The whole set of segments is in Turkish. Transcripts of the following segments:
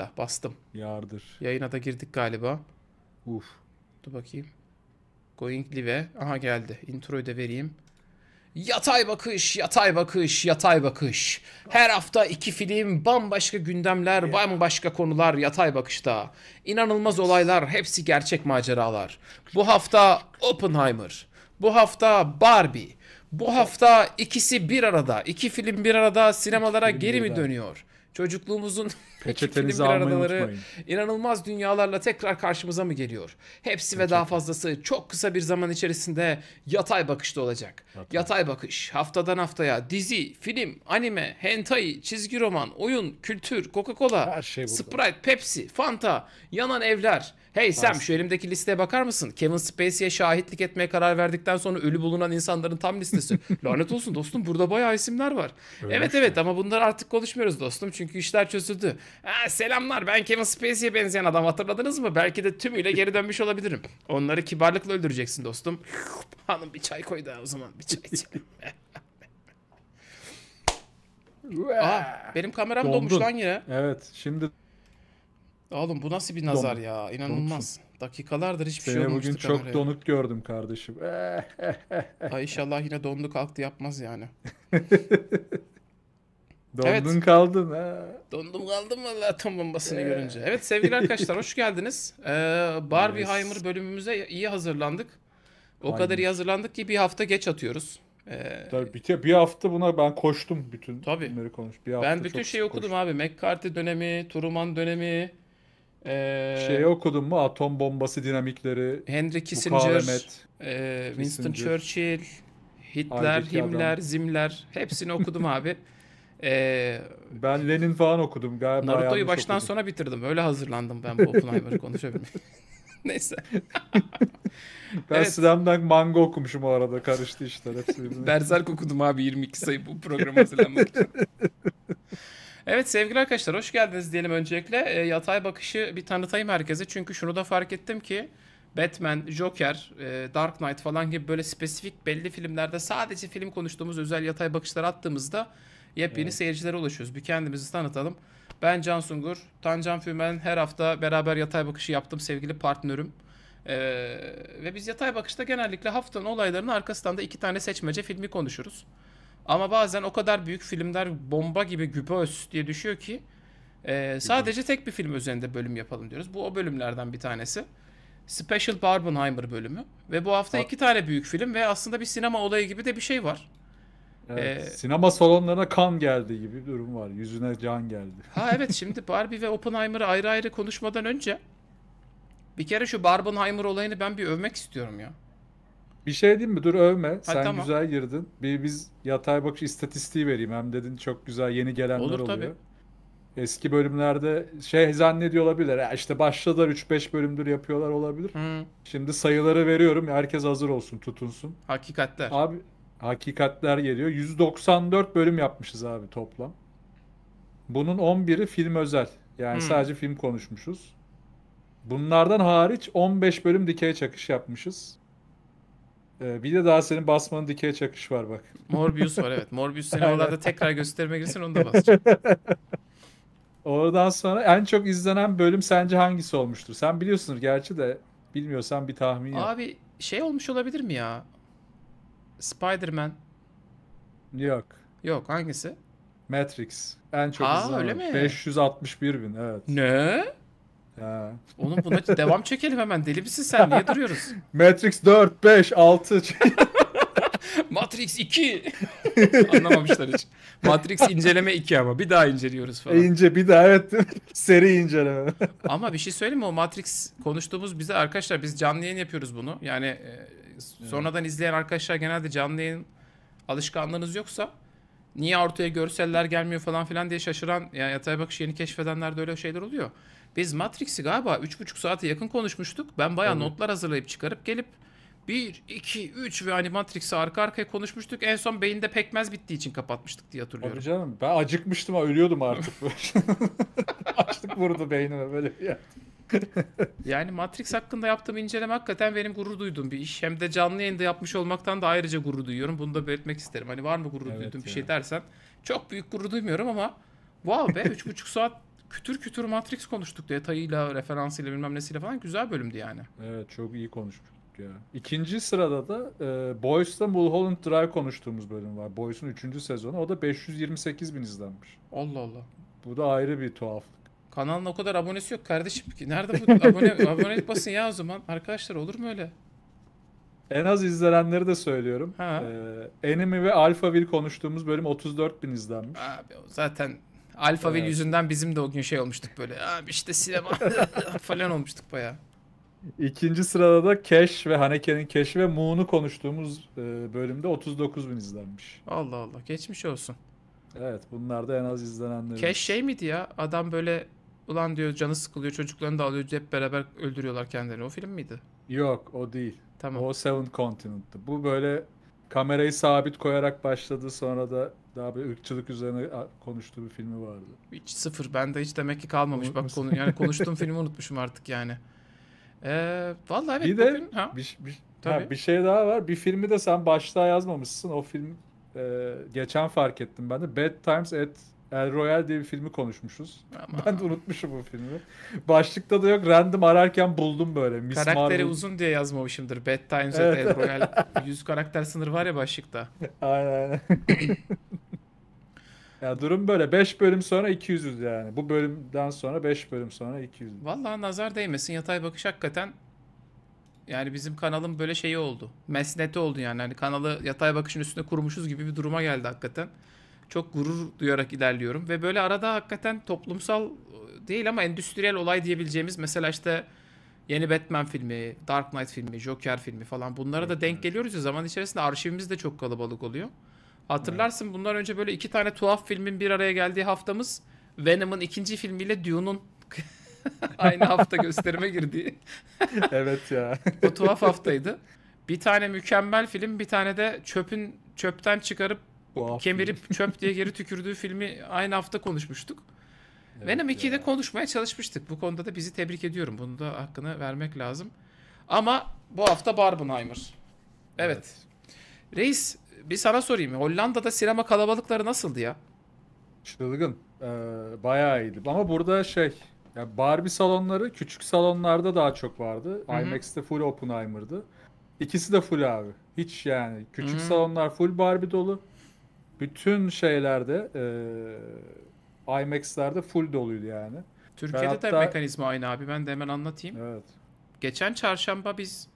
Bismillah bastım. Yardır. Yayına da girdik galiba. Uf. Dur bakayım. Going live. Aha geldi. Introyu da vereyim. Yatay bakış, yatay bakış, yatay bakış. Her hafta iki film, bambaşka gündemler, bambaşka konular yatay bakışta. İnanılmaz olaylar, hepsi gerçek maceralar. Bu hafta Oppenheimer, bu hafta Barbie, bu hafta ikisi bir arada, iki film bir arada sinemalara geri mi dönüyor? Çocukluğumuzun peçetenizi almayı unutmayın. inanılmaz dünyalarla tekrar karşımıza mı geliyor? Hepsi Peçete. ve daha fazlası çok kısa bir zaman içerisinde yatay bakışta olacak. Yatay. yatay bakış haftadan haftaya dizi, film, anime, hentai, çizgi roman, oyun, kültür, Coca-Cola, şey Sprite, Pepsi, Fanta, yanan evler, Hey Sam şu elimdeki listeye bakar mısın? Kevin Spacey'e şahitlik etmeye karar verdikten sonra ölü bulunan insanların tam listesi. Lanet olsun dostum burada bayağı isimler var. Öyle evet şey. evet ama bunları artık konuşmuyoruz dostum çünkü işler çözüldü. Ha, selamlar ben Kevin Spacey'e benzeyen adam hatırladınız mı? Belki de tümüyle geri dönmüş olabilirim. Onları kibarlıkla öldüreceksin dostum. Hanım bir çay koy da o zaman bir çay içelim. Aa, benim kameram Dondun. donmuş lan yine. Evet şimdi Oğlum bu nasıl bir nazar Donuk. ya? İnanılmaz. Donuksun. Dakikalardır hiçbir Seni şey olmamıştı bugün çok kameraya. donuk gördüm kardeşim. Ay inşallah yine dondu kalktı yapmaz yani. Dondun evet. kaldın ha. Dondum kaldım valla tam bombasını ee. görünce. Evet sevgili arkadaşlar hoş geldiniz. Ee, Barbie yes. bölümümüze iyi hazırlandık. O Aynen. kadar iyi hazırlandık ki bir hafta geç atıyoruz. Ee, Tabii bir, bir hafta buna ben koştum bütün Tabii. Bir hafta ben bütün şeyi okudum koştum. abi. McCarthy dönemi, Truman dönemi, ee, şey okudun mu? Atom bombası dinamikleri, Henry Kissinger, e, Winston Kissinger. Churchill, Hitler, Haydeki Himmler, adam. Zimler hepsini okudum abi. Ee, ben Lenin falan okudum galiba. Naruto'yu baştan okudum. sona bitirdim. Öyle hazırlandım ben bu Oppenheimer'ı konuşabilmek. Neyse. ben evet. Slam Dunk manga okumuşum o arada. Karıştı işler hepsi. Berzerk okudum abi 22 sayı bu programa hazırlanmak için. Evet sevgili arkadaşlar hoş geldiniz diyelim öncelikle. E, yatay bakışı bir tanıtayım herkese. Çünkü şunu da fark ettim ki Batman, Joker, e, Dark Knight falan gibi böyle spesifik belli filmlerde sadece film konuştuğumuz özel yatay bakışlar attığımızda yepyeni evet. seyircilere ulaşıyoruz. Bir kendimizi tanıtalım. Ben Can Sungur, Tancan Fümen her hafta beraber yatay bakışı yaptım sevgili partnörüm. Ee, ve biz yatay bakışta genellikle haftanın olaylarının arkasından da iki tane seçmece filmi konuşuruz. Ama bazen o kadar büyük filmler bomba gibi gübös diye düşüyor ki e, sadece tek bir film üzerinde bölüm yapalım diyoruz. Bu o bölümlerden bir tanesi. Special Barbenheimer bölümü. Ve bu hafta iki tane büyük film ve aslında bir sinema olayı gibi de bir şey var. Evet, ee, sinema salonlarına kan geldi gibi bir durum var. Yüzüne can geldi. ha evet şimdi Barbie ve Oppenheimer'ı ayrı ayrı konuşmadan önce bir kere şu Barbenheimer olayını ben bir övmek istiyorum ya. Bir şey diyeyim mi? Dur övme. Ha, Sen tamam. güzel girdin. Bir biz yatay bakış istatistiği vereyim. Hem dedin çok güzel yeni gelenler Olur, oluyor. Tabii. Eski bölümlerde şey zannediyor olabilir. Ya işte başladılar 3-5 bölümdür yapıyorlar olabilir. Hmm. Şimdi sayıları veriyorum. Herkes hazır olsun, tutunsun. Hakikatler. Abi hakikatler geliyor. 194 bölüm yapmışız abi toplam. Bunun 11'i film özel. Yani hmm. sadece film konuşmuşuz. Bunlardan hariç 15 bölüm dikey çakış yapmışız. Ee, bir de daha senin basmanın dikeye çakış var bak. Morbius var evet. Morbius seni oralarda tekrar gösterime girsin onu da basacağım. Oradan sonra en çok izlenen bölüm sence hangisi olmuştur? Sen biliyorsunuz gerçi de bilmiyorsan bir tahmin yap. Abi şey olmuş olabilir mi ya? Spider-Man. Yok. Yok hangisi? Matrix. En çok Aa, izlenen. öyle mi? 561 bin evet. Ne? Onun buna devam çekelim hemen. Deli misin sen? Niye duruyoruz? Matrix 4, 5, 6. Matrix 2. Anlamamışlar hiç. Matrix inceleme 2 ama bir daha inceliyoruz falan. E, ince bir daha evet. Seri inceleme. ama bir şey söyleyeyim mi? O Matrix konuştuğumuz bize arkadaşlar biz canlı yayın yapıyoruz bunu. Yani e, sonradan izleyen arkadaşlar genelde canlı yayın alışkanlığınız yoksa niye ortaya görseller gelmiyor falan filan diye şaşıran yani yatay bakış yeni keşfedenlerde öyle şeyler oluyor. Biz Matrix'i galiba 3,5 saate yakın konuşmuştuk. Ben bayağı evet. notlar hazırlayıp çıkarıp gelip 1, 2, 3 ve hani Matrix'i arka arkaya konuşmuştuk. En son beyinde pekmez bittiği için kapatmıştık diye hatırlıyorum. Tabii canım ben acıkmıştım ölüyordum artık. Açlık vurdu beynime böyle bir yani Matrix hakkında yaptığım inceleme hakikaten benim gurur duyduğum bir iş. Hem de canlı yayında yapmış olmaktan da ayrıca gurur duyuyorum. Bunu da belirtmek isterim. Hani var mı gurur evet duyduğum ya. bir şey dersen. Çok büyük gurur duymuyorum ama wow be 3,5 saat kütür kütür Matrix konuştuk detayıyla, referansıyla bilmem nesiyle falan güzel bölümdü yani. Evet çok iyi konuştuk ya. İkinci sırada da e, Boys'la Mulholland Drive konuştuğumuz bölüm var. Boys'un üçüncü sezonu. O da 528 bin izlenmiş. Allah Allah. Bu da ayrı bir tuhaflık. Kanalın o kadar abonesi yok kardeşim ki. Nerede bu abone, abone basın ya o zaman. Arkadaşlar olur mu öyle? En az izlenenleri de söylüyorum. Ha. Ee, Enemy ve Alphaville konuştuğumuz bölüm 34 bin izlenmiş. Abi zaten Alfa evet. yüzünden bizim de o gün şey olmuştuk böyle. Abi işte sinema falan olmuştuk bayağı. İkinci sırada da Cash ve Haneke'nin Cash'i ve Moon'u konuştuğumuz e, bölümde 39 bin izlenmiş. Allah Allah geçmiş olsun. Evet bunlar da en az izlenenler. Cash şey miydi ya adam böyle ulan diyor canı sıkılıyor çocuklarını da alıyor hep beraber öldürüyorlar kendilerini o film miydi? Yok o değil. Tamam. O Seven Continent'tı. Bu böyle kamerayı sabit koyarak başladı sonra da daha bir ırkçılık üzerine konuştuğu bir filmi vardı. Hiç sıfır. Bende hiç demek ki kalmamış. Bak konu, yani konuştuğum filmi unutmuşum artık yani. Ee, vallahi evet. Bir de bugün, ha? Bir, bir, Tabii. Ha, bir şey daha var. Bir filmi de sen başta yazmamışsın. O film e, geçen fark ettim ben de. Bad Times at El Royal diye bir filmi konuşmuşuz. Ama. Ben de unutmuşum bu filmi. Başlıkta da yok. Random ararken buldum böyle. Miss Karakteri Marvel. uzun diye yazmamışımdır. Bad Times evet. at El Royal. 100 karakter sınırı var ya başlıkta. aynen. Ya durum böyle. 5 bölüm sonra 200'üz yani. Bu bölümden sonra 5 bölüm sonra 200. Vallahi nazar değmesin yatay bakış hakikaten yani bizim kanalın böyle şeyi oldu. Mesneti oldu yani. Hani kanalı yatay bakışın üstüne kurmuşuz gibi bir duruma geldi hakikaten. Çok gurur duyarak ilerliyorum ve böyle arada hakikaten toplumsal e, değil ama endüstriyel olay diyebileceğimiz mesela işte yeni Batman filmi, Dark Knight filmi, Joker filmi falan bunlara da denk geliyoruz ya zaman içerisinde arşivimiz de çok kalabalık oluyor. Hatırlarsın evet. bundan önce böyle iki tane tuhaf filmin bir araya geldiği haftamız Venom'ın ikinci filmiyle Dune'un aynı hafta gösterime girdiği. evet ya. o tuhaf haftaydı. Bir tane mükemmel film, bir tane de çöpün çöpten çıkarıp Tuhaf kemirip film. çöp diye geri tükürdüğü filmi aynı hafta konuşmuştuk. Evet Venom 2'yi de konuşmaya çalışmıştık. Bu konuda da bizi tebrik ediyorum. Bunu da hakkını vermek lazım. Ama bu hafta Barbenheimer. Evet. evet. Reis bir sana sorayım. Hollanda'da sinema kalabalıkları nasıldı ya? Çılgın. Ee, bayağı iyiydi. Ama burada şey yani Barbie salonları küçük salonlarda daha çok vardı. Hı-hı. IMAX'te full Oppenheimer'dı. İkisi de full abi. Hiç yani. Küçük Hı-hı. salonlar full Barbie dolu. Bütün şeylerde e, IMAX'lerde full doluydu yani. Türkiye'de hatta... de mekanizma aynı abi. Ben de hemen anlatayım. Evet. Geçen çarşamba biz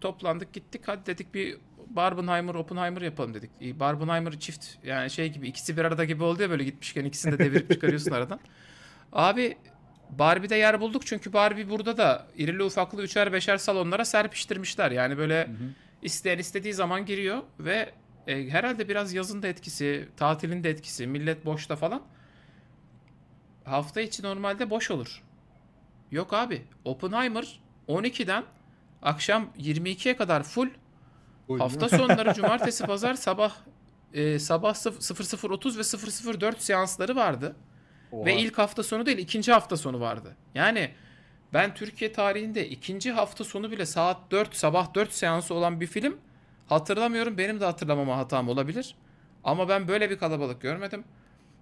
toplandık gittik. Hadi dedik bir Barbenheimer, Oppenheimer yapalım dedik. E, Barbenheimer çift yani şey gibi ikisi bir arada gibi oldu ya böyle gitmişken ikisini de devirip çıkarıyorsun aradan. Abi Barbie'de yer bulduk çünkü Barbie burada da irili ufaklı üçer beşer salonlara serpiştirmişler. Yani böyle hı hı. isteyen istediği zaman giriyor ve e, herhalde biraz yazın da etkisi, tatilin de etkisi, millet boşta falan. Hafta içi normalde boş olur. Yok abi. Oppenheimer 12'den akşam 22'ye kadar full Hafta sonları cumartesi pazar sabah e, sabah 00.30 ve 00.04 seansları vardı. Oha. Ve ilk hafta sonu değil ikinci hafta sonu vardı. Yani ben Türkiye tarihinde ikinci hafta sonu bile saat 4 sabah 4 seansı olan bir film hatırlamıyorum. Benim de hatırlamama hatam olabilir. Ama ben böyle bir kalabalık görmedim.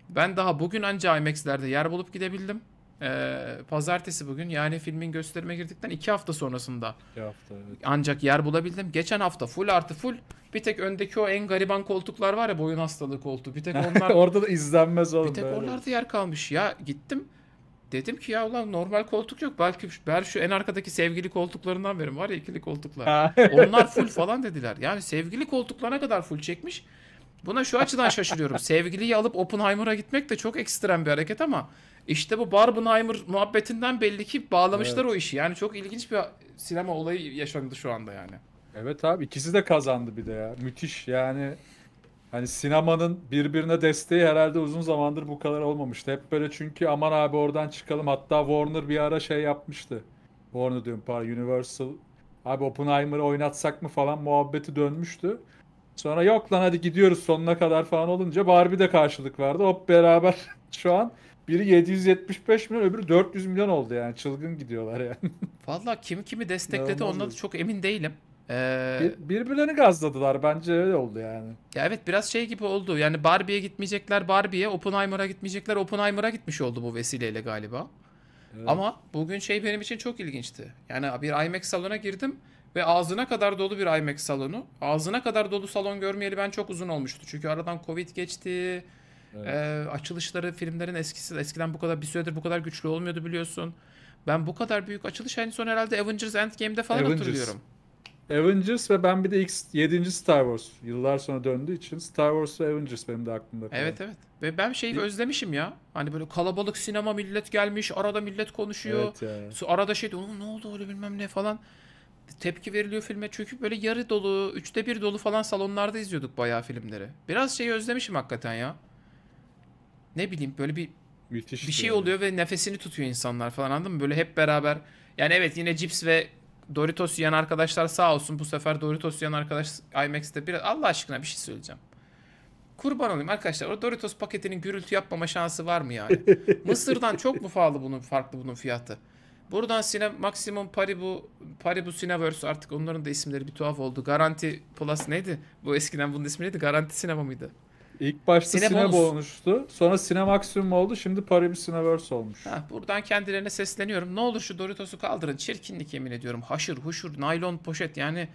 Ben daha bugün anca IMAX'lerde yer bulup gidebildim e, pazartesi bugün yani filmin gösterime girdikten iki hafta sonrasında iki hafta, evet. ancak yer bulabildim. Geçen hafta full artı full bir tek öndeki o en gariban koltuklar var ya boyun hastalığı koltuğu bir tek onlar orada da izlenmez oğlum. Bir tek böyle. onlarda yer kalmış ya gittim dedim ki ya ulan normal koltuk yok belki ben şu en arkadaki sevgili koltuklarından verim var ya ikili koltuklar onlar full falan dediler yani sevgili koltuklarına kadar full çekmiş Buna şu açıdan şaşırıyorum. Sevgiliyi alıp Oppenheimer'a gitmek de çok ekstrem bir hareket ama işte bu Barbenheimer muhabbetinden belli ki bağlamışlar evet. o işi. Yani çok ilginç bir sinema olayı yaşandı şu anda yani. Evet abi ikisi de kazandı bir de ya. Müthiş yani. Hani sinemanın birbirine desteği herhalde uzun zamandır bu kadar olmamıştı. Hep böyle çünkü aman abi oradan çıkalım. Hatta Warner bir ara şey yapmıştı. Warner diyorum Universal. Abi Oppenheimer'ı oynatsak mı falan muhabbeti dönmüştü. Sonra yok lan hadi gidiyoruz sonuna kadar falan olunca Barbie de karşılık verdi. Hop beraber şu an biri 775 milyon öbürü 400 milyon oldu yani. Çılgın gidiyorlar yani. Valla kim kimi destekledi ondan çok emin değilim. Ee, Bir, birbirlerini gazladılar bence öyle oldu yani. Ya evet biraz şey gibi oldu. Yani Barbie'ye gitmeyecekler Barbie'ye, Oppenheimer'a gitmeyecekler Oppenheimer'a gitmiş oldu bu vesileyle galiba. Evet. Ama bugün şey benim için çok ilginçti. Yani bir IMAX salona girdim. Ve ağzına kadar dolu bir IMAX salonu. Ağzına kadar dolu salon görmeyeli ben çok uzun olmuştu. Çünkü aradan Covid geçti. Evet. E, açılışları filmlerin eskisi eskiden bu kadar bir süredir bu kadar güçlü olmuyordu biliyorsun. Ben bu kadar büyük açılış en son herhalde Avengers Endgame'de falan Avengers. hatırlıyorum. Avengers ve ben bir de X 7. Star Wars yıllar sonra döndüğü için Star Wars ve Avengers benim de aklımda. Kalan. Evet evet. Ve ben şeyi Değil. özlemişim ya. Hani böyle kalabalık sinema millet gelmiş, arada millet konuşuyor. Evet ya. Arada şey de ne oldu öyle bilmem ne falan tepki veriliyor filme. Çünkü böyle yarı dolu, üçte bir dolu falan salonlarda izliyorduk bayağı filmleri. Biraz şeyi özlemişim hakikaten ya. Ne bileyim böyle bir Müthiş bir şey oluyor ve nefesini tutuyor insanlar falan anladın mı? Böyle hep beraber. Yani evet yine cips ve Doritos yiyen arkadaşlar sağ olsun bu sefer Doritos yiyen arkadaş IMAX'te biraz Allah aşkına bir şey söyleyeceğim. Kurban olayım arkadaşlar o Doritos paketinin gürültü yapmama şansı var mı yani? Mısır'dan çok mu pahalı bunun farklı bunun fiyatı? Buradan Sine, Maximum Paribu, Paribu Cineverse artık onların da isimleri bir tuhaf oldu. Garanti Plus neydi? Bu eskiden bunun ismi neydi? Garanti Sinema mıydı? İlk başta Cinebonus. Sinema olmuştu. Sonra Cinemaximum oldu. Şimdi Paribu Cineverse olmuş. Ha, buradan kendilerine sesleniyorum. Ne olur şu Doritos'u kaldırın. Çirkinlik yemin ediyorum. Haşır huşur naylon poşet yani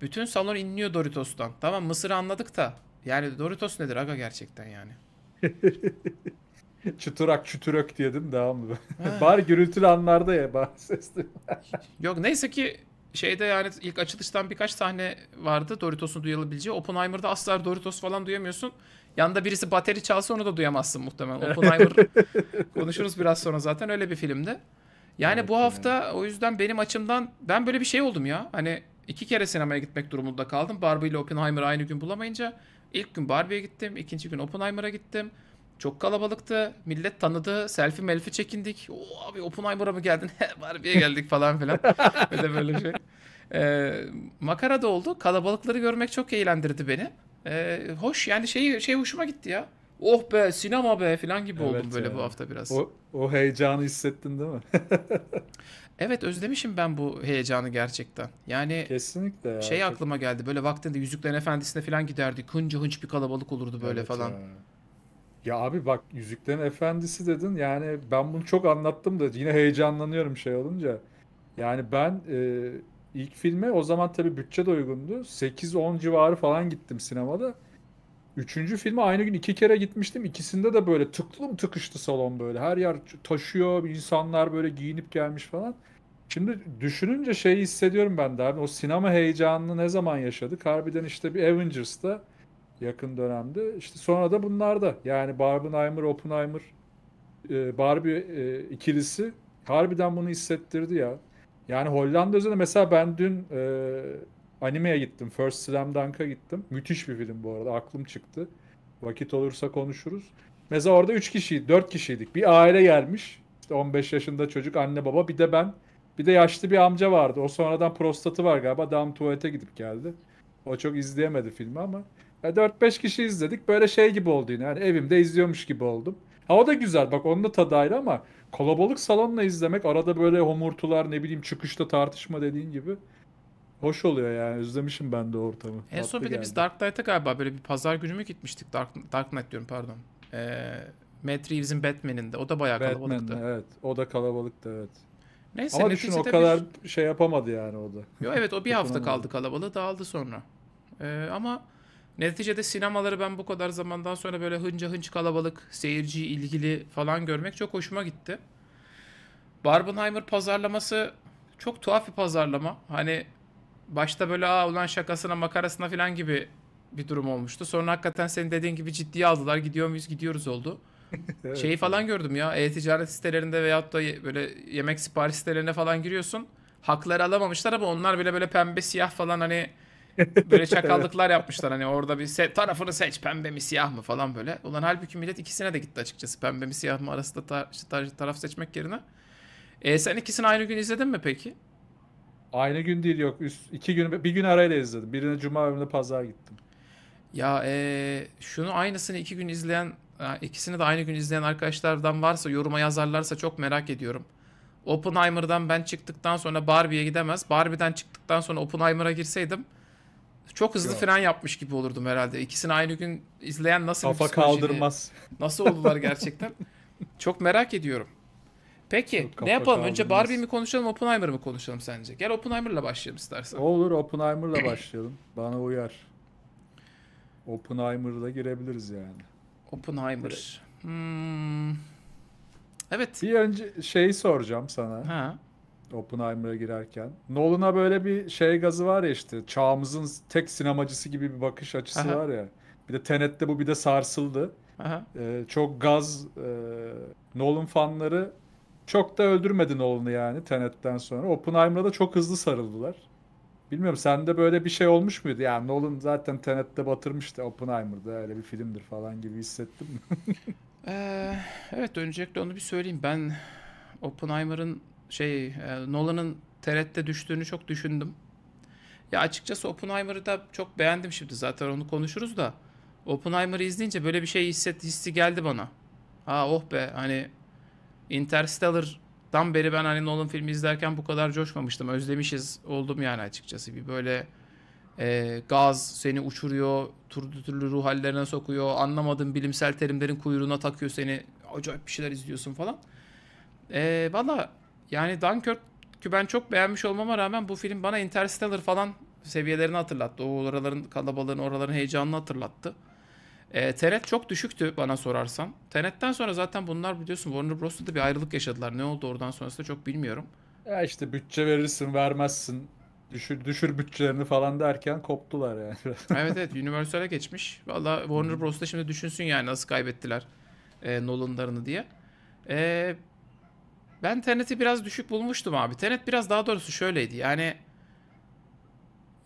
bütün salon inliyor Doritos'tan. Tamam Mısır'ı anladık da yani Doritos nedir aga gerçekten yani. Çıtırak çütürök diyedim devamlı. Bar gürültülü anlarda ya bar sesli. Yok neyse ki şeyde yani ilk açılıştan birkaç sahne vardı Doritos'un duyulabileceği. Oppenheimer'da asla Doritos falan duyamıyorsun. Yanında birisi bateri çalsa onu da duyamazsın muhtemelen. Oppenheimer konuşuruz biraz sonra zaten öyle bir filmdi. Yani evet, bu hafta yani. o yüzden benim açımdan ben böyle bir şey oldum ya. Hani iki kere sinemaya gitmek durumunda kaldım. Barbie ile Oppenheimer aynı gün bulamayınca ilk gün Barbie'ye gittim, ikinci gün Oppenheimer'a gittim. Çok kalabalıktı. Millet tanıdı. Selfie melfi çekindik. O abi Oppenheimer'a mı geldin? Barbie'ye geldik falan filan. böyle böyle şey. Ee, makara da oldu. Kalabalıkları görmek çok eğlendirdi beni. Ee, hoş yani şey, şey hoşuma gitti ya. Oh be sinema be falan gibi evet oldum böyle ya. bu hafta biraz. O, o heyecanı hissettin değil mi? evet özlemişim ben bu heyecanı gerçekten. Yani kesinlikle ya, şey çok... aklıma geldi böyle vaktinde Yüzüklerin Efendisi'ne falan giderdi. Hınca hınç bir kalabalık olurdu böyle evet falan. Ya. Ya abi bak Yüzüklerin Efendisi dedin. Yani ben bunu çok anlattım da yine heyecanlanıyorum şey olunca. Yani ben e, ilk filme o zaman tabii bütçe de uygundu. 8-10 civarı falan gittim sinemada. Üçüncü filme aynı gün iki kere gitmiştim. İkisinde de böyle tıklım tıkıştı salon böyle. Her yer taşıyor, insanlar böyle giyinip gelmiş falan. Şimdi düşününce şeyi hissediyorum ben de abi. O sinema heyecanını ne zaman yaşadık? Harbiden işte bir Avengers'ta yakın dönemde. İşte sonra da bunlarda yani Barbenheimer, Oppenheimer, e, Barbie e, ikilisi harbiden bunu hissettirdi ya. Yani Hollanda üzerinde mesela ben dün e, animeye gittim. First Slam Dunk'a gittim. Müthiş bir film bu arada. Aklım çıktı. Vakit olursa konuşuruz. Mesela orada 3 kişi, 4 kişiydik. Bir aile gelmiş. İşte 15 yaşında çocuk, anne baba, bir de ben. Bir de yaşlı bir amca vardı. O sonradan prostatı var galiba. Dam tuvalete gidip geldi. O çok izleyemedi filmi ama 4-5 kişi izledik. Böyle şey gibi oldu yine. Yani evimde izliyormuş gibi oldum. Ha o da güzel bak onun da tadı ayrı ama kalabalık salonla izlemek arada böyle homurtular ne bileyim çıkışta tartışma dediğin gibi hoş oluyor yani. Özlemişim ben de ortamı. En son bir de biz Dark Knight'a galiba böyle bir pazar günü mü gitmiştik? Dark, Dark Knight diyorum pardon. Ee, Matt Reeves'in Batman'inde. O da bayağı kalabalıktı. evet. O da kalabalıktı evet. Neyse, Ama düşün o kadar bir... şey yapamadı yani o da. Yo, evet o bir hafta kaldı kalabalığı dağıldı sonra. Ee, ama Neticede sinemaları ben bu kadar zamandan sonra böyle hınca hınç kalabalık, seyirci ilgili falan görmek çok hoşuma gitti. Barbenheimer pazarlaması çok tuhaf bir pazarlama. Hani başta böyle aa ulan şakasına makarasına falan gibi bir durum olmuştu. Sonra hakikaten senin dediğin gibi ciddiye aldılar. Gidiyor muyuz gidiyoruz oldu. evet. Şeyi falan gördüm ya e-ticaret sitelerinde veyahut da böyle yemek sipariş sitelerine falan giriyorsun. Hakları alamamışlar ama onlar bile böyle pembe siyah falan hani böyle çakallıklar yapmışlar hani orada bir se tarafını seç pembe mi siyah mı falan böyle. Ulan halbuki millet ikisine de gitti açıkçası pembe mi siyah mı arasında tar tar taraf seçmek yerine. E, sen ikisini aynı gün izledin mi peki? Aynı gün değil yok. Üst, iki gün, bir gün arayla izledim. Birine cuma öbürüne pazar gittim. Ya e, şunu aynısını iki gün izleyen, ikisini de aynı gün izleyen arkadaşlardan varsa yoruma yazarlarsa çok merak ediyorum. Oppenheimer'dan ben çıktıktan sonra Barbie'ye gidemez. Barbie'den çıktıktan sonra Oppenheimer'a girseydim çok hızlı Yok. fren yapmış gibi olurdum herhalde. İkisini aynı gün izleyen nasıl Kafa bir kaldırmaz. Nasıl oldular gerçekten? Çok merak ediyorum. Peki ne yapalım? Kaldırmaz. Önce Barbie mi konuşalım, Oppenheimer mı konuşalım sence? Gel Oppenheimer'la başlayalım istersen. Olur, Oppenheimer'la başlayalım. Bana uyar. Oppenheimer'la girebiliriz yani. Oppenheimer. Evet. Hmm. Evet. Bir önce şeyi soracağım sana. Ha. Oppenheimer'a girerken. Nolan'a böyle bir şey gazı var ya işte çağımızın tek sinemacısı gibi bir bakış açısı Aha. var ya. Bir de Tenet'te bu bir de sarsıldı. Aha. Ee, çok gaz e, Nolan fanları çok da öldürmedi Nolan'ı yani Tenet'ten sonra. Oppenheimer'a da çok hızlı sarıldılar. Bilmiyorum sende böyle bir şey olmuş muydu? Yani Nolan zaten Tenet'te batırmıştı Oppenheimer'da öyle bir filmdir falan gibi hissettim. ee, evet öncelikle onu bir söyleyeyim. Ben Oppenheimer'ın şey e, Nolan'ın TRT'de düştüğünü çok düşündüm. Ya açıkçası Oppenheimer'ı da çok beğendim şimdi zaten onu konuşuruz da. Oppenheimer'ı izleyince böyle bir şey hisset hissi geldi bana. Ha oh be hani Interstellar'dan beri ben hani Nolan filmi izlerken bu kadar coşmamıştım. Özlemişiz oldum yani açıkçası. Bir böyle e, gaz seni uçuruyor, türlü türlü ruh hallerine sokuyor. Anlamadığın bilimsel terimlerin kuyruğuna takıyor seni. Acayip bir şeyler izliyorsun falan. E, Valla yani Dunkirk'ü ben çok beğenmiş olmama rağmen bu film bana Interstellar falan seviyelerini hatırlattı. O oraların kalabalığını, oraların heyecanını hatırlattı. E, Tenet çok düşüktü bana sorarsan. Tenet'ten sonra zaten bunlar biliyorsun Warner Bros'ta da bir ayrılık yaşadılar. Ne oldu oradan sonrası da çok bilmiyorum. Ya işte bütçe verirsin vermezsin düşür, düşür bütçelerini falan derken koptular yani. evet evet Universal'e geçmiş. Valla Warner Bros'ta şimdi düşünsün yani nasıl kaybettiler e, Nolan'larını diye. E, ben Tenet'i biraz düşük bulmuştum abi. Tenet biraz daha doğrusu şöyleydi. Yani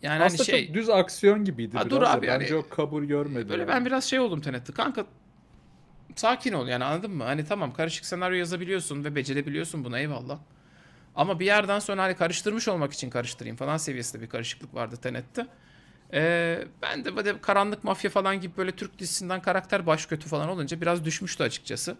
yani hani Aslında hani şey çok düz aksiyon gibiydi ha, biraz. Dur abi, bence yani, o kabul görmedi. Böyle yani. ben biraz şey oldum Tenet'te. Kanka sakin ol yani anladın mı? Hani tamam karışık senaryo yazabiliyorsun ve becerebiliyorsun buna eyvallah. Ama bir yerden sonra hani karıştırmış olmak için karıştırayım falan seviyesinde bir karışıklık vardı Tenet'te. Ee, ben de böyle karanlık mafya falan gibi böyle Türk dizisinden karakter baş kötü falan olunca biraz düşmüştü açıkçası.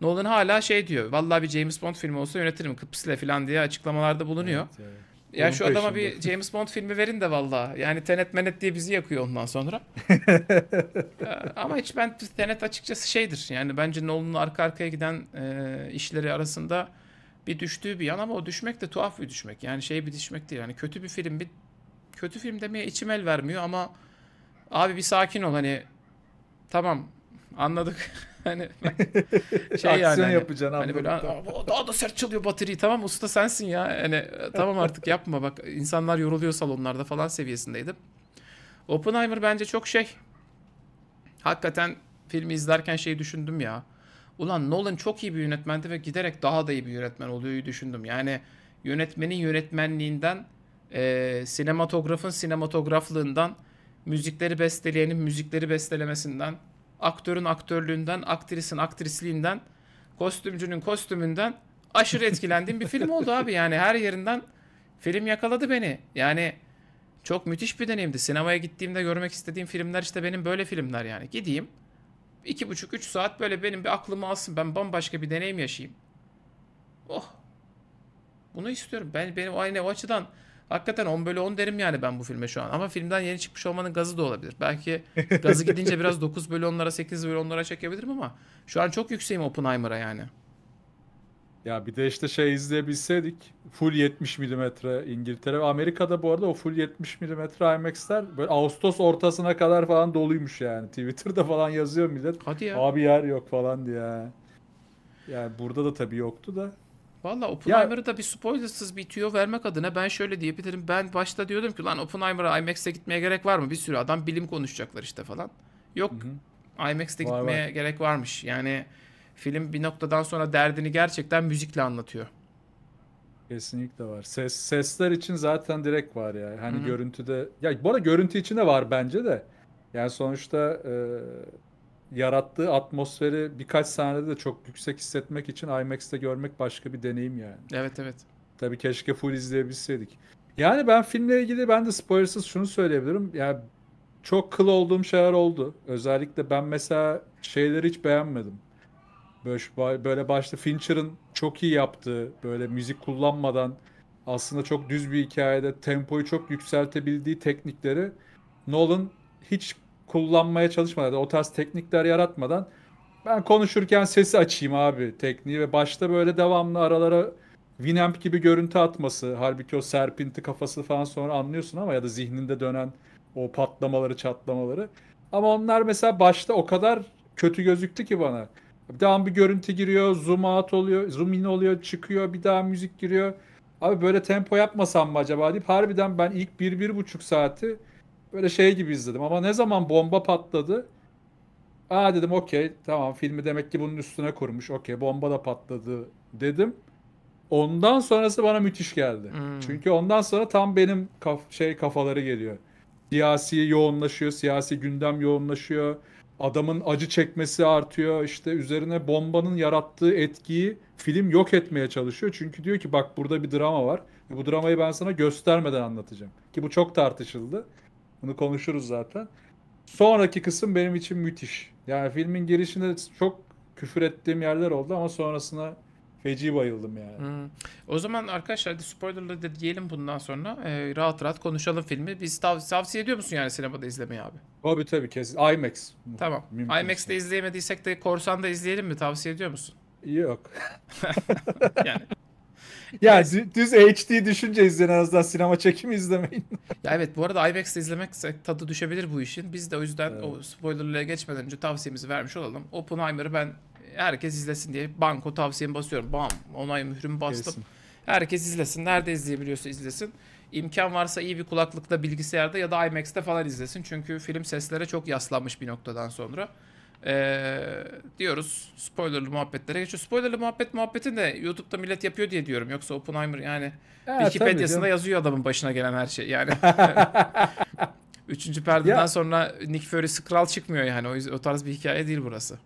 Nolan hala şey diyor. Vallahi bir James Bond filmi olsa yönetirim kıpısıyla falan diye açıklamalarda bulunuyor. Evet, evet. Ya Bunun şu peşinde. adama bir James Bond filmi verin de valla. Yani Tenet Menet diye bizi yakıyor ondan sonra. Ama hiç ben Tenet açıkçası şeydir. Yani bence Nolan'ın arka arkaya giden e, işleri arasında bir düştüğü bir yan ama o düşmek de tuhaf bir düşmek. Yani şey bir düşmek değil. Yani kötü bir film bir kötü film demeye içim el vermiyor ama abi bir sakin ol hani tamam Anladık. hani şey yani. Aksiyon hani, yapacaksın hani böyle daha da sert çalıyor bataryayı tamam usta sensin ya. Hani e, tamam artık yapma bak insanlar yoruluyor salonlarda falan seviyesindeydim. Oppenheimer bence çok şey. Hakikaten filmi izlerken şey düşündüm ya. Ulan Nolan çok iyi bir yönetmendi ve giderek daha da iyi bir yönetmen oluyor düşündüm. Yani yönetmenin yönetmenliğinden, e, sinematografın sinematograflığından, müzikleri besteleyenin müzikleri bestelemesinden, aktörün aktörlüğünden, aktrisin aktrisliğinden, kostümcünün kostümünden aşırı etkilendiğim bir film oldu abi. Yani her yerinden film yakaladı beni. Yani çok müthiş bir deneyimdi. Sinemaya gittiğimde görmek istediğim filmler işte benim böyle filmler yani. Gideyim. iki buçuk üç saat böyle benim bir aklımı alsın. Ben bambaşka bir deneyim yaşayayım. Oh. Bunu istiyorum. Ben benim aynı o açıdan Hakikaten 10 bölü 10 derim yani ben bu filme şu an. Ama filmden yeni çıkmış olmanın gazı da olabilir. Belki gazı gidince biraz 9 bölü 10'lara 8 bölü 10'lara çekebilirim ama şu an çok yükseğim Oppenheimer'a yani. Ya bir de işte şey izleyebilseydik full 70 milimetre İngiltere ve Amerika'da bu arada o full 70 milimetre IMAX'ler böyle Ağustos ortasına kadar falan doluymuş yani. Twitter'da falan yazıyor millet. Hadi ya. Abi yer yok falan diye. Yani burada da tabii yoktu da. Valla Oppenheimer'ı da bir spoilersız bir tüyo vermek adına ben şöyle diyebilirim. Ben başta diyordum ki lan Oppenheimer'a IMAX'e gitmeye gerek var mı? Bir sürü adam bilim konuşacaklar işte falan. Yok. IMAX'te gitmeye var. gerek varmış. Yani film bir noktadan sonra derdini gerçekten müzikle anlatıyor. Kesinlikle var. Ses sesler için zaten direkt var ya. Hani Hı-hı. görüntüde ya bu arada görüntü içinde var bence de. Yani sonuçta yarattığı atmosferi birkaç sahnede de çok yüksek hissetmek için IMAX'te görmek başka bir deneyim yani. Evet evet. Tabii keşke full izleyebilseydik. Yani ben filmle ilgili ben de spoilersız şunu söyleyebilirim. Yani çok kıl olduğum şeyler oldu. Özellikle ben mesela şeyleri hiç beğenmedim. Böyle, böyle başta Fincher'ın çok iyi yaptığı, böyle müzik kullanmadan aslında çok düz bir hikayede tempoyu çok yükseltebildiği teknikleri Nolan hiç kullanmaya çalışmadan, o tarz teknikler yaratmadan ben konuşurken sesi açayım abi tekniği ve başta böyle devamlı aralara Winamp gibi görüntü atması. Halbuki o serpinti kafası falan sonra anlıyorsun ama ya da zihninde dönen o patlamaları çatlamaları. Ama onlar mesela başta o kadar kötü gözüktü ki bana. Bir daha bir görüntü giriyor, zoom out oluyor, zoom in oluyor, çıkıyor, bir daha müzik giriyor. Abi böyle tempo yapmasam mı acaba deyip harbiden ben ilk bir bir buçuk saati böyle şey gibi izledim ama ne zaman bomba patladı aa dedim okey tamam filmi demek ki bunun üstüne kurmuş okey bomba da patladı dedim. Ondan sonrası bana müthiş geldi. Hmm. Çünkü ondan sonra tam benim kaf şey kafaları geliyor. Siyasi yoğunlaşıyor, siyasi gündem yoğunlaşıyor. Adamın acı çekmesi artıyor. işte üzerine bombanın yarattığı etkiyi film yok etmeye çalışıyor. Çünkü diyor ki bak burada bir drama var. Bu dramayı ben sana göstermeden anlatacağım. Ki bu çok tartışıldı. Bunu konuşuruz zaten. Sonraki kısım benim için müthiş. Yani filmin girişinde çok küfür ettiğim yerler oldu ama sonrasına feci bayıldım yani. Hmm. O zaman arkadaşlar hadi spoilerlı da diyelim bundan sonra. Ee, rahat rahat konuşalım filmi. Biz tav- tavsiye ediyor musun yani sinemada izlemeyi abi? Abi tabii kesin. IMAX. Tamam. Mümkünse. IMAX'te izleyemediysek de Korsan'da izleyelim mi? Tavsiye ediyor musun? Yok. yani ya düz HD düşünce izleyin en azından sinema çekimi izlemeyin. ya evet bu arada IMAX'te izlemek tadı düşebilir bu işin. Biz de o yüzden evet. o spoilerlara geçmeden önce tavsiyemizi vermiş olalım. Oppenheimer'ı ben herkes izlesin diye banko tavsiyemi basıyorum. Bam onay mührümü bastım. Kesin. Herkes izlesin. Nerede izleyebiliyorsa izlesin. İmkan varsa iyi bir kulaklıkta bilgisayarda ya da IMAX'te falan izlesin. Çünkü film seslere çok yaslanmış bir noktadan sonra. Ee, diyoruz spoilerlı muhabbetlere geçiyor. Spoilerlı muhabbet muhabbeti de YouTube'da millet yapıyor diye diyorum. Yoksa Oppenheimer yani evet, Wikipedia'sında yazıyor adamın başına gelen her şey. Yani üçüncü perdeden ya. sonra Nick Fury Skrull çıkmıyor yani. O, o tarz bir hikaye değil burası.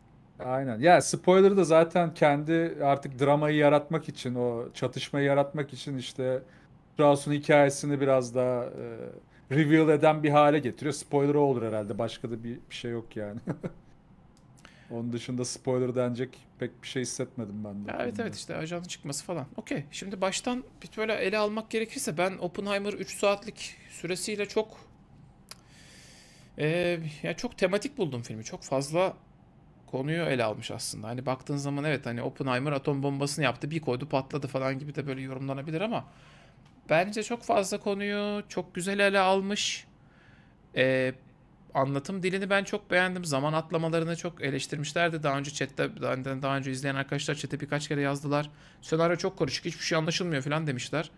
Aynen. Ya spoiler da zaten kendi artık dramayı yaratmak için, o çatışmayı yaratmak için işte Strauss'un hikayesini biraz daha e, reveal eden bir hale getiriyor. Spoiler olur herhalde. Başka da bir, bir şey yok yani. Onun dışında spoiler denecek pek bir şey hissetmedim ben de. evet evet işte ajanın çıkması falan. Okey. Şimdi baştan bir böyle ele almak gerekirse ben Oppenheimer 3 saatlik süresiyle çok e, ya çok tematik buldum filmi. Çok fazla konuyu ele almış aslında. Hani baktığın zaman evet hani Oppenheimer atom bombasını yaptı, bir koydu patladı falan gibi de böyle yorumlanabilir ama bence çok fazla konuyu çok güzel ele almış. E, anlatım dilini ben çok beğendim. Zaman atlamalarını çok eleştirmişlerdi. Daha önce chatte daha, daha önce izleyen arkadaşlar chatte birkaç kere yazdılar. Senaryo çok karışık. Hiçbir şey anlaşılmıyor falan demişler.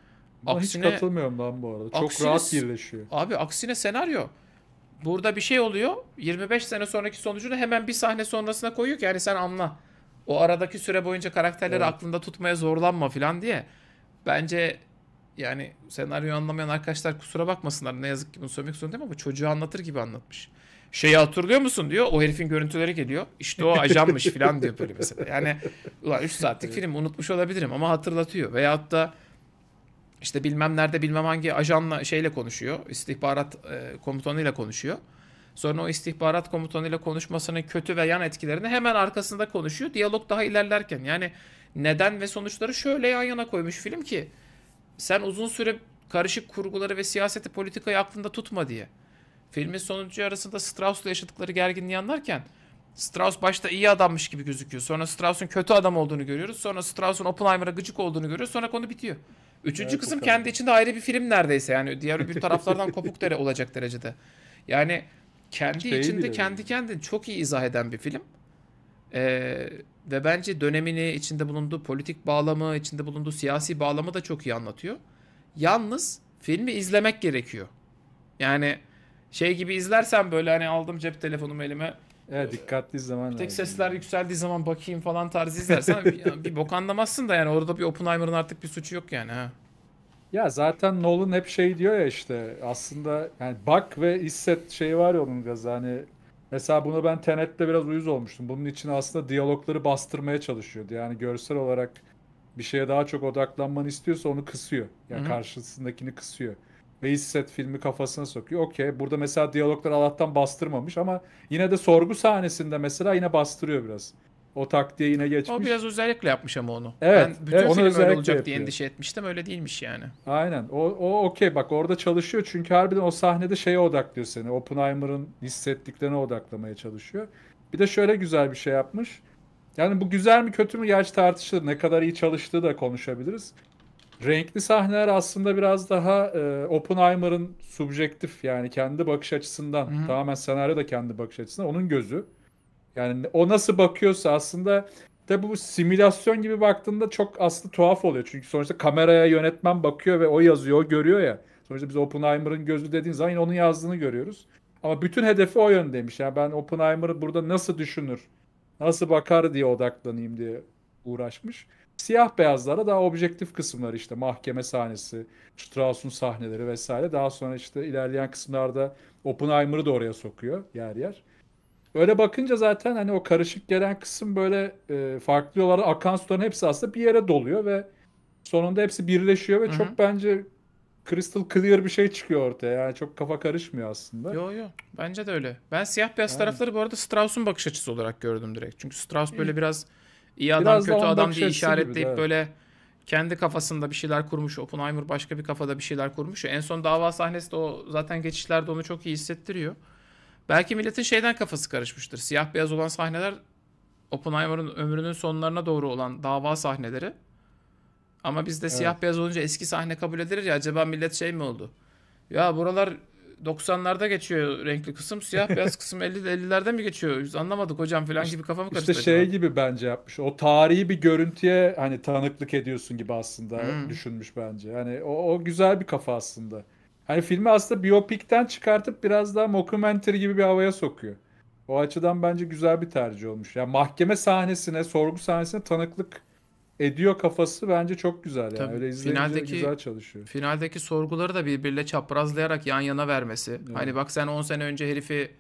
aksine, hiç katılmıyorum ben bu arada. Çok aksine, rahat birleşiyor. Abi aksine senaryo. Burada bir şey oluyor. 25 sene sonraki sonucunu hemen bir sahne sonrasına koyuyor ki yani sen anla. O aradaki süre boyunca karakterleri evet. aklında tutmaya zorlanma falan diye. Bence yani senaryoyu anlamayan arkadaşlar kusura bakmasınlar. Ne yazık ki bunu söylemek zorundayım ama çocuğu anlatır gibi anlatmış. Şeyi hatırlıyor musun diyor. O herifin görüntüleri geliyor. İşte o ajanmış falan diyor böyle mesela. Yani ulan 3 saatlik film unutmuş olabilirim ama hatırlatıyor. Veyahut da işte bilmem nerede bilmem hangi ajanla şeyle konuşuyor. istihbarat e, komutanıyla konuşuyor. Sonra o istihbarat komutanıyla konuşmasının kötü ve yan etkilerini hemen arkasında konuşuyor. Diyalog daha ilerlerken yani neden ve sonuçları şöyle yan yana koymuş film ki sen uzun süre karışık kurguları ve siyaseti politikayı aklında tutma diye. Filmin sonuncu arasında Strauss'la yaşadıkları gerginliği anlarken Strauss başta iyi adammış gibi gözüküyor. Sonra Strauss'un kötü adam olduğunu görüyoruz. Sonra Strauss'un Oppenheimer'a gıcık olduğunu görüyoruz. Sonra konu bitiyor. Üçüncü evet, kısım kendi içinde ayrı bir film neredeyse. Yani diğer öbür taraflardan kopuk dere olacak derecede. Yani kendi şey içinde kendi kendini çok iyi izah eden bir film. Ee, ve bence dönemini, içinde bulunduğu politik bağlamı, içinde bulunduğu siyasi bağlamı da çok iyi anlatıyor. Yalnız filmi izlemek gerekiyor. Yani şey gibi izlersen böyle hani aldım cep telefonumu elime. Evet dikkatli zaman. Bir tek sesler yani. yükseldiği zaman bakayım falan tarzı izlersen bir, bir bok anlamazsın da yani orada bir Oppenheimer'ın artık bir suçu yok yani ha. Ya zaten Nolan hep şey diyor ya işte aslında yani bak ve hisset şeyi var ya onun gazı hani Mesela bunu ben Tenet'te biraz uyuz olmuştum. Bunun için aslında diyalogları bastırmaya çalışıyordu. Yani görsel olarak bir şeye daha çok odaklanmanı istiyorsa onu kısıyor. Yani karşısındakini kısıyor. Ve hisset filmi kafasına sokuyor. Okey burada mesela diyaloglar Allah'tan bastırmamış ama yine de sorgu sahnesinde mesela yine bastırıyor biraz. O taktiğe yine geçmiş. O biraz özellikle yapmış ama onu. Evet. Ben bütün evet, film onu öyle olacak yapıyor. diye endişe etmiştim. Öyle değilmiş yani. Aynen. O, o okey bak orada çalışıyor. Çünkü harbiden o sahnede şeye odaklıyor seni. Oppenheimer'ın hissettiklerine odaklamaya çalışıyor. Bir de şöyle güzel bir şey yapmış. Yani bu güzel mi kötü mü gerçi tartışılır. Ne kadar iyi çalıştığı da konuşabiliriz. Renkli sahneler aslında biraz daha e, Oppenheimer'ın subjektif yani kendi bakış açısından Hı-hı. tamamen senaryo da kendi bakış açısından onun gözü. Yani o nasıl bakıyorsa aslında Tabi bu simülasyon gibi baktığında çok aslı tuhaf oluyor. Çünkü sonuçta kameraya yönetmen bakıyor ve o yazıyor, o görüyor ya. Sonuçta biz Oppenheimer'ın gözü dediğin zaman onun yazdığını görüyoruz. Ama bütün hedefi o yöndeymiş. Yani ben Oppenheimer'ı burada nasıl düşünür, nasıl bakar diye odaklanayım diye uğraşmış. Siyah beyazlara daha objektif kısımlar işte mahkeme sahnesi, Strauss'un sahneleri vesaire. Daha sonra işte ilerleyen kısımlarda Oppenheimer'ı da oraya sokuyor yer yer. Öyle bakınca zaten hani o karışık gelen kısım böyle e, farklı olarak akan suların hepsi aslında bir yere doluyor ve sonunda hepsi birleşiyor ve Hı-hı. çok bence crystal clear bir şey çıkıyor ortaya. Yani çok kafa karışmıyor aslında. Yo yo. Bence de öyle. Ben siyah beyaz yani. tarafları bu arada Strauss'un bakış açısı olarak gördüm direkt. Çünkü Strauss böyle biraz iyi adam biraz kötü adam diye işaretleyip gibi, böyle kendi kafasında bir şeyler kurmuş. Oppenheimer başka bir kafada bir şeyler kurmuş. En son dava sahnesi de o zaten geçişlerde onu çok iyi hissettiriyor. Belki milletin şeyden kafası karışmıştır. Siyah beyaz olan sahneler Oppenheimer'ın ömrünün sonlarına doğru olan dava sahneleri. Ama bizde evet. siyah beyaz olunca eski sahne kabul edilir ya acaba millet şey mi oldu? Ya buralar 90'larda geçiyor renkli kısım. Siyah beyaz kısım 50 50'lerde mi geçiyor? Biz anlamadık hocam falan gibi kafamı karıştırdı. İşte şey gibi bence yapmış. O tarihi bir görüntüye hani tanıklık ediyorsun gibi aslında hmm. düşünmüş bence. Hani o, o güzel bir kafa aslında. Hani filmi aslında biyopikten çıkartıp biraz daha mockumentary gibi bir havaya sokuyor. O açıdan bence güzel bir tercih olmuş. Yani mahkeme sahnesine, sorgu sahnesine tanıklık ediyor kafası bence çok güzel yani. Tabii, Öyle finaldeki, güzel çalışıyor. Finaldeki sorguları da birbirle çaprazlayarak yan yana vermesi. Evet. Hani bak sen 10 sene önce herifi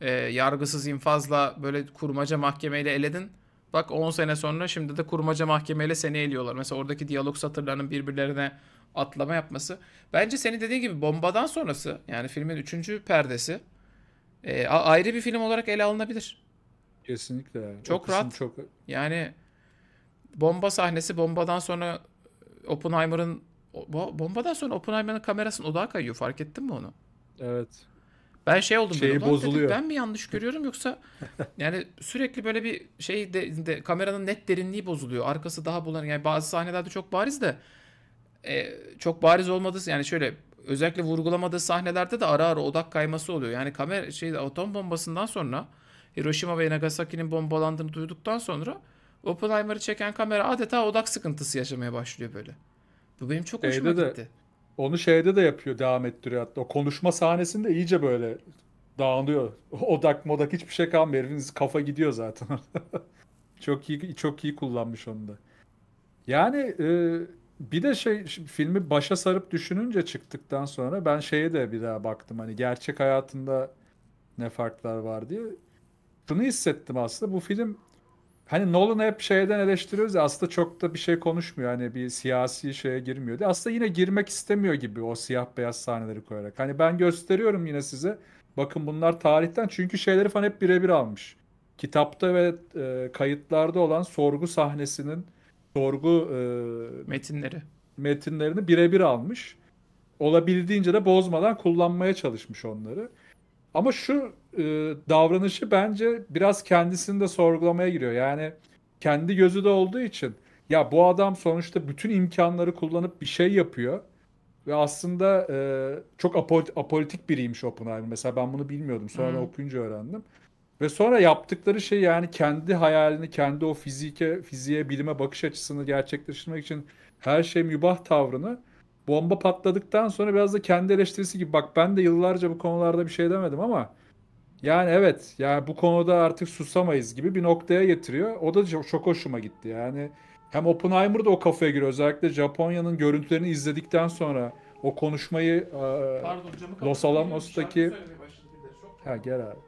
e, yargısız infazla böyle kurmaca mahkemeyle eledin. Bak 10 sene sonra şimdi de kurmaca mahkemeyle seni eliyorlar. Mesela oradaki diyalog satırlarının birbirlerine atlama yapması. Bence senin dediğin gibi bombadan sonrası yani filmin üçüncü perdesi e, ayrı bir film olarak ele alınabilir. Kesinlikle. Çok rahat. Çok... Yani bomba sahnesi bombadan sonra Oppenheimer'ın bombadan sonra Oppenheimer'ın kamerasının odağa kayıyor fark ettin mi onu? Evet. Ben şey oldum Şeyi bozuluyor. Dedim, ben mi yanlış görüyorum yoksa yani sürekli böyle bir şey de, de kameranın net derinliği bozuluyor. Arkası daha bulanık. Yani bazı sahnelerde çok bariz de e, çok bariz olmadı. Yani şöyle özellikle vurgulamadığı sahnelerde de ara ara odak kayması oluyor. Yani kamera şey atom bombasından sonra Hiroshima ve Nagasaki'nin bombalandığını duyduktan sonra Oppenheimer'ı çeken kamera adeta odak sıkıntısı yaşamaya başlıyor böyle. Bu benim çok hoşuma şeyde gitti. De, onu şeyde de yapıyor, devam ettiriyor hatta. O konuşma sahnesinde iyice böyle dağılıyor. Odak modak hiçbir şey kalmıyor. Herifin kafa gidiyor zaten. çok iyi çok iyi kullanmış onu da. Yani e, bir de şey filmi başa sarıp düşününce çıktıktan sonra ben şeye de bir daha baktım hani gerçek hayatında ne farklar var diye. bunu hissettim aslında bu film hani Nolan hep şeyden eleştiriyoruz ya aslında çok da bir şey konuşmuyor. Hani bir siyasi şeye girmiyor diye. Aslında yine girmek istemiyor gibi o siyah beyaz sahneleri koyarak. Hani ben gösteriyorum yine size. Bakın bunlar tarihten çünkü şeyleri falan hep birebir almış. Kitapta ve e, kayıtlarda olan sorgu sahnesinin sorgu e, metinleri metinlerini birebir almış. Olabildiğince de bozmadan kullanmaya çalışmış onları. Ama şu e, davranışı bence biraz kendisini de sorgulamaya giriyor. Yani kendi gözü de olduğu için ya bu adam sonuçta bütün imkanları kullanıp bir şey yapıyor. Ve aslında e, çok apolitik biriymiş Oppenheimer. Mesela ben bunu bilmiyordum. Sonra hmm. okuyunca öğrendim. Ve sonra yaptıkları şey yani kendi hayalini, kendi o fizike, fiziğe, bilime bakış açısını gerçekleştirmek için her şey mübah tavrını bomba patladıktan sonra biraz da kendi eleştirisi gibi bak ben de yıllarca bu konularda bir şey demedim ama yani evet yani bu konuda artık susamayız gibi bir noktaya getiriyor. O da çok, hoşuma gitti yani. Hem Oppenheimer da o kafaya giriyor. Özellikle Japonya'nın görüntülerini izledikten sonra o konuşmayı e, Pardon, Los Alamos'taki... Ha gel abi.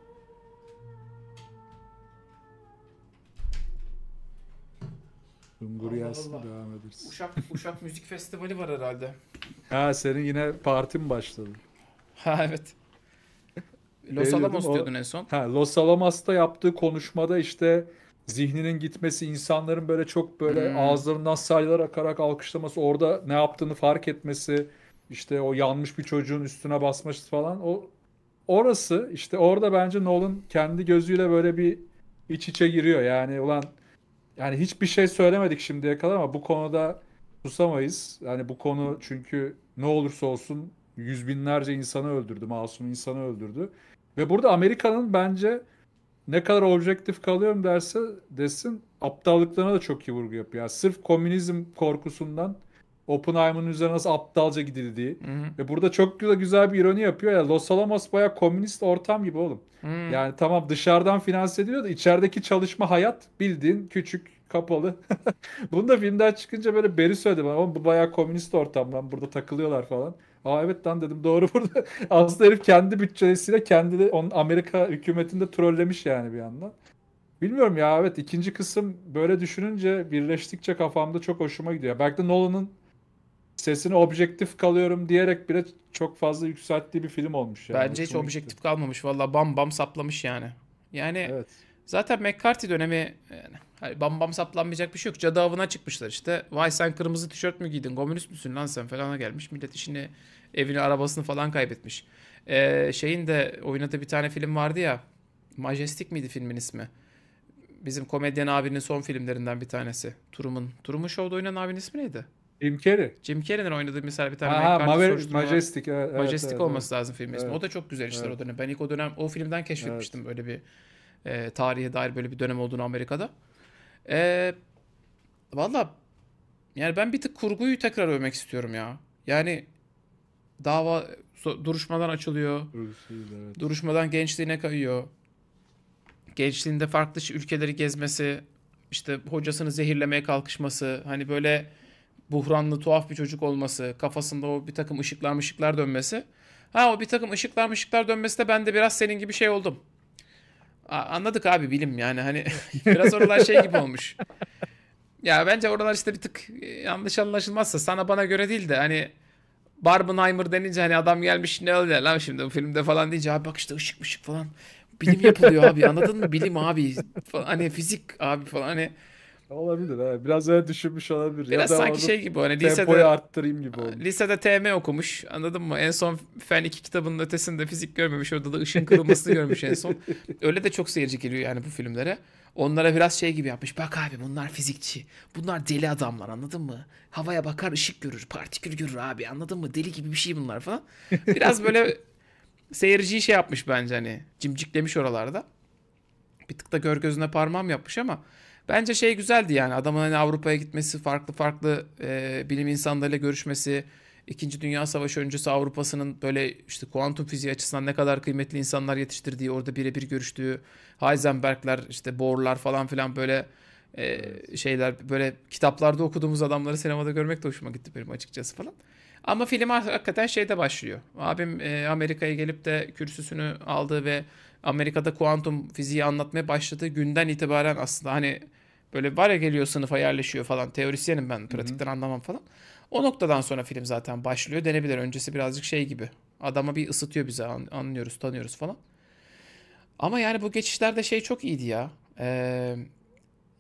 Dungur yazsın devam ederiz. Uşak, Uşak Müzik Festivali var herhalde. Ha senin yine partin başladı. Ha evet. Los Ne Alamos diyordun en son. Ha Los Alamas'ta yaptığı konuşmada işte zihninin gitmesi, insanların böyle çok böyle Hmm. ağızlarından salyalar akarak alkışlaması, orada ne yaptığını fark etmesi, işte o yanmış bir çocuğun üstüne basması falan. O orası işte orada bence Nolan kendi gözüyle böyle bir iç içe giriyor. Yani ulan yani hiçbir şey söylemedik şimdiye kadar ama bu konuda susamayız. Yani bu konu çünkü ne olursa olsun yüz binlerce insanı öldürdü, masum insanı öldürdü. Ve burada Amerika'nın bence ne kadar objektif kalıyorum derse desin aptallıklarına da çok iyi vurgu yapıyor. Yani sırf komünizm korkusundan Oppenheimer'ın üzerine nasıl aptalca gidildiği. Hı hı. Ve burada çok güzel, güzel bir ironi yapıyor ya. Los Alamos bayağı komünist ortam gibi oğlum. Hı. Yani tamam dışarıdan finanse ediliyor da içerideki çalışma hayat bildiğin küçük, kapalı. Bunu da filmden çıkınca böyle beri söyledi bana. Oğlum bu baya komünist ortam lan burada takılıyorlar falan. Aa evet lan dedim doğru burada. Aslında herif kendi bütçesiyle kendi onun Amerika hükümetinde trollemiş yani bir yandan. Bilmiyorum ya evet ikinci kısım böyle düşününce birleştikçe kafamda çok hoşuma gidiyor. Belki de Nolan'ın sesini objektif kalıyorum diyerek bile çok fazla yükselttiği bir film olmuş. Yani. Bence hiç objektif kalmamış. Valla bam bam saplamış yani. Yani evet. zaten McCarthy dönemi yani, hani bam bam saplanmayacak bir şey yok. Cadı avına çıkmışlar işte. Vay sen kırmızı tişört mü giydin? Komünist müsün lan sen falana gelmiş. Millet işini, evini, arabasını falan kaybetmiş. Ee, şeyin de oynadığı bir tane film vardı ya. Majestic miydi filmin ismi? Bizim komedyen abinin son filmlerinden bir tanesi. Turum'un. Turum'un şovda oynayan abinin ismi neydi? Jim Carrey. Jim Carrey'nin oynadığı mesela bir tane Aha, Maver- Majestic. E, evet, Majestic evet, olması evet. lazım filmin evet. ismi. O da çok güzel işler evet. o dönem. Ben ilk o dönem o filmden keşfetmiştim evet. böyle bir e, tarihe dair böyle bir dönem olduğunu Amerika'da. E, Valla yani ben bir tık kurguyu tekrar övmek istiyorum ya. Yani dava so, duruşmadan açılıyor. Evet. Duruşmadan gençliğine kayıyor. Gençliğinde farklı ülkeleri gezmesi, işte hocasını zehirlemeye kalkışması, hani böyle buhranlı tuhaf bir çocuk olması, kafasında o bir takım ışıklar ışıklar dönmesi. Ha o bir takım ışıklar ışıklar dönmesi de ben de biraz senin gibi şey oldum. Aa, anladık abi bilim yani hani biraz oralar şey gibi olmuş. Ya bence oralar işte bir tık e, yanlış anlaşılmazsa sana bana göre değil de hani Barbenheimer denince hani adam gelmiş ne oluyor lan şimdi bu filmde falan deyince abi bak işte ışık ışık falan bilim yapılıyor abi anladın mı bilim abi falan hani fizik abi falan hani Olabilir ha. Biraz öyle düşünmüş olabilir. Biraz ya da sanki şey gibi hani lisede tempoyu arttırayım gibi oldu. Lisede TM okumuş. Anladın mı? En son fen 2 kitabının ötesinde fizik görmemiş. Orada da ışın kırılmasını görmüş en son. Öyle de çok seyirci geliyor yani bu filmlere. Onlara biraz şey gibi yapmış. Bak abi bunlar fizikçi. Bunlar deli adamlar anladın mı? Havaya bakar ışık görür. Partikül görür abi anladın mı? Deli gibi bir şey bunlar falan. Biraz böyle seyirciyi şey yapmış bence hani. Cimciklemiş oralarda. Bir tık da gör gözüne parmağım yapmış ama Bence şey güzeldi yani adamın hani Avrupa'ya gitmesi, farklı farklı e, bilim insanlarıyla görüşmesi, İkinci Dünya Savaşı öncesi Avrupa'sının böyle işte kuantum fiziği açısından ne kadar kıymetli insanlar yetiştirdiği, orada birebir görüştüğü Heisenberg'ler, işte Bohr'lar falan filan böyle e, şeyler böyle kitaplarda okuduğumuz adamları sinemada görmek de hoşuma gitti benim açıkçası falan. Ama film hakikaten şeyde başlıyor. Abim e, Amerika'ya gelip de kürsüsünü aldı ve Amerika'da kuantum fiziği anlatmaya başladığı günden itibaren aslında hani Böyle var ya geliyor sınıfa yerleşiyor falan. Teorisyenim ben. Pratikten Hı-hı. anlamam falan. O noktadan sonra film zaten başlıyor. Denebilir. Öncesi birazcık şey gibi. Adama bir ısıtıyor bize. anlıyoruz, tanıyoruz falan. Ama yani bu geçişlerde şey çok iyiydi ya. Ee,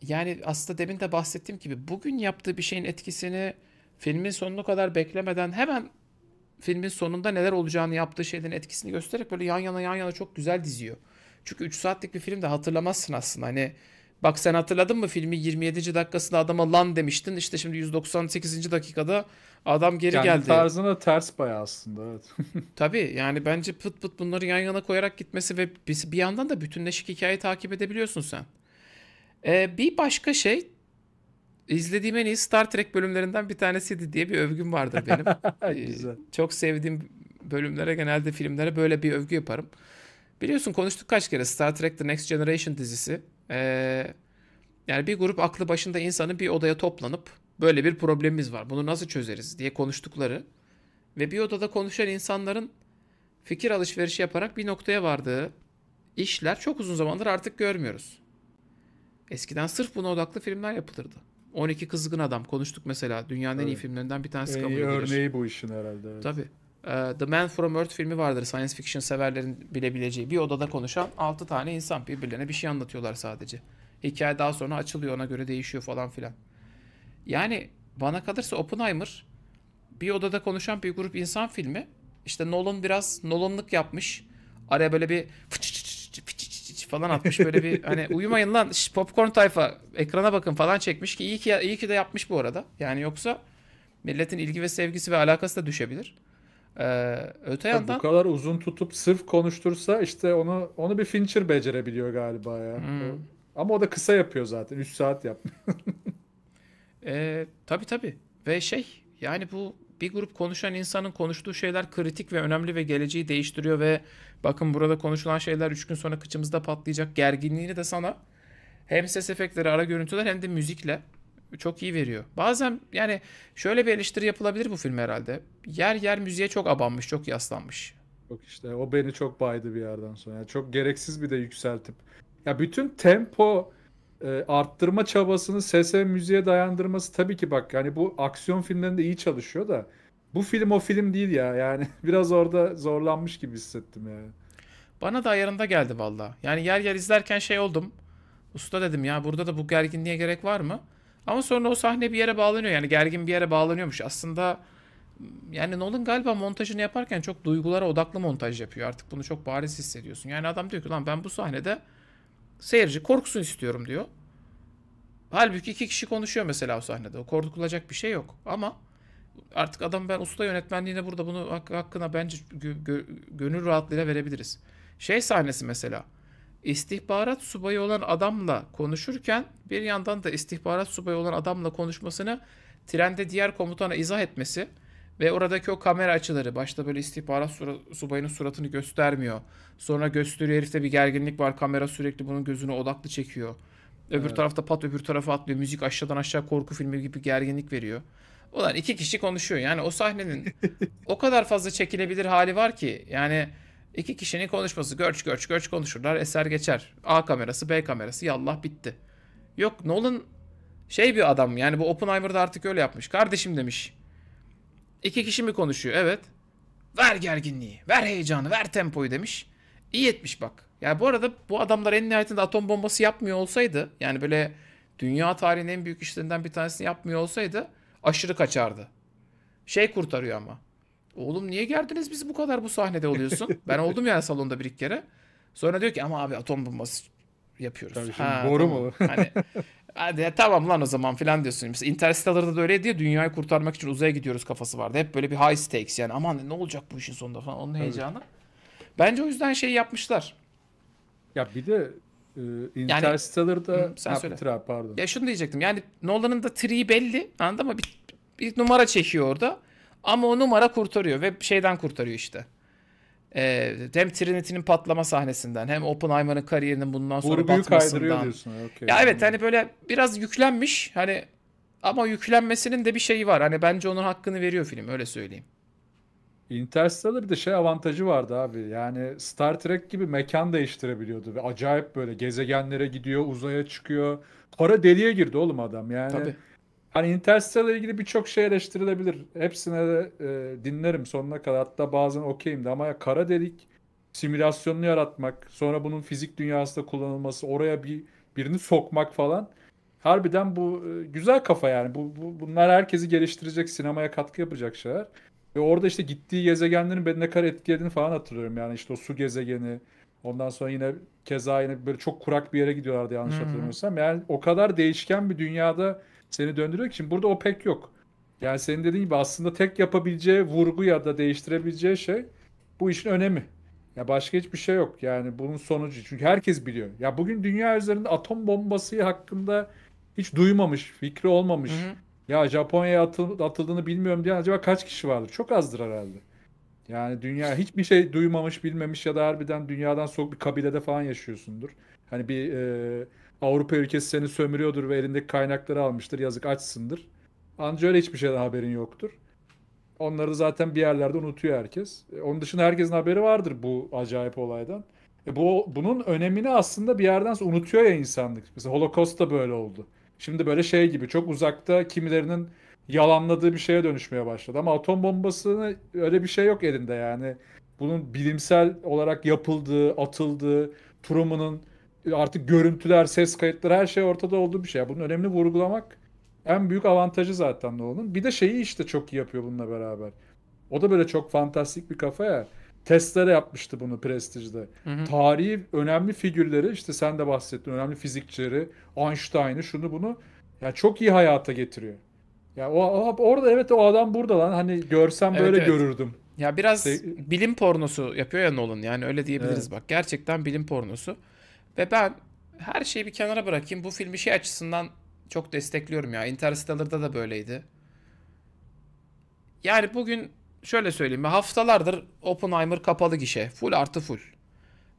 yani aslında demin de bahsettiğim gibi bugün yaptığı bir şeyin etkisini filmin sonuna kadar beklemeden hemen filmin sonunda neler olacağını yaptığı şeylerin etkisini göstererek böyle yan yana yan yana çok güzel diziyor. Çünkü 3 saatlik bir filmde hatırlamazsın aslında. Hani Bak sen hatırladın mı filmi 27. dakikasında adama lan demiştin. İşte şimdi 198. dakikada adam geri yani geldi. tarzına ters bayağı aslında evet. Tabii yani bence pıt pıt bunları yan yana koyarak gitmesi ve biz bir yandan da bütünleşik hikayeyi takip edebiliyorsun sen. Ee, bir başka şey izlediğim en iyi Star Trek bölümlerinden bir tanesiydi diye bir övgüm vardır benim. Ee, Güzel. Ee, çok sevdiğim bölümlere genelde filmlere böyle bir övgü yaparım. Biliyorsun konuştuk kaç kere Star Trek The Next Generation dizisi ee, yani bir grup aklı başında insanın bir odaya toplanıp böyle bir problemimiz var. Bunu nasıl çözeriz diye konuştukları ve bir odada konuşan insanların fikir alışverişi yaparak bir noktaya vardığı işler çok uzun zamandır artık görmüyoruz. Eskiden sırf buna odaklı filmler yapılırdı. 12 Kızgın Adam konuştuk mesela. Dünyanın evet. en iyi filmlerinden bir tanesi kabul edilir. örneği bu işin herhalde. Evet. Tabii. Ee, The Man From Earth filmi vardır science fiction severlerin bilebileceği. Bir odada konuşan 6 tane insan birbirlerine bir şey anlatıyorlar sadece. Hikaye daha sonra açılıyor ona göre değişiyor falan filan. Yani bana kalırsa Oppenheimer bir odada konuşan bir grup insan filmi. İşte Nolan biraz Nolan'lık yapmış. Araya böyle bir falan atmış böyle bir hani uyumayın lan şş, popcorn tayfa ekrana bakın falan çekmiş ki iyi ki iyi ki de yapmış bu arada. Yani yoksa milletin ilgi ve sevgisi ve alakası da düşebilir. Ee, öte ya bu kadar uzun tutup sırf konuştursa işte onu onu bir Fincher becerebiliyor galiba ya. Hmm. Ama o da kısa yapıyor zaten. 3 saat yap. ee, tabi tabii. Ve şey yani bu bir grup konuşan insanın konuştuğu şeyler kritik ve önemli ve geleceği değiştiriyor ve bakın burada konuşulan şeyler 3 gün sonra kıçımızda patlayacak gerginliğini de sana hem ses efektleri, ara görüntüler hem de müzikle çok iyi veriyor. Bazen yani şöyle bir eleştiri yapılabilir bu film herhalde. Yer yer müziğe çok abanmış, çok yaslanmış. Yok işte o beni çok baydı bir yerden sonra. Yani çok gereksiz bir de yükseltip. Ya bütün tempo e, arttırma çabasını sese müziğe dayandırması tabii ki bak yani bu aksiyon filmlerinde iyi çalışıyor da bu film o film değil ya yani biraz orada zorlanmış gibi hissettim yani. Bana da ayarında geldi valla. Yani yer yer izlerken şey oldum. Usta dedim ya burada da bu gerginliğe gerek var mı? Ama sonra o sahne bir yere bağlanıyor. Yani gergin bir yere bağlanıyormuş. Aslında yani Nolan galiba montajını yaparken çok duygulara odaklı montaj yapıyor. Artık bunu çok bariz hissediyorsun. Yani adam diyor ki lan ben bu sahnede seyirci korksun istiyorum diyor. Halbuki iki kişi konuşuyor mesela o sahnede. O korkulacak bir şey yok. Ama artık adam ben usta yönetmenliğine burada bunu hakkına bence gönül rahatlığıyla verebiliriz. Şey sahnesi mesela istihbarat subayı olan adamla konuşurken bir yandan da istihbarat subayı olan adamla konuşmasını trende diğer komutana izah etmesi ve oradaki o kamera açıları başta böyle istihbarat sura- subayının suratını göstermiyor. Sonra gösteriyor herifte bir gerginlik var kamera sürekli bunun gözünü odaklı çekiyor. Öbür evet. tarafta pat öbür tarafa atlıyor. Müzik aşağıdan aşağı korku filmi gibi gerginlik veriyor. Ulan iki kişi konuşuyor. Yani o sahnenin o kadar fazla çekilebilir hali var ki. Yani İki kişinin konuşması görç görç görç konuşurlar eser geçer. A kamerası B kamerası yallah bitti. Yok Nolan şey bir adam yani bu Oppenheimer'da artık öyle yapmış. Kardeşim demiş. İki kişi mi konuşuyor? Evet. Ver gerginliği, ver heyecanı, ver tempoyu demiş. İyi etmiş bak. Yani bu arada bu adamlar en nihayetinde atom bombası yapmıyor olsaydı yani böyle dünya tarihinin en büyük işlerinden bir tanesini yapmıyor olsaydı aşırı kaçardı. Şey kurtarıyor ama. Oğlum niye geldiniz biz bu kadar bu sahnede oluyorsun? ben oldum yani salonda bir iki kere. Sonra diyor ki ama abi atom bombası yapıyoruz. Tabii şimdi ha, boru tamam. mu? hani, hadi ya, tamam lan o zaman filan diyorsun. Mesela Interstellar'da da öyleydi ya dünyayı kurtarmak için uzaya gidiyoruz kafası vardı. Hep böyle bir high stakes yani aman ne olacak bu işin sonunda falan onun Tabii. heyecanı. Bence o yüzden şey yapmışlar. Ya bir de e, Interstellar'da yani, sen söyle. Tra, pardon. Ya şunu diyecektim. Yani Nolan'ın da tri belli. Anladın mı? Bir, bir numara çekiyor orada. Ama o numara kurtarıyor ve şeyden kurtarıyor işte. Ee, hem Trinity'nin patlama sahnesinden hem Oppenheimer'ın kariyerinin bundan sonra Vurguyu batmasından. okay. Ya evet hani böyle biraz yüklenmiş hani ama yüklenmesinin de bir şeyi var. Hani bence onun hakkını veriyor film öyle söyleyeyim. Interstellar bir de şey avantajı vardı abi. Yani Star Trek gibi mekan değiştirebiliyordu ve acayip böyle gezegenlere gidiyor, uzaya çıkıyor. Para deliye girdi oğlum adam yani. Tabii. Hani interstellar ilgili birçok şey eleştirilebilir. Hepsine de e, dinlerim sonuna kadar. Hatta bazen okeyim de ama ya kara delik simülasyonunu yaratmak, sonra bunun fizik dünyasında kullanılması, oraya bir birini sokmak falan. Harbiden bu e, güzel kafa yani. Bu, bu bunlar herkesi geliştirecek, sinemaya katkı yapacak şeyler. Ve orada işte gittiği gezegenlerin beni ne kadar etkilediğini falan hatırlıyorum. Yani işte o su gezegeni, ondan sonra yine keza yine böyle çok kurak bir yere gidiyorlardı yanlış hmm. hatırlamıyorsam. Yani o kadar değişken bir dünyada seni döndürüyor ki şimdi burada o pek yok. Yani senin dediğin gibi aslında tek yapabileceği vurgu ya da değiştirebileceği şey bu işin önemi. Ya başka hiçbir şey yok. Yani bunun sonucu. Çünkü herkes biliyor. Ya bugün dünya üzerinde atom bombası hakkında hiç duymamış, fikri olmamış. Hı hı. Ya Japonya'ya atıl, atıldığını bilmiyorum diye acaba kaç kişi vardır? Çok azdır herhalde. Yani dünya hiçbir şey duymamış, bilmemiş ya da harbiden dünyadan soğuk bir kabilede falan yaşıyorsundur. Hani bir e, Avrupa ülkesi seni sömürüyordur ve elindeki kaynakları almıştır. Yazık açsındır. Anca öyle hiçbir şeyden haberin yoktur. Onları zaten bir yerlerde unutuyor herkes. E, onun dışında herkesin haberi vardır bu acayip olaydan. E bu bunun önemini aslında bir yerden sonra unutuyor ya insanlık. Mesela Holocaust da böyle oldu. Şimdi böyle şey gibi çok uzakta kimilerinin yalanladığı bir şeye dönüşmeye başladı. Ama atom bombasını öyle bir şey yok elinde yani. Bunun bilimsel olarak yapıldığı, atıldığı, Truman'ın artık görüntüler, ses kayıtları her şey ortada olduğu bir şey. bunun önemli vurgulamak en büyük avantajı zaten Nolan'ın. Bir de şeyi işte çok iyi yapıyor bununla beraber. O da böyle çok fantastik bir kafa ya. Testlere yapmıştı bunu Prestige'de. Hı hı. Tarihi önemli figürleri işte sen de bahsettin önemli fizikçileri, Einstein'ı şunu bunu yani çok iyi hayata getiriyor. Ya o, o orada evet o adam burada lan hani görsem böyle evet, evet. görürdüm. Ya biraz şey... bilim pornosu yapıyor ya Nolan yani öyle diyebiliriz evet. bak. Gerçekten bilim pornosu. Ve ben her şeyi bir kenara bırakayım. Bu filmi şey açısından çok destekliyorum ya. Interstellar'da da böyleydi. Yani bugün şöyle söyleyeyim. Haftalardır Oppenheimer kapalı gişe. Full artı full.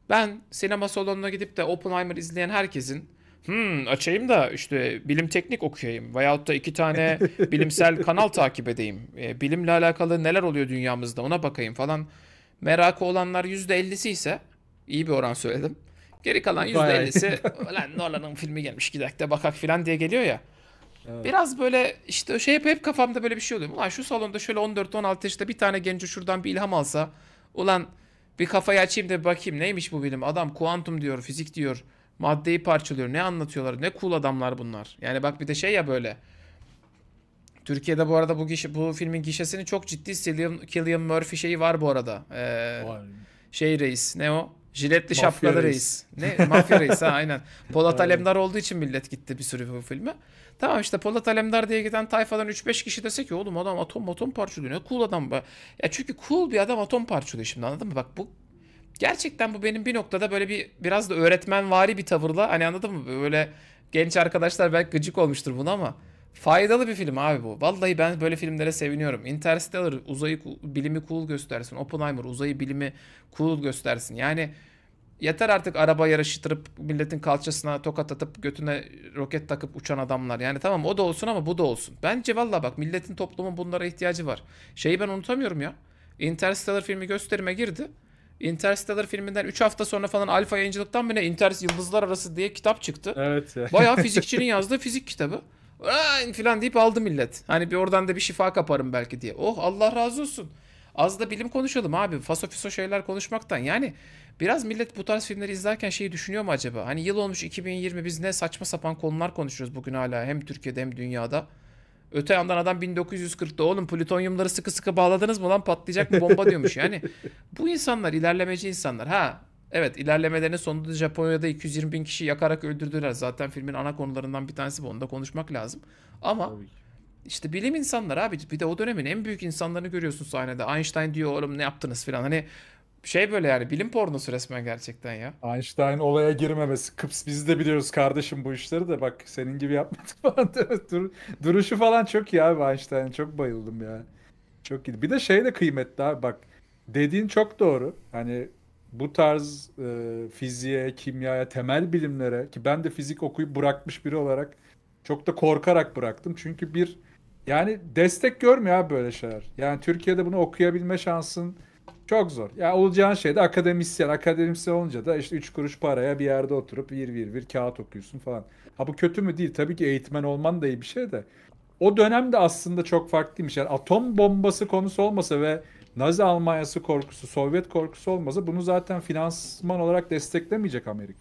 Ben sinema salonuna gidip de Oppenheimer izleyen herkesin hmm, açayım da işte bilim teknik okuyayım veyahut da iki tane bilimsel kanal takip edeyim. E, bilimle alakalı neler oluyor dünyamızda ona bakayım falan. Merakı olanlar %50'si ise iyi bir oran söyledim. Geri kalan %50'si lan Nolan'ın filmi gelmiş gidek de bakak filan diye geliyor ya. Evet. Biraz böyle işte şey hep, hep kafamda böyle bir şey oluyor. Ulan şu salonda şöyle 14-16 yaşında bir tane genci şuradan bir ilham alsa. Ulan bir kafayı açayım da bakayım neymiş bu bilim. Adam kuantum diyor, fizik diyor, maddeyi parçalıyor. Ne anlatıyorlar? Ne cool adamlar bunlar. Yani bak bir de şey ya böyle. Türkiye'de bu arada bu gişe, bu filmin gişesini çok ciddi Cillian, Cillian Murphy şeyi var bu arada. Ee, Vay. şey reis ne o? Jiletli mafya şapkalı reis. reis. Ne? Mafya reis ha aynen. Polat aynen. Alemdar olduğu için millet gitti bir sürü bu filme. Tamam işte Polat Alemdar diye giden tayfadan 3-5 kişi dese ki oğlum adam atom atom parçalıyor. Ne cool adam. Ya çünkü cool bir adam atom parçalıyor şimdi anladın mı? Bak bu gerçekten bu benim bir noktada böyle bir biraz da öğretmenvari bir tavırla hani anladın mı? Böyle genç arkadaşlar belki gıcık olmuştur buna ama Faydalı bir film abi bu. Vallahi ben böyle filmlere seviniyorum. Interstellar uzayı bilimi cool göstersin. Oppenheimer uzayı bilimi cool göstersin. Yani yeter artık araba yarıştırıp milletin kalçasına tokat atıp götüne roket takıp uçan adamlar. Yani tamam o da olsun ama bu da olsun. Bence vallahi bak milletin toplumun bunlara ihtiyacı var. Şeyi ben unutamıyorum ya. Interstellar filmi gösterime girdi. Interstellar filminden 3 hafta sonra falan Alfa yayıncılıktan ne Inter Yıldızlar Arası diye kitap çıktı. Evet. Bayağı fizikçinin yazdığı fizik kitabı. Aa, falan deyip aldı millet. Hani bir oradan da bir şifa kaparım belki diye. Oh Allah razı olsun. Az da bilim konuşalım abi. Faso fiso şeyler konuşmaktan. Yani biraz millet bu tarz filmleri izlerken şeyi düşünüyor mu acaba? Hani yıl olmuş 2020 biz ne saçma sapan konular konuşuyoruz bugün hala. Hem Türkiye'de hem dünyada. Öte yandan adam 1940'da oğlum plütonyumları sıkı sıkı bağladınız mı lan patlayacak mı bomba diyormuş. Yani bu insanlar ilerlemeci insanlar. Ha Evet ilerlemelerinin sonunda Japonya'da 220 bin kişi yakarak öldürdüler. Zaten filmin ana konularından bir tanesi bu. Onu da konuşmak lazım. Ama işte bilim insanları abi bir de o dönemin en büyük insanlarını görüyorsun sahnede. Einstein diyor oğlum ne yaptınız falan. Hani şey böyle yani bilim pornosu resmen gerçekten ya. Einstein olaya girmemesi. Kıps biz de biliyoruz kardeşim bu işleri de bak senin gibi yapmadık falan. Dur, duruşu falan çok iyi abi Einstein. Çok bayıldım ya. Çok iyi. Bir de şey de kıymetli abi bak. Dediğin çok doğru. Hani bu tarz e, fiziğe, kimyaya, temel bilimlere ki ben de fizik okuyup bırakmış biri olarak çok da korkarak bıraktım. Çünkü bir yani destek görmüyor abi böyle şeyler. Yani Türkiye'de bunu okuyabilme şansın çok zor. Ya yani olacağın şey de akademisyen. Akademisyen olunca da işte üç kuruş paraya bir yerde oturup bir bir bir kağıt okuyorsun falan. Ha bu kötü mü değil. Tabii ki eğitmen olman da iyi bir şey de. O dönem de aslında çok farklıymış. Yani atom bombası konusu olmasa ve Nazi Almanyası korkusu, Sovyet korkusu olmasa bunu zaten finansman olarak desteklemeyecek Amerika.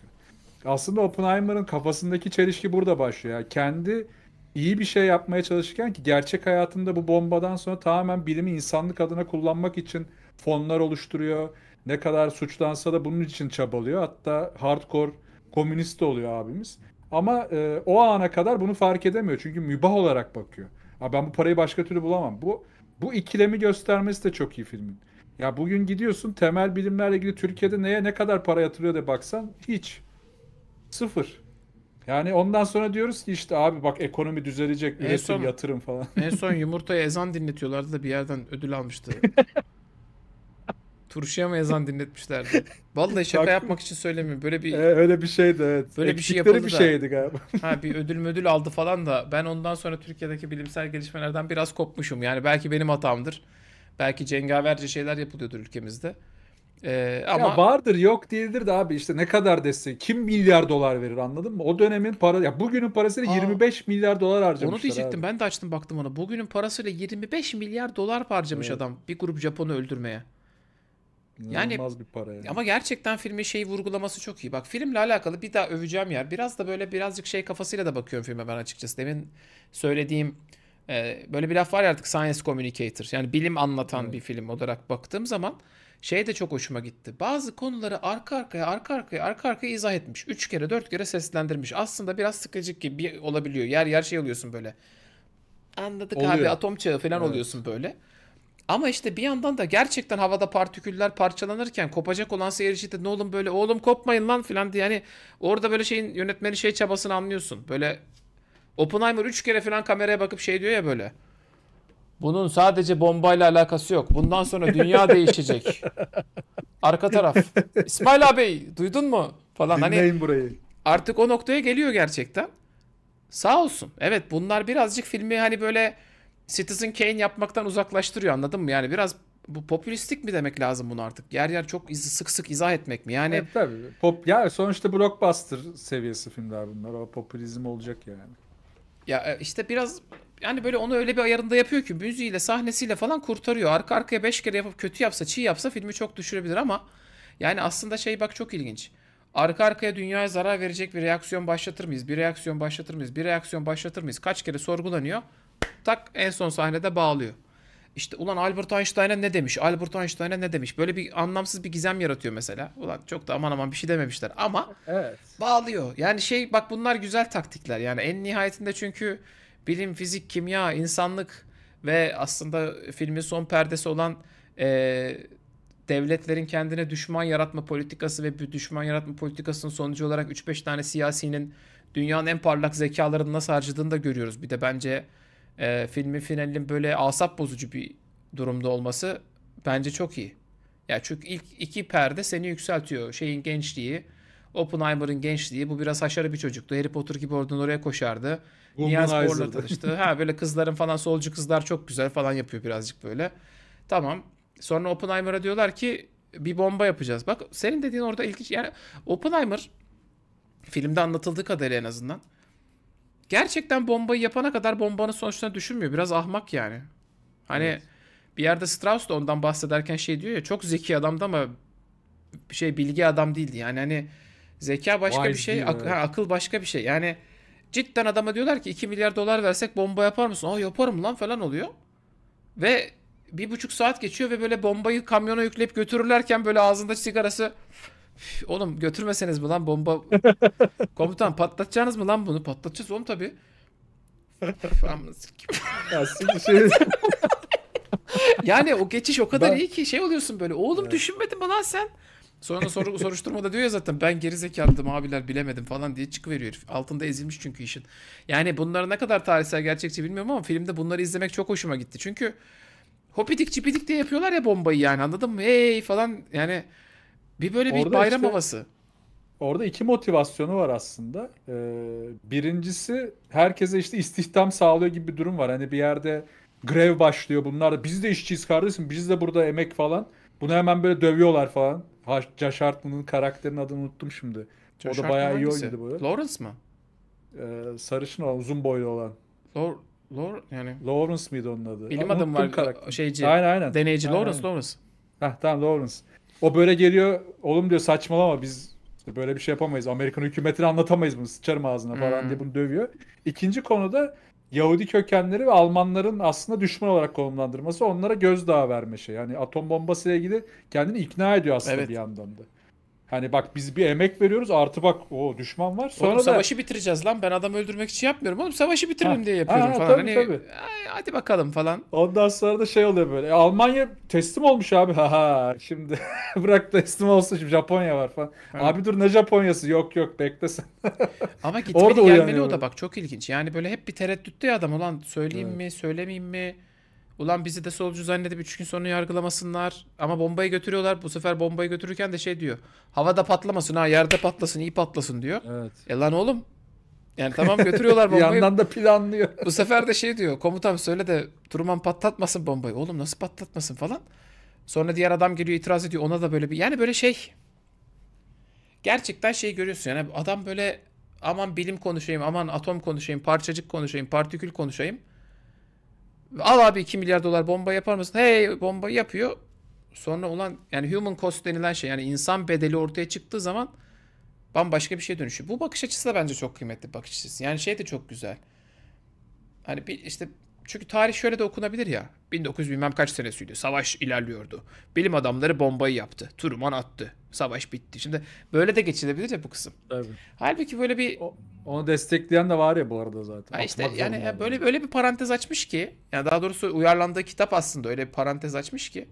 Aslında Oppenheimer'ın kafasındaki çelişki burada başlıyor. Yani kendi iyi bir şey yapmaya çalışırken ki gerçek hayatında bu bombadan sonra tamamen bilimi insanlık adına kullanmak için fonlar oluşturuyor. Ne kadar suçlansa da bunun için çabalıyor. Hatta hardcore komünist oluyor abimiz. Ama e, o ana kadar bunu fark edemiyor. Çünkü mübah olarak bakıyor. ben bu parayı başka türlü bulamam. Bu bu ikilemi göstermesi de çok iyi filmin. Ya bugün gidiyorsun temel bilimlerle ilgili Türkiye'de neye ne kadar para yatırıyor da baksan hiç. Sıfır. Yani ondan sonra diyoruz ki işte abi bak ekonomi düzelecek, üretim, en son, yatırım falan. En son yumurtaya ezan dinletiyorlardı da bir yerden ödül almıştı. Turşuya mı ezan dinletmişlerdi? Vallahi şaka Bak, yapmak için söylemiyorum. Böyle bir e, öyle bir şeydi evet. Böyle bir şey yapıldı bir şeydi da. galiba. ha bir ödül ödül aldı falan da ben ondan sonra Türkiye'deki bilimsel gelişmelerden biraz kopmuşum. Yani belki benim hatamdır. Belki cengaverce şeyler yapılıyordur ülkemizde. Ee, ama ya vardır yok değildir de abi işte ne kadar desin kim milyar dolar verir anladın mı? O dönemin para ya bugünün parasıyla Aa, 25 milyar dolar harcamışlar. Onu diyecektim abi. ben de açtım baktım ona. Bugünün parasıyla 25 milyar dolar harcamış evet. adam bir grup Japon'u öldürmeye yani, bir para yani. Ama gerçekten filmin şeyi vurgulaması çok iyi. Bak filmle alakalı bir daha öveceğim yer. Biraz da böyle birazcık şey kafasıyla da bakıyorum filme ben açıkçası. Demin söylediğim e, böyle bir laf var ya artık science communicator. Yani bilim anlatan evet. bir film olarak baktığım zaman şey de çok hoşuma gitti. Bazı konuları arka arkaya arka arkaya arka arkaya izah etmiş. Üç kere dört kere seslendirmiş. Aslında biraz sıkıcık gibi olabiliyor. Yer yer şey oluyorsun böyle. Anladık Oluyor. abi atom çağı falan evet. oluyorsun böyle. Ama işte bir yandan da gerçekten havada partiküller parçalanırken kopacak olan seyirci de ne oğlum böyle oğlum kopmayın lan filan diye yani orada böyle şeyin yönetmeni şey çabasını anlıyorsun. Böyle Oppenheimer 3 kere filan kameraya bakıp şey diyor ya böyle. Bunun sadece bombayla alakası yok. Bundan sonra dünya değişecek. Arka taraf. İsmail abi duydun mu? Falan hani Dinleyin hani burayı. Artık o noktaya geliyor gerçekten. Sağ olsun. Evet bunlar birazcık filmi hani böyle Citizen Kane yapmaktan uzaklaştırıyor anladın mı? Yani biraz bu popülistik mi demek lazım bunu artık? Yer yer çok iz, sık sık izah etmek mi? Yani evet, tabii. Pop yani sonuçta blockbuster seviyesi filmler bunlar. O popülizm olacak yani. Ya e, işte biraz yani böyle onu öyle bir ayarında yapıyor ki müziğiyle sahnesiyle falan kurtarıyor. Arka arkaya beş kere yapıp kötü yapsa çiğ yapsa filmi çok düşürebilir ama yani aslında şey bak çok ilginç. Arka arkaya dünyaya zarar verecek bir reaksiyon başlatır mıyız? Bir reaksiyon başlatır mıyız? Bir reaksiyon başlatır mıyız? Kaç kere sorgulanıyor? tak en son sahnede bağlıyor. İşte ulan Albert Einstein'e ne demiş? Albert Einstein'e ne demiş? Böyle bir anlamsız bir gizem yaratıyor mesela. Ulan çok da aman aman bir şey dememişler ama evet. bağlıyor. Yani şey bak bunlar güzel taktikler. Yani en nihayetinde çünkü bilim, fizik, kimya, insanlık ve aslında filmin son perdesi olan e, devletlerin kendine düşman yaratma politikası ve düşman yaratma politikasının sonucu olarak 3-5 tane siyasinin dünyanın en parlak zekalarını nasıl harcadığını da görüyoruz. Bir de bence e, filmin finalinin böyle asap bozucu bir durumda olması bence çok iyi. Ya çünkü ilk iki perde seni yükseltiyor. Şeyin gençliği, Oppenheimer'ın gençliği. Bu biraz haşarı bir çocuktu. Harry Potter gibi oradan oraya koşardı. Niyaz Bohr'la tanıştı. ha böyle kızların falan solcu kızlar çok güzel falan yapıyor birazcık böyle. Tamam. Sonra Oppenheimer'a diyorlar ki bir bomba yapacağız. Bak senin dediğin orada ilginç. Yani Oppenheimer filmde anlatıldığı kadarıyla en azından gerçekten bombayı yapana kadar bombanın sonuçlarını düşünmüyor. Biraz ahmak yani. Hani evet. bir yerde Strauss da ondan bahsederken şey diyor ya çok zeki adamdı ama şey bilgi adam değildi. Yani hani zeka başka Wise bir şey, ak- ha, akıl başka bir şey. Yani cidden adama diyorlar ki 2 milyar dolar versek bomba yapar mısın? Aa yaparım lan falan oluyor. Ve bir buçuk saat geçiyor ve böyle bombayı kamyona yükleyip götürürlerken böyle ağzında sigarası oğlum götürmeseniz mi lan bomba? Komutan patlatacaksınız mı lan bunu? Patlatacağız oğlum tabii. Şey- yani o geçiş o kadar ben... iyi ki şey oluyorsun böyle. Oğlum evet. düşünmedin mi lan sen? Sonra soru, soruşturmada diyor ya zaten ben gerizekalıydım abiler bilemedim falan diye çıkıveriyor herif. Altında ezilmiş çünkü işin. Yani bunları ne kadar tarihsel gerçekçi bilmiyorum ama filmde bunları izlemek çok hoşuma gitti. Çünkü hopidik çipidik diye yapıyorlar ya bombayı yani anladın mı? Hey falan yani bir böyle bir Orada bayram işte, havası. Orada iki motivasyonu var aslında. Ee, birincisi herkese işte istihdam sağlıyor gibi bir durum var. Hani bir yerde grev başlıyor bunlar da biz de işçiyiz kardeşim biz de burada emek falan. Bunu hemen böyle dövüyorlar falan. Ha, Josh Hartman'ın karakterinin adını unuttum şimdi. Josh o da bayağı iyi oynadı böyle. Lawrence mı? Ee, sarışın olan, uzun boylu olan. Lor Lor yani Lawrence mıydı onun adı? Bilim adamı var karakter. şeyci. Aynen aynen. Deneyici aynen, Lawrence aynen. Lawrence. Heh, tamam Lawrence. O böyle geliyor. Oğlum diyor saçmalama biz işte böyle bir şey yapamayız. Amerikan hükümetini anlatamayız bunu. Sıçarım ağzına falan hmm. diye bunu dövüyor. İkinci konuda Yahudi kökenleri ve Almanların aslında düşman olarak konumlandırması onlara gözdağı verme şey. Yani atom bombası ile ilgili kendini ikna ediyor aslında evet. bir yandan da. Hani bak biz bir emek veriyoruz artı bak o düşman var. Sonra oğlum, da... savaşı bitireceğiz lan ben adam öldürmek için yapmıyorum oğlum savaşı bitiririm ha. diye yapıyorum ha, falan. Tabii, hani, tabii. Hadi bakalım falan. Ondan sonra da şey oluyor böyle. E, Almanya teslim olmuş abi. Ha şimdi bırak teslim olsun şimdi Japonya var falan. Ha. Abi dur ne Japonya'sı yok yok beklesin. Ama gitmeli gelmeli o da bak çok ilginç. Yani böyle hep bir tereddütte adam olan söyleyeyim evet. mi söylemeyeyim mi? Ulan bizi de solcu zannedip 3 gün sonra yargılamasınlar. Ama bombayı götürüyorlar. Bu sefer bombayı götürürken de şey diyor. Havada patlamasın ha yerde patlasın iyi patlasın diyor. Evet. E lan oğlum. Yani tamam götürüyorlar bombayı. yandan da planlıyor. Bu sefer de şey diyor. Komutan söyle de Truman patlatmasın bombayı. Oğlum nasıl patlatmasın falan. Sonra diğer adam geliyor itiraz ediyor. Ona da böyle bir yani böyle şey. Gerçekten şey görüyorsun yani adam böyle aman bilim konuşayım, aman atom konuşayım, parçacık konuşayım, partikül konuşayım. Al abi 2 milyar dolar bomba yapar mısın? Hey bomba yapıyor. Sonra olan yani human cost denilen şey yani insan bedeli ortaya çıktığı zaman bambaşka bir şey dönüşüyor. Bu bakış açısı da bence çok kıymetli bakış açısı. Yani şey de çok güzel. Hani bir işte çünkü tarih şöyle de okunabilir ya. 1900 bilmem kaç senesiydi. Savaş ilerliyordu. Bilim adamları bombayı yaptı. Truman attı. Savaş bitti. Şimdi böyle de geçilebilir ya bu kısım. Tabii. Halbuki böyle bir o onu destekleyen de var ya bu arada zaten. Ha işte Atmak yani ya böyle böyle bir parantez açmış ki. Yani daha doğrusu uyarlandığı kitap aslında öyle bir parantez açmış ki.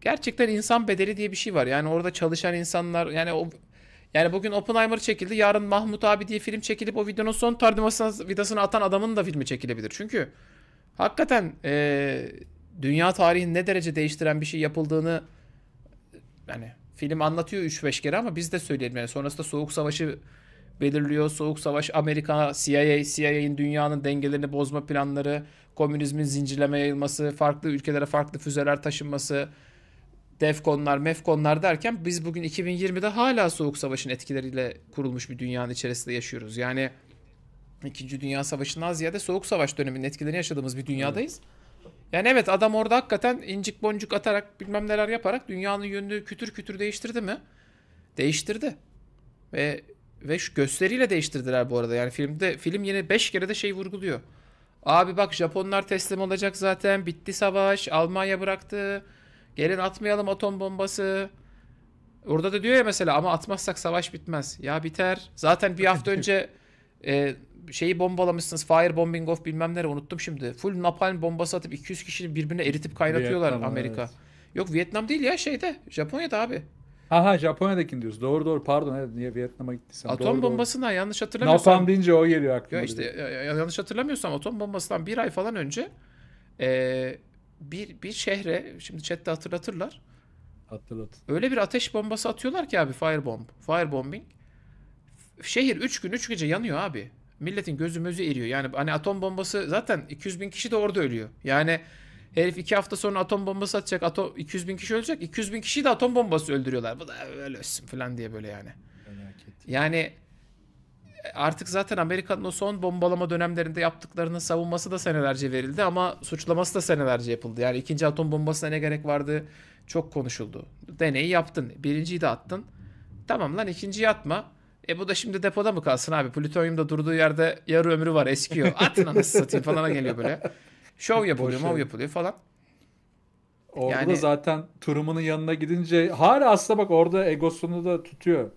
Gerçekten insan bedeli diye bir şey var. Yani orada çalışan insanlar yani o yani bugün Oppenheimer çekildi. Yarın Mahmut abi diye film çekilip o videonun son tardimasına vidasını atan adamın da filmi çekilebilir. Çünkü hakikaten e, dünya tarihini ne derece değiştiren bir şey yapıldığını yani film anlatıyor 3-5 kere ama biz de söyleyelim. Yani sonrasında Soğuk Savaşı belirliyor. Soğuk Savaş, Amerika, CIA, CIA'nin dünyanın dengelerini bozma planları, komünizmin zincirleme yayılması, farklı ülkelere farklı füzeler taşınması, Defconlar, Mefconlar derken biz bugün 2020'de hala Soğuk Savaş'ın etkileriyle kurulmuş bir dünyanın içerisinde yaşıyoruz. Yani İkinci Dünya Savaşı'ndan ziyade Soğuk Savaş döneminin etkilerini yaşadığımız bir dünyadayız. Yani evet adam orada hakikaten incik boncuk atarak bilmem neler yaparak dünyanın yönünü kütür kütür değiştirdi mi? Değiştirdi. Ve ve şu gösteriyle değiştirdiler bu arada. Yani filmde film yine 5 kere de şey vurguluyor. Abi bak Japonlar teslim olacak zaten. Bitti savaş. Almanya bıraktı. Gelin atmayalım atom bombası. Orada da diyor ya mesela ama atmazsak savaş bitmez. Ya biter. Zaten bir hafta önce e, şeyi bombalamışsınız. Fire bombing of bilmem nere unuttum şimdi. Full napalm bombası atıp 200 kişinin birbirine eritip kaynatıyorlar Vietnam, Amerika. Evet. Yok Vietnam değil ya şeyde. Japonya'da abi. Ha ha Japonya'dakini diyoruz. Doğru doğru pardon. Evet, niye Vietnam'a gittiysem. Atom doğru, bombasına doğru. yanlış hatırlamıyorsam. Napalm deyince o geliyor aklıma. Ya işte ya, yanlış hatırlamıyorsam atom bombasından bir ay falan önce e, bir, bir şehre şimdi chatte hatırlatırlar. Hatırlat. Öyle bir ateş bombası atıyorlar ki abi firebomb. Firebombing. Şehir 3 gün 3 gece yanıyor abi. Milletin gözü mözü eriyor. Yani hani atom bombası zaten 200 bin kişi de orada ölüyor. Yani Herif iki hafta sonra atom bombası atacak. Ato 200 bin kişi ölecek. 200 bin kişiyi de atom bombası öldürüyorlar. Bu da öyle ölsün falan diye böyle yani. Yani e, artık zaten Amerika'nın o son bombalama dönemlerinde yaptıklarının savunması da senelerce verildi ama suçlaması da senelerce yapıldı. Yani ikinci atom bombasına ne gerek vardı çok konuşuldu. Deneyi yaptın. Birinciyi de attın. Tamam lan ikinciyi atma. E bu da şimdi depoda mı kalsın abi? Plütonyum da durduğu yerde yarı ömrü var eskiyor. Atın anasını satayım falan geliyor böyle. Şov yapılıyor, mov şey. yapılıyor falan. Orada yani, zaten turumunun yanına gidince hala aslında bak orada egosunu da tutuyor.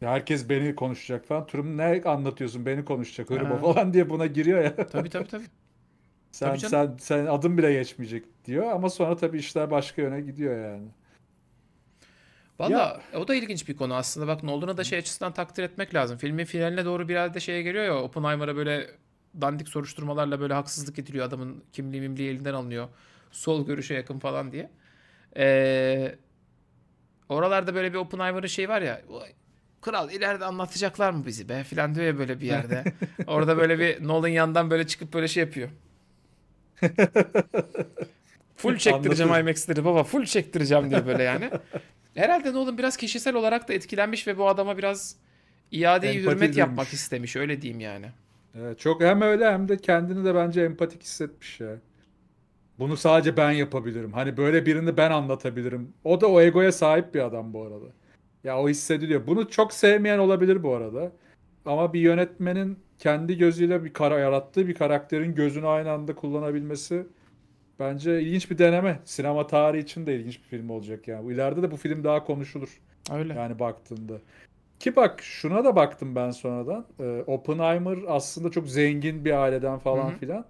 Herkes beni konuşacak falan. Turum ne anlatıyorsun beni konuşacak hırba falan diye buna giriyor ya. Tabii tabii tabii. sen, tabii sen, sen adım bile geçmeyecek diyor ama sonra tabii işler başka yöne gidiyor yani. Valla o da ilginç bir konu aslında. Bak ne Nolan'a da şey açısından takdir etmek lazım. Filmin finaline doğru biraz da şeye geliyor ya Oppenheimer'a böyle dandik soruşturmalarla böyle haksızlık getiriyor adamın kimliği mimliği elinden alınıyor. Sol görüşe yakın falan diye. Ee, oralarda böyle bir Open Oppenheimer'ın şey var ya kral ileride anlatacaklar mı bizi be filan diyor ya böyle bir yerde. Orada böyle bir Nolan yandan böyle çıkıp böyle şey yapıyor. full çektireceğim IMAX'leri baba full çektireceğim diyor böyle yani. Herhalde Nolan biraz kişisel olarak da etkilenmiş ve bu adama biraz iadeyi hürmet edilmiş. yapmak istemiş öyle diyeyim yani. Evet, çok hem öyle hem de kendini de bence empatik hissetmiş ya. Bunu sadece ben yapabilirim. Hani böyle birini ben anlatabilirim. O da o egoya sahip bir adam bu arada. Ya o hissediliyor. Bunu çok sevmeyen olabilir bu arada. Ama bir yönetmenin kendi gözüyle bir kara yarattığı bir karakterin gözünü aynı anda kullanabilmesi bence ilginç bir deneme. Sinema tarihi için de ilginç bir film olacak yani. İleride de bu film daha konuşulur. Öyle. Yani baktığında. Ki bak şuna da baktım ben sonradan. Ee, Oppenheimer aslında çok zengin bir aileden falan Hı-hı. filan.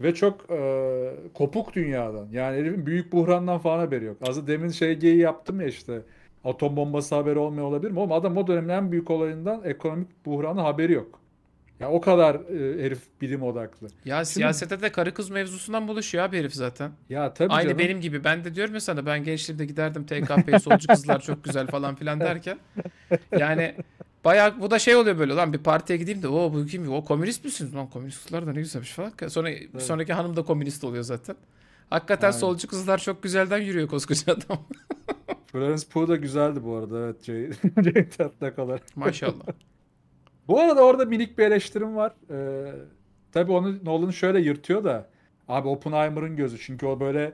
Ve çok e, kopuk dünyadan. Yani herifin büyük buhrandan falan haberi yok. Az demin şey geyi yaptım ya işte. Atom bombası haberi olmuyor olabilir mi? Oğlum adam o dönemin en büyük olayından ekonomik buhranı haberi yok. Ya o kadar e, herif bilim odaklı. Ya Şimdi, siyasete de karı kız mevzusundan buluşuyor abi herif zaten. Ya tabii Aynı canım. benim gibi. Ben de diyorum ya sana ben gençliğimde giderdim TKP'ye solcu kızlar çok güzel falan filan derken. Yani bayağı bu da şey oluyor böyle lan bir partiye gideyim de o bu kim o komünist misiniz lan komünist kızlar da ne güzelmiş falan. Sonra evet. sonraki hanım da komünist oluyor zaten. Hakikaten Aynen. solcu kızlar çok güzelden yürüyor koskoca adam. Florence Pugh da güzeldi bu arada evet Jane Tatlak Maşallah. Bu arada orada minik bir eleştirim var. Ee, tabii onu Nolan şöyle yırtıyor da. Abi Oppenheimer'ın gözü. Çünkü o böyle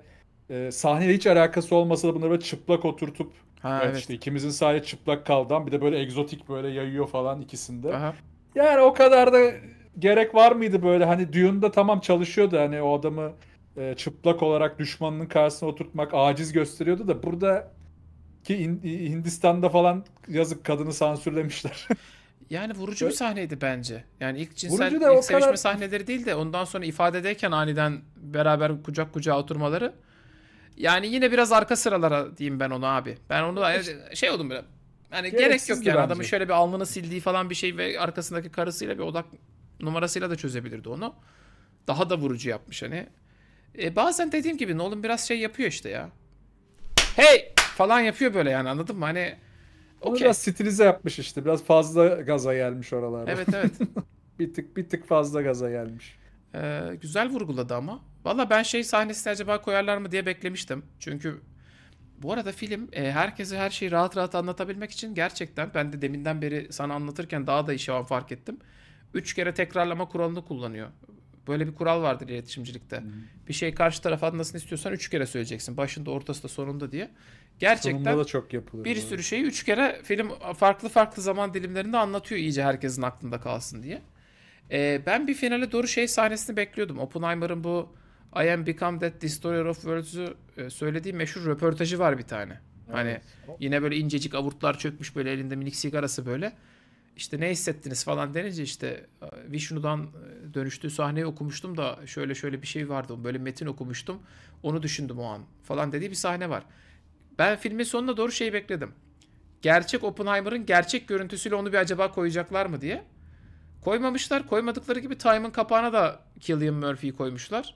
e, sahneyle hiç alakası olmasa da bunları böyle çıplak oturtup ha, evet. işte ikimizin sadece çıplak kaldan bir de böyle egzotik böyle yayıyor falan ikisinde. Aha. Yani o kadar da gerek var mıydı böyle hani Dune'da tamam çalışıyordu hani o adamı e, çıplak olarak düşmanının karşısına oturtmak aciz gösteriyordu da burada ki Hindistan'da falan yazık kadını sansürlemişler. Yani vurucu Öyle. bir sahneydi bence. Yani ilk cinsel ilk sevişme kadar... sahneleri değil de ondan sonra ifadedeyken aniden beraber kucak kucağa oturmaları. Yani yine biraz arka sıralara diyeyim ben onu abi. Ben onu da şey oldum biraz. Yani gerek yok yani bence. adamın şöyle bir alnını sildiği falan bir şey ve arkasındaki karısıyla bir odak numarasıyla da çözebilirdi onu. Daha da vurucu yapmış hani. E, bazen dediğim gibi Nolan biraz şey yapıyor işte ya. Hey falan yapıyor böyle yani anladın mı? Hani onu okay. biraz stilize yapmış işte. Biraz fazla gaza gelmiş oralarda. Evet evet. bir tık bir tık fazla gaza gelmiş. Ee, güzel vurguladı ama. Valla ben şey sahnesini acaba koyarlar mı diye beklemiştim. Çünkü bu arada film e, herkese her şeyi rahat rahat anlatabilmek için gerçekten ben de deminden beri sana anlatırken daha da işe fark ettim. Üç kere tekrarlama kuralını kullanıyor. Böyle bir kural vardır iletişimcilikte. Hı. Bir şey karşı taraf anlasın istiyorsan üç kere söyleyeceksin. Başında, ortasında, sonunda diye. Gerçekten da çok yapılır. Bir sürü şeyi üç kere film farklı farklı zaman dilimlerinde anlatıyor iyice herkesin aklında kalsın diye. Ee, ben bir finale doğru şey sahnesini bekliyordum. Oppenheimer'ın bu I am become that destroyer of worlds'u e, söylediği meşhur röportajı var bir tane. Hani evet. Hani yine böyle incecik avurtlar çökmüş böyle elinde minik sigarası böyle işte ne hissettiniz falan denince işte Vishnu'dan e, dönüştüğü sahneyi okumuştum da şöyle şöyle bir şey vardı. Böyle metin okumuştum. Onu düşündüm o an falan dediği bir sahne var. Ben filmin sonuna doğru şeyi bekledim. Gerçek Oppenheimer'ın gerçek görüntüsüyle onu bir acaba koyacaklar mı diye. Koymamışlar. Koymadıkları gibi Time'ın kapağına da Killian Murphy'yi koymuşlar.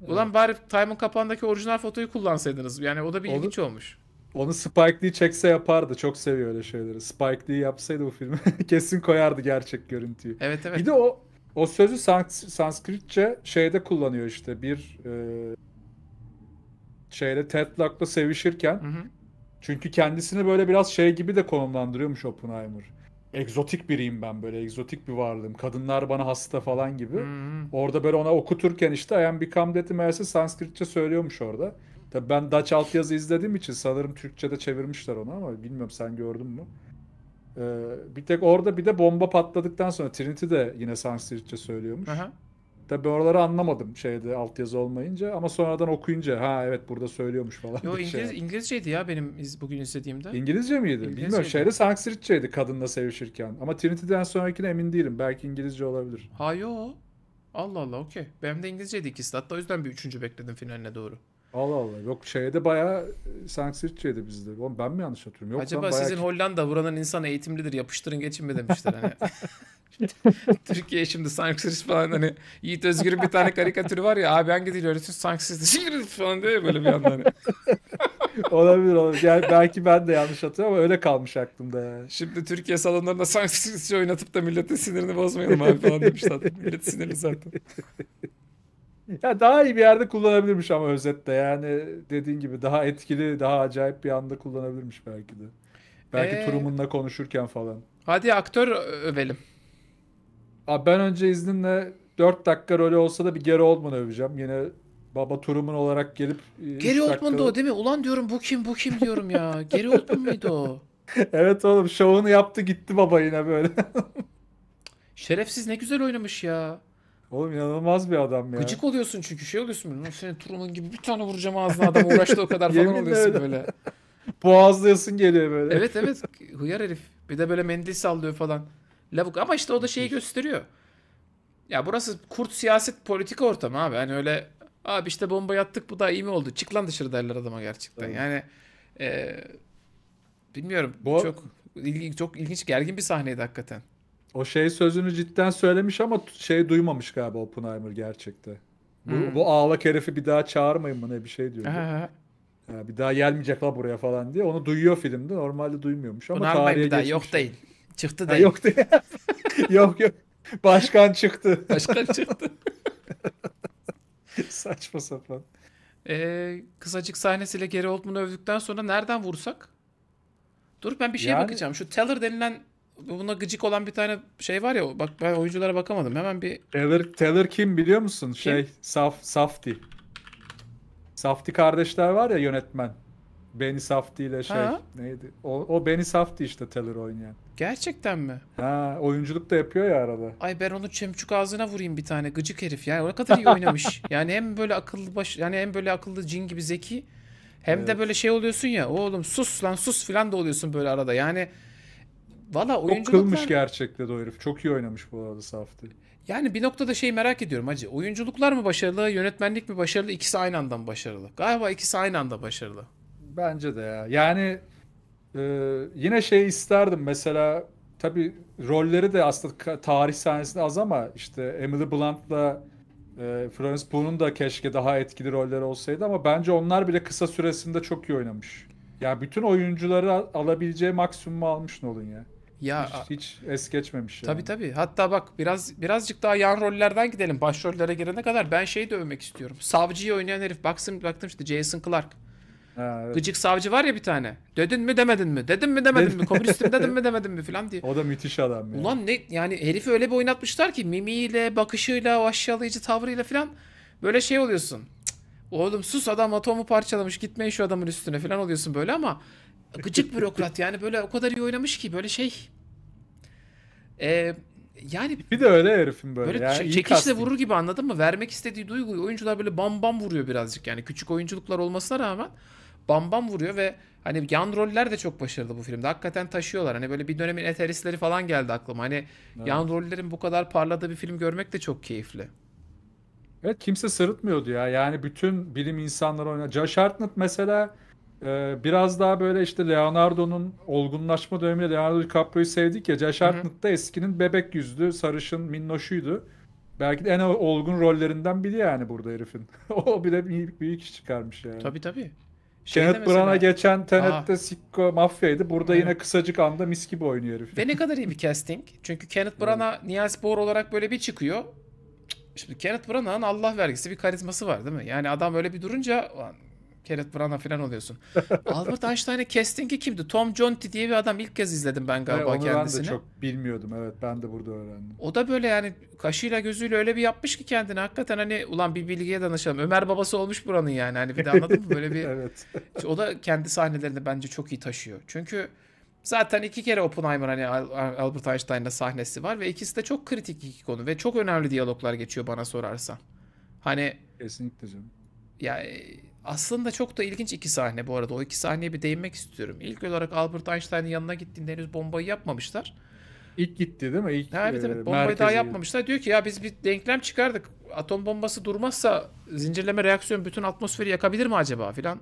Evet. Ulan bari Time'ın kapağındaki orijinal fotoyu kullansaydınız. Yani o da bir Olur. ilginç olmuş. Onu Spike Lee çekse yapardı. Çok seviyor öyle şeyleri. Spike Lee yapsaydı bu filmi kesin koyardı gerçek görüntüyü. Evet evet. Bir de o o sözü sans Sanskritçe şeyde kullanıyor işte bir e, şeyde Ted Lack'la sevişirken. Hı hı. Çünkü kendisini böyle biraz şey gibi de konumlandırıyormuş Oppenheimer. Egzotik biriyim ben böyle egzotik bir varlığım. Kadınlar bana hasta falan gibi. Hı hı. Orada böyle ona okuturken işte I am become dead'i meğerse Sanskritçe söylüyormuş orada. Tabii ben Dutch altyazı izlediğim için sanırım Türkçe'de çevirmişler onu ama bilmiyorum sen gördün mü? Ee, bir tek orada bir de bomba patladıktan sonra Trinity de yine Sanskritçe söylüyormuş. Aha. Tabi oraları anlamadım şeyde altyazı olmayınca ama sonradan okuyunca ha evet burada söylüyormuş falan. Yo şey İngiliz, şey. İngilizceydi ya benim iz, bugün izlediğimde. İngilizce miydi? İngilizceydi. Bilmiyorum şeyde Sanskritçeydi kadınla sevişirken ama Trinity'den sonrakine emin değilim belki İngilizce olabilir. Ha yo Allah Allah okey. Benim de İngilizceydi ikisi hatta o yüzden bir üçüncü bekledim finaline doğru. Allah Allah. Yok şeyde bayağı e, Sanksirçe'ydi bizde. Oğlum ben mi yanlış hatırlıyorum? Yok, Acaba sizin bayağı... Hollanda buranın insan eğitimlidir yapıştırın geçin mi demişler hani. Türkiye şimdi Sanksiris falan hani Yiğit Özgür'ün bir tane karikatürü var ya abi hangi dil öğretiyorsun Sanksiris falan diyor böyle bir yandan. Hani. olabilir olabilir. Yani belki ben de yanlış hatırlıyorum ama öyle kalmış aklımda yani. Şimdi Türkiye salonlarında Sanksiris'i oynatıp da milletin sinirini bozmayalım abi falan demişler. Millet sinirli zaten. Ya daha iyi bir yerde kullanabilirmiş ama özetle yani dediğin gibi daha etkili, daha acayip bir anda kullanabilirmiş belki de. Belki ee, Turumun'la konuşurken falan. Hadi aktör övelim. Abi ben önce izninle 4 dakika rolü olsa da bir Gary Oldman öveceğim. Yine baba Turumun olarak gelip... E, Gary Oldman'dı dakika... o değil mi? Ulan diyorum bu kim bu kim diyorum ya. Gary Oldman mıydı o? evet oğlum şovunu yaptı gitti baba yine böyle. Şerefsiz ne güzel oynamış ya. Oğlum inanılmaz bir adam ya. Gıcık oluyorsun çünkü şey oluyorsun böyle. Senin Truman gibi bir tane vuracağım ağzına adam uğraştı o kadar falan oluyorsun öyle. böyle. Boğazlayasın geliyor böyle. Evet evet hıyar herif. Bir de böyle mendil sallıyor falan. Lavuk ama işte o da şeyi gösteriyor. Ya burası kurt siyaset politika ortamı abi. Hani öyle abi işte bomba yattık bu da iyi mi oldu? Çık lan dışarı derler adama gerçekten. Evet. Yani e, bilmiyorum bu... çok ilginç, çok ilginç gergin bir sahneydi hakikaten. O şey sözünü cidden söylemiş ama şey duymamış galiba Oppenheimer gerçekte. Bu, hmm. bu ağlak herifi bir daha çağırmayın mı ne bir şey diyor. Ya, bir daha gelmeyecek la buraya falan diye. Onu duyuyor filmde. Normalde duymuyormuş ama Bunu tarihe bir daha. Yok değil. Çıktı değil. Ha, yok değil. yok yok. Başkan çıktı. Başkan çıktı. Saçma sapan. Ee, kısacık sahnesiyle Gary Oldman'ı övdükten sonra nereden vursak? Dur ben bir şeye yani... bakacağım. Şu Teller denilen buna gıcık olan bir tane şey var ya bak ben oyunculara bakamadım. Hemen bir Taylor, Taylor kim biliyor musun? Kim? Şey Saf Safti. Safti kardeşler var ya yönetmen. Beni Safti ile şey ha? neydi? O, o Benny Safti işte Taylor oynayan. Gerçekten mi? Ha, oyunculuk da yapıyor ya arada. Ay ben onu çemçük ağzına vurayım bir tane gıcık herif ya. O kadar iyi oynamış. yani hem böyle akıllı baş yani hem böyle akıllı cin gibi zeki hem evet. de böyle şey oluyorsun ya. Oğlum sus lan sus filan da oluyorsun böyle arada. Yani Valla oyunculuklar... Çok kılmış gerçekten o herif. Çok iyi oynamış bu arada Safti. Yani bir noktada şey merak ediyorum hacı. Oyunculuklar mı başarılı, yönetmenlik mi başarılı? İkisi aynı anda mı başarılı? Galiba ikisi aynı anda başarılı. Bence de ya. Yani e, yine şey isterdim mesela tabi rolleri de aslında tarih sahnesinde az ama işte Emily Blunt'la e, Florence Pugh'un da keşke daha etkili rolleri olsaydı ama bence onlar bile kısa süresinde çok iyi oynamış. Ya yani bütün oyuncuları alabileceği maksimumu almış Nolan ya. Ya hiç, hiç es geçmemiş yani. Tabii tabii. Hatta bak biraz birazcık daha yan rollerden gidelim. Başrollere girene kadar ben şeyi de övmek istiyorum. Savcıyı oynayan herif baksın baktım işte Jason Clark. Ha, evet. Gıcık savcı var ya bir tane. Dedin mi demedin mi? Dedim mi demedin mi? Komünistim dedim mi demedin mi falan diye. O da müthiş adam ya. Ulan ne yani herifi öyle bir oynatmışlar ki mimiyle, bakışıyla, o aşağılayıcı tavrıyla falan böyle şey oluyorsun. Oğlum sus adam atomu parçalamış gitmeyin şu adamın üstüne falan oluyorsun böyle ama Gıcık bürokrat yani böyle o kadar iyi oynamış ki böyle şey. Ee, yani bir de öyle herifin böyle. böyle yani çekişle vurur gibi anladın mı? Vermek istediği duyguyu oyuncular böyle bam bam vuruyor birazcık. Yani küçük oyunculuklar olmasına rağmen bam bam vuruyor ve hani yan roller de çok başarılı bu filmde. Hakikaten taşıyorlar. Hani böyle bir dönemin eteristleri falan geldi aklıma. Hani evet. yan rollerin bu kadar parladığı bir film görmek de çok keyifli. Evet kimse sırıtmıyordu ya. Yani bütün bilim insanları oynadı. Josh Hartnett mesela e, biraz daha böyle işte Leonardo'nun olgunlaşma döneminde Leonardo DiCaprio'yu sevdik ya. Josh Hartnett da eskinin bebek yüzlü, sarışın, minnoşuydu. Belki de en olgun rollerinden biri yani burada herifin. o bile büyük, büyük iş çıkarmış yani. Tabii tabii. Şey Kenneth Branagh geçen Tenet'te ah. Sikko mafyaydı. Burada evet. yine kısacık anda mis gibi oynuyor herif. Ve ne kadar iyi bir casting. Çünkü Kenneth Branagh evet. Niels Bohr olarak böyle bir çıkıyor. Şimdi Kenneth Branagh'ın Allah vergisi bir karizması var değil mi? Yani adam öyle bir durunca Kenneth Branagh falan oluyorsun. Albert kestin ki kimdi? Tom Jonty diye bir adam ilk kez izledim ben galiba evet, kendisini. Ben de çok bilmiyordum evet ben de burada öğrendim. O da böyle yani kaşıyla gözüyle öyle bir yapmış ki kendini. Hakikaten hani ulan bir bilgiye danışalım. Ömer babası olmuş buranın yani. Hani bir de anladın mı böyle bir. evet. İşte o da kendi sahnelerini bence çok iyi taşıyor. Çünkü Zaten iki kere Oppenheimer hani Albert Einstein'la sahnesi var ve ikisi de çok kritik iki konu ve çok önemli diyaloglar geçiyor bana sorarsan. Hani kesinlikle canım. Ya aslında çok da ilginç iki sahne bu arada. O iki sahneye bir değinmek istiyorum. İlk olarak Albert Einstein'ın yanına gittiğinde henüz bombayı yapmamışlar. İlk gitti değil mi? İlk, ha, evet evet bombayı merkezi. daha yapmamışlar. Diyor ki ya biz bir denklem çıkardık. Atom bombası durmazsa zincirleme reaksiyon bütün atmosferi yakabilir mi acaba filan.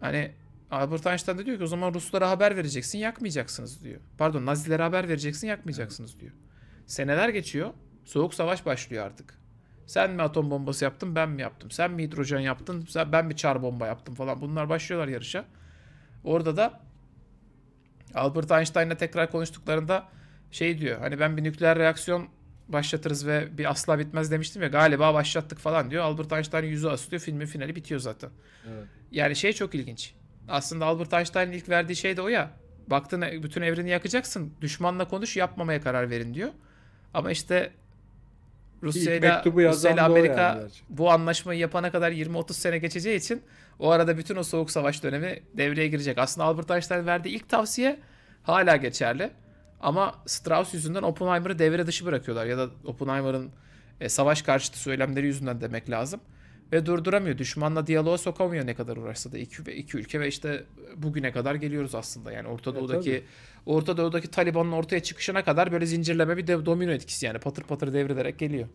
Hani Albert Einstein de diyor ki o zaman Ruslara haber vereceksin yakmayacaksınız diyor. Pardon Nazilere haber vereceksin yakmayacaksınız diyor. Seneler geçiyor. Soğuk savaş başlıyor artık. Sen mi atom bombası yaptın ben mi yaptım? Sen mi hidrojen yaptın ben mi çar bomba yaptım falan. Bunlar başlıyorlar yarışa. Orada da Albert Einstein'la tekrar konuştuklarında şey diyor. Hani ben bir nükleer reaksiyon başlatırız ve bir asla bitmez demiştim ya galiba başlattık falan diyor. Albert Einstein yüzü asılıyor filmin finali bitiyor zaten. Evet. Yani şey çok ilginç. Aslında Albert Einstein'ın ilk verdiği şey de o ya. Baktın bütün evreni yakacaksın. Düşmanla konuş yapmamaya karar verin diyor. Ama işte Rusya ile Amerika yani bu anlaşmayı yapana kadar 20-30 sene geçeceği için o arada bütün o soğuk savaş dönemi devreye girecek. Aslında Albert Einstein verdiği ilk tavsiye hala geçerli. Ama Strauss yüzünden Oppenheimer'ı devre dışı bırakıyorlar ya da Oppenheimer'ın e, savaş karşıtı söylemleri yüzünden demek lazım ve durduramıyor. Düşmanla diyaloğa sokamıyor ne kadar uğraşsa da iki, iki ülke ve işte bugüne kadar geliyoruz aslında. Yani Orta e, Doğu'daki e, Orta Doğu'daki Taliban'ın ortaya çıkışına kadar böyle zincirleme bir de, domino etkisi yani patır patır devrederek geliyor.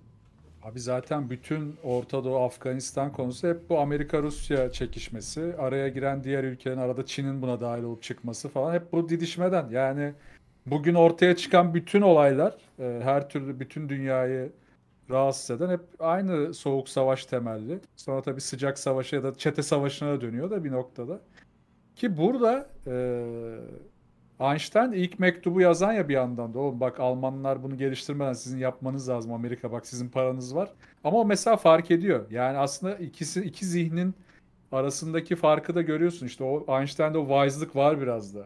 Abi zaten bütün Orta Doğu, Afganistan konusu hep bu Amerika-Rusya çekişmesi. Araya giren diğer ülkelerin arada Çin'in buna dahil olup çıkması falan hep bu didişmeden. Yani bugün ortaya çıkan bütün olaylar, e, her türlü bütün dünyayı rahatsız eden hep aynı soğuk savaş temelli. Sonra tabi sıcak savaşa ya da çete savaşına da dönüyor da bir noktada. Ki burada e, Einstein ilk mektubu yazan ya bir yandan da oğlum bak Almanlar bunu geliştirmeden sizin yapmanız lazım Amerika bak sizin paranız var. Ama o mesela fark ediyor. Yani aslında ikisi iki zihnin arasındaki farkı da görüyorsun. İşte o Einstein'da o vaizlik var biraz da.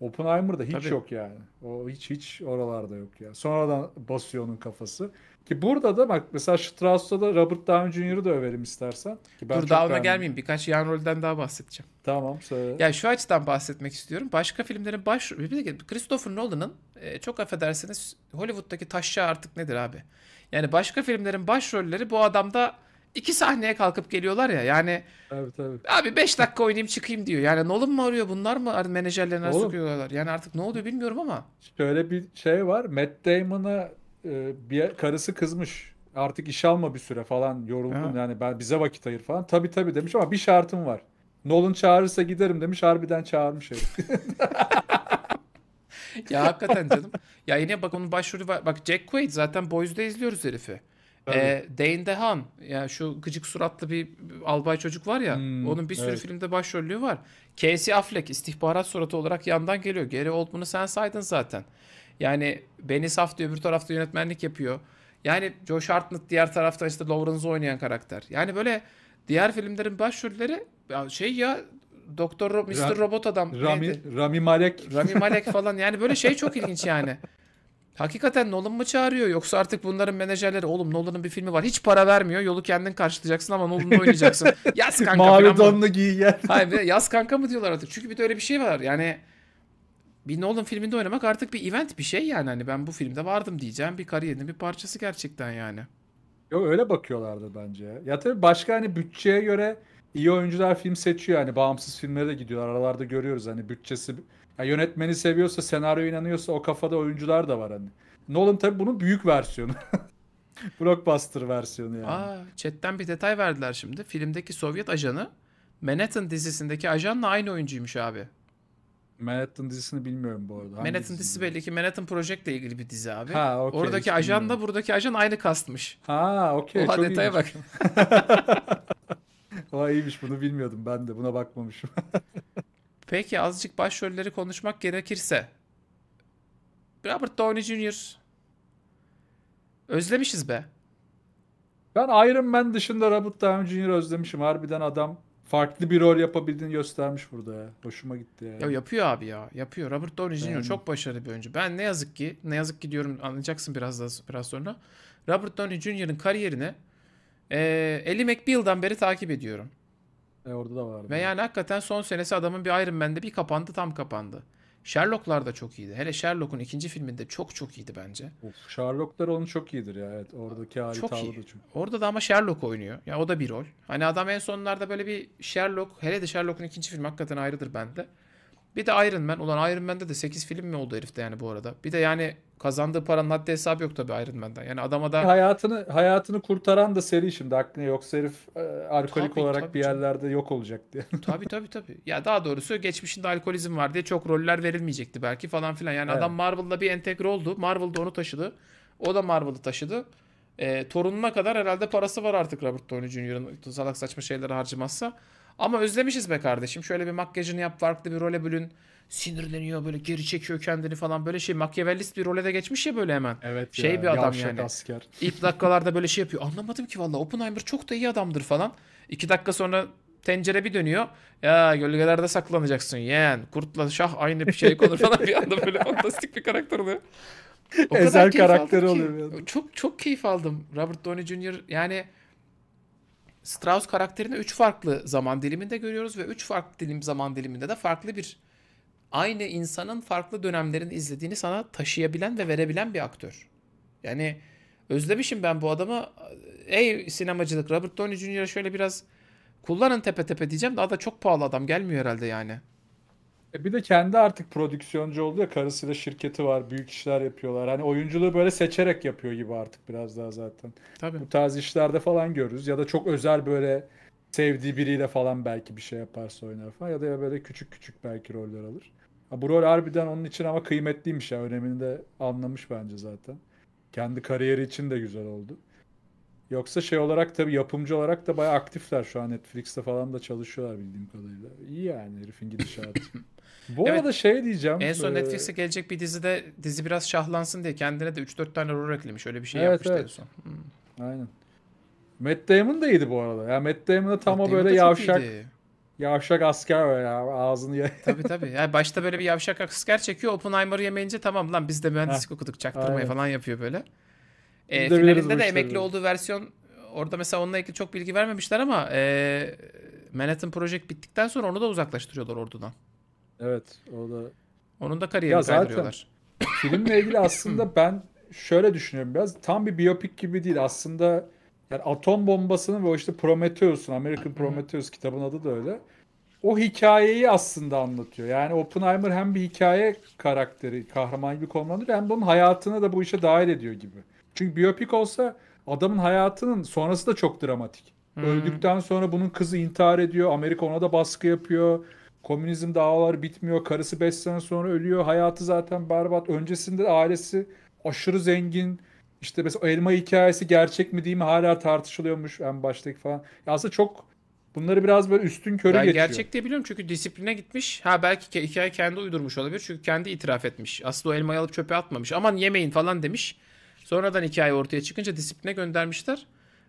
Oppenheimer'da hiç Tabii. yok yani. O hiç hiç oralarda yok ya. Sonradan basıyor onun kafası. Ki burada da bak mesela Strauss'ta da Robert Downey Jr.'ı da överim istersen. Ki ben Dur Down'a gelmeyeyim. Birkaç yan rolden daha bahsedeceğim. Tamam söyle. Yani şu açıdan bahsetmek istiyorum. Başka filmlerin baş... Bir de Christopher Nolan'ın e, çok affedersiniz Hollywood'daki taşça artık nedir abi? Yani başka filmlerin başrolleri bu adamda iki sahneye kalkıp geliyorlar ya yani. Tabii tabii. Abi 5 dakika oynayayım çıkayım diyor. Yani Nolan mı arıyor bunlar mı menajerlerine sokuyorlar? Yani artık ne oluyor bilmiyorum ama. Şöyle bir şey var. Matt Damon'a e, bir karısı kızmış. Artık iş alma bir süre falan yoruldun ha. yani ben bize vakit ayır falan. Tabii tabii demiş ama bir şartım var. Nolan çağırırsa giderim demiş. Harbiden çağırmış herif. ya hakikaten canım. Ya yine bak onun başvuru var. Bak Jack Quaid zaten Boys'da izliyoruz herifi. Evet. Dane DeHaan yani şu gıcık suratlı bir albay çocuk var ya hmm, onun bir sürü evet. filmde başrolü var. Casey Affleck istihbarat suratı olarak yandan geliyor. Gary Oldman'ı sen saydın zaten. Yani Benny Safdie öbür tarafta yönetmenlik yapıyor. Yani Josh Hartnett diğer tarafta işte Lawrence'ı oynayan karakter. Yani böyle diğer filmlerin başrolleri şey ya Doktor Ro- Mr. Ra- Robot adam Rami, neydi? Rami Malek. Rami Malek falan yani böyle şey çok ilginç yani. Hakikaten Nolan mı çağırıyor yoksa artık bunların menajerleri oğlum Nolan'ın bir filmi var hiç para vermiyor yolu kendin karşılayacaksın ama Nolan'da oynayacaksın. Yaz kanka Mavi donlu giy gel. Hayır yaz kanka mı diyorlar artık çünkü bir de öyle bir şey var yani bir Nolan filminde oynamak artık bir event bir şey yani. Hani ben bu filmde vardım diyeceğim bir kariyerinin bir parçası gerçekten yani. Yo öyle bakıyorlardı bence. Ya tabii başka hani bütçeye göre iyi oyuncular film seçiyor. Hani bağımsız filmlere de gidiyorlar. Aralarda görüyoruz hani bütçesi. Yani yönetmeni seviyorsa, senaryo inanıyorsa o kafada oyuncular da var hani. Nolan tabii bunun büyük versiyonu. Blockbuster versiyonu yani. Aa, chatten bir detay verdiler şimdi. Filmdeki Sovyet ajanı Manhattan dizisindeki ajanla aynı oyuncuymuş abi. Manhattan dizisini bilmiyorum bu arada. Manhattan dizisi belli ki Manhattan ile ilgili bir dizi abi. Ha, okay, Oradaki ajan da buradaki ajan aynı kastmış. Ha okey. Oha detaya bak. Oha iyiymiş bunu bilmiyordum ben de buna bakmamışım. Peki azıcık başrolleri konuşmak gerekirse. Robert Downey Jr. Özlemişiz be. Ben Iron Man dışında Robert Downey Jr. özlemişim. Harbiden adam farklı bir rol yapabildiğini göstermiş burada ya. Hoşuma gitti yani. Ya yapıyor abi ya. Yapıyor. Robert Downey Jr. Yani. çok başarılı bir oyuncu. Ben ne yazık ki ne yazık ki diyorum anlayacaksın biraz daha biraz sonra. Robert Downey Jr.'ın kariyerine e, Ellie McBeal'dan beri takip ediyorum. E orada da var. Ve yani hakikaten son senesi adamın bir Iron Man'de bir kapandı tam kapandı. Sherlock'lar da çok iyiydi. Hele Sherlock'un ikinci filminde çok çok iyiydi bence. Of, Sherlock'lar onun çok iyidir ya. Evet, oradaki hali çok iyi. Çünkü. Orada da ama Sherlock oynuyor. Ya o da bir rol. Hani adam en sonlarda böyle bir Sherlock, hele de Sherlock'un ikinci filmi hakikaten ayrıdır bende. Bir de Iron Man. Ulan Iron Man'de de 8 film mi oldu herifte yani bu arada? Bir de yani kazandığı paranın haddi hesabı yok tabii Iron Man'den. Yani adama da... E, hayatını hayatını kurtaran da seri şimdi aklına yoksa herif e, alkolik tabii, olarak tabii, bir yerlerde yok olacak diye. tabii tabii tabii. Ya daha doğrusu geçmişinde alkolizm var diye çok roller verilmeyecekti belki falan filan. Yani evet. adam Marvel'da bir entegre oldu. Marvel da onu taşıdı. O da Marvel'ı taşıdı. E, torununa kadar herhalde parası var artık Robert Downey Jr.'ın salak saçma şeyleri harcamazsa. Ama özlemişiz be kardeşim. Şöyle bir makyajını yap, farklı bir role bölün. Sinirleniyor böyle geri çekiyor kendini falan böyle şey makyavellist bir role de geçmiş ya böyle hemen. Evet şey ya, bir adam yani. Asker. İlk dakikalarda böyle şey yapıyor. Anlamadım ki valla Oppenheimer çok da iyi adamdır falan. İki dakika sonra tencere bir dönüyor. Ya gölgelerde saklanacaksın yeğen. Kurtla şah aynı bir şey konur falan bir anda böyle fantastik bir karakter oluyor. O Ezel kadar karakteri oluyor. Çok çok keyif aldım. Robert Downey Jr. yani Strauss karakterini 3 farklı zaman diliminde görüyoruz ve 3 farklı dilim zaman diliminde de farklı bir aynı insanın farklı dönemlerini izlediğini sana taşıyabilen ve verebilen bir aktör. Yani özlemişim ben bu adamı. Ey sinemacılık Robert Downey Jr. şöyle biraz kullanın tepe tepe diyeceğim daha da çok pahalı adam gelmiyor herhalde yani. E bir de kendi artık prodüksiyoncu oldu ya karısıyla şirketi var büyük işler yapıyorlar. Hani oyunculuğu böyle seçerek yapıyor gibi artık biraz daha zaten. Tabii. Bu tarz işlerde falan görürüz ya da çok özel böyle sevdiği biriyle falan belki bir şey yaparsa oynar falan ya da ya böyle küçük küçük belki roller alır. Ha, bu rol harbiden onun için ama kıymetliymiş ya önemini de anlamış bence zaten. Kendi kariyeri için de güzel oldu. Yoksa şey olarak tabi yapımcı olarak da bayağı aktifler şu an Netflix'te falan da çalışıyorlar bildiğim kadarıyla. İyi yani herifin gidişatı. Bu evet, arada şey diyeceğim. En son e... Netflix'e gelecek bir dizide dizi biraz şahlansın diye kendine de 3-4 tane rol eklemiş. Öyle bir şey evet, yapmıştı evet. son. Hmm. Aynen. Matt Damon da iyiydi bu arada. Ya Matt Damon'a tam Matt o böyle yavşak iyiydi. yavşak asker var ya ağzını ye. Tabii tabii. Yani başta böyle bir yavşak asker çekiyor. Oppenheimer'ı yemeyince tamam lan biz de mühendislik okuduk çaktırmaya aynen. falan yapıyor böyle. E, finalinde de emekli olduğu versiyon orada mesela onunla ilgili çok bilgi vermemişler ama e, Manhattan Project bittikten sonra onu da uzaklaştırıyorlar ordudan. Evet. O da... Onun da kariyerini ya kaydırıyorlar. Filmle ilgili aslında ben şöyle düşünüyorum biraz. Tam bir biyopik gibi değil. Aslında yani atom bombasının ve o işte Prometheus'un, American Prometheus kitabın adı da öyle. O hikayeyi aslında anlatıyor. Yani Oppenheimer hem bir hikaye karakteri, kahraman gibi konumlandırıyor hem de onun hayatına da bu işe dahil ediyor gibi. Çünkü biyopik olsa adamın hayatının sonrası da çok dramatik. Hmm. Öldükten sonra bunun kızı intihar ediyor. Amerika ona da baskı yapıyor. Komünizm davaları bitmiyor. Karısı 5 sene sonra ölüyor. Hayatı zaten berbat. Öncesinde ailesi aşırı zengin. İşte mesela elma hikayesi gerçek mi değil mi hala tartışılıyormuş en baştaki falan. Ya aslında çok bunları biraz böyle üstün körü ben geçiyor. Gerçek diye biliyorum çünkü disipline gitmiş. Ha belki hikaye kendi uydurmuş olabilir. Çünkü kendi itiraf etmiş. Aslında o elmayı alıp çöpe atmamış. Aman yemeyin falan demiş. Sonradan hikaye ortaya çıkınca disipline göndermişler.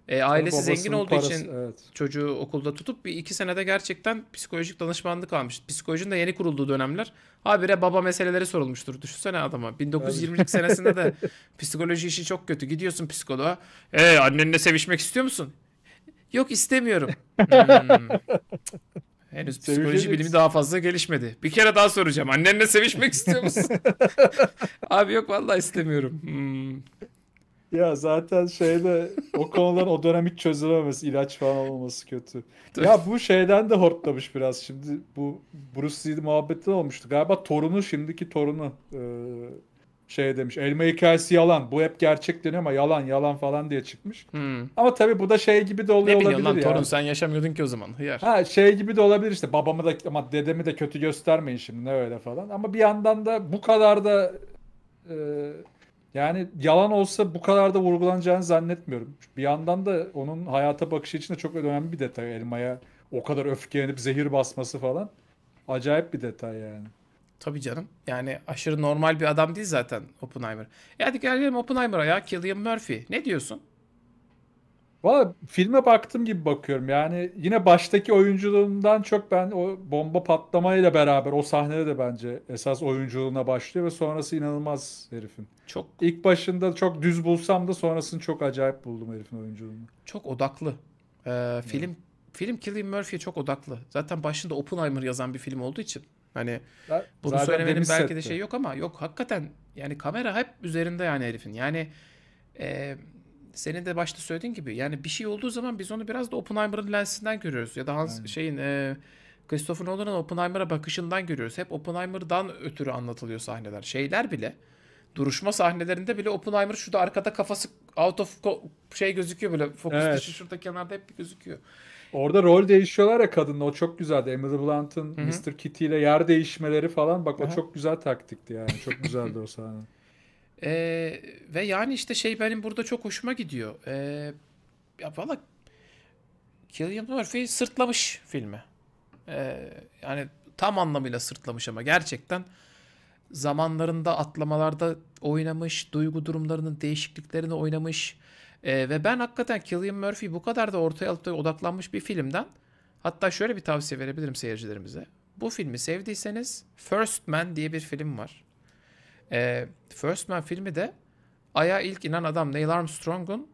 E, ailesi zengin olduğu parası, için evet. çocuğu okulda tutup bir iki senede gerçekten psikolojik danışmanlık almış. Psikolojinin de yeni kurulduğu dönemler. Habire baba meseleleri sorulmuştur. Düşünsene adama. 1920 senesinde de psikoloji işi çok kötü. Gidiyorsun psikoloğa. E annenle sevişmek istiyor musun? Yok istemiyorum. hmm. Henüz psikoloji bilimi daha fazla gelişmedi. Bir kere daha soracağım. Annenle sevişmek istiyor musun? Abi yok vallahi istemiyorum. Hmm. Ya zaten şeyde o konuların o dönem hiç çözülememesi, ilaç falan olmaması kötü. ya bu şeyden de hortlamış biraz. Şimdi bu Bruce Lee muhabbetten olmuştu. Galiba torunu şimdiki torunu. E, şey demiş elma hikayesi yalan bu hep gerçek deniyor ama yalan yalan falan diye çıkmış. Hmm. Ama tabii bu da şey gibi de oluyor ne olabilir lan, torun sen yaşamıyordun ki o zaman hıyar. Ha şey gibi de olabilir işte babamı da ama dedemi de kötü göstermeyin şimdi ne öyle falan. Ama bir yandan da bu kadar da e, yani yalan olsa bu kadar da vurgulanacağını zannetmiyorum. Bir yandan da onun hayata bakışı için de çok önemli bir detay elmaya o kadar öfkelenip zehir basması falan. Acayip bir detay yani. Tabii canım. Yani aşırı normal bir adam değil zaten Oppenheimer. E hadi gelelim Oppenheimer'a ya. Killian Murphy. Ne diyorsun? Valla filme baktım gibi bakıyorum. Yani yine baştaki oyunculuğundan çok ben o bomba patlamayla beraber o sahnede de bence esas oyunculuğuna başlıyor ve sonrası inanılmaz herifin. Çok. İlk başında çok düz bulsam da sonrasını çok acayip buldum herifin oyunculuğunu. Çok odaklı. Ee, film evet. film Killian Murphy'ye çok odaklı. Zaten başında Oppenheimer yazan bir film olduğu için. Hani ben, bunu söylemenin belki hissetti. de şey yok ama yok hakikaten yani kamera hep üzerinde yani herifin. Yani e, senin de başta söylediğin gibi yani bir şey olduğu zaman biz onu biraz da Oppenheimer'ın lensinden görüyoruz. Ya da Hans yani. şeyin e, Christopher Nolan'ın Oppenheimer'a bakışından görüyoruz. Hep Oppenheimer'dan ötürü anlatılıyor sahneler. Şeyler bile duruşma sahnelerinde bile Oppenheimer şurada arkada kafası out of şey gözüküyor böyle fokus evet. dışı şurada kenarda hep bir gözüküyor. Orada rol değişiyorlar ya kadın, o çok güzeldi. Emily Blunt'ın hı Mr. Kitty ile yer değişmeleri falan bak Aha. o çok güzel taktikti yani. Çok güzeldi o sahne. Ee, ve yani işte şey benim burada çok hoşuma gidiyor. Ee, ya valla Killian Murphy sırtlamış filmi. Ee, yani tam anlamıyla sırtlamış ama gerçekten zamanlarında atlamalarda oynamış, duygu durumlarının değişikliklerini oynamış e, ve ben hakikaten Killian Murphy bu kadar da ortaya alıp odaklanmış bir filmden hatta şöyle bir tavsiye verebilirim seyircilerimize. Bu filmi sevdiyseniz First Man diye bir film var. E, First Man filmi de Ay'a ilk inen adam Neil Armstrong'un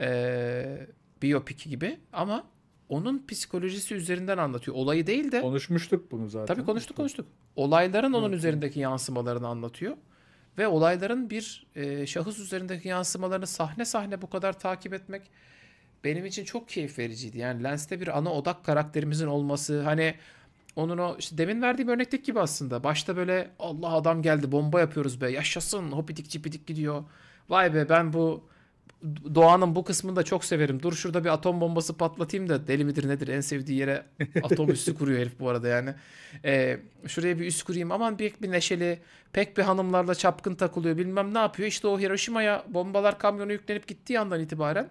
e, biyopiki gibi ama onun psikolojisi üzerinden anlatıyor. Olayı değil de. Konuşmuştuk bunu zaten. Tabii konuştuk konuştuk. Olayların onun evet. üzerindeki yansımalarını anlatıyor ve olayların bir e, şahıs üzerindeki yansımalarını sahne sahne bu kadar takip etmek benim için çok keyif vericiydi. Yani Lens'te bir ana odak karakterimizin olması hani onun o işte demin verdiğim örnekteki gibi aslında. Başta böyle Allah adam geldi bomba yapıyoruz be yaşasın hopidik cipidik gidiyor. Vay be ben bu doğanın bu kısmını da çok severim. Dur şurada bir atom bombası patlatayım da deli midir nedir en sevdiği yere atom üssü kuruyor herif bu arada yani. Ee, şuraya bir üs kurayım aman pek bir neşeli pek bir hanımlarla çapkın takılıyor bilmem ne yapıyor. İşte o Hiroşima'ya bombalar kamyonu yüklenip gittiği andan itibaren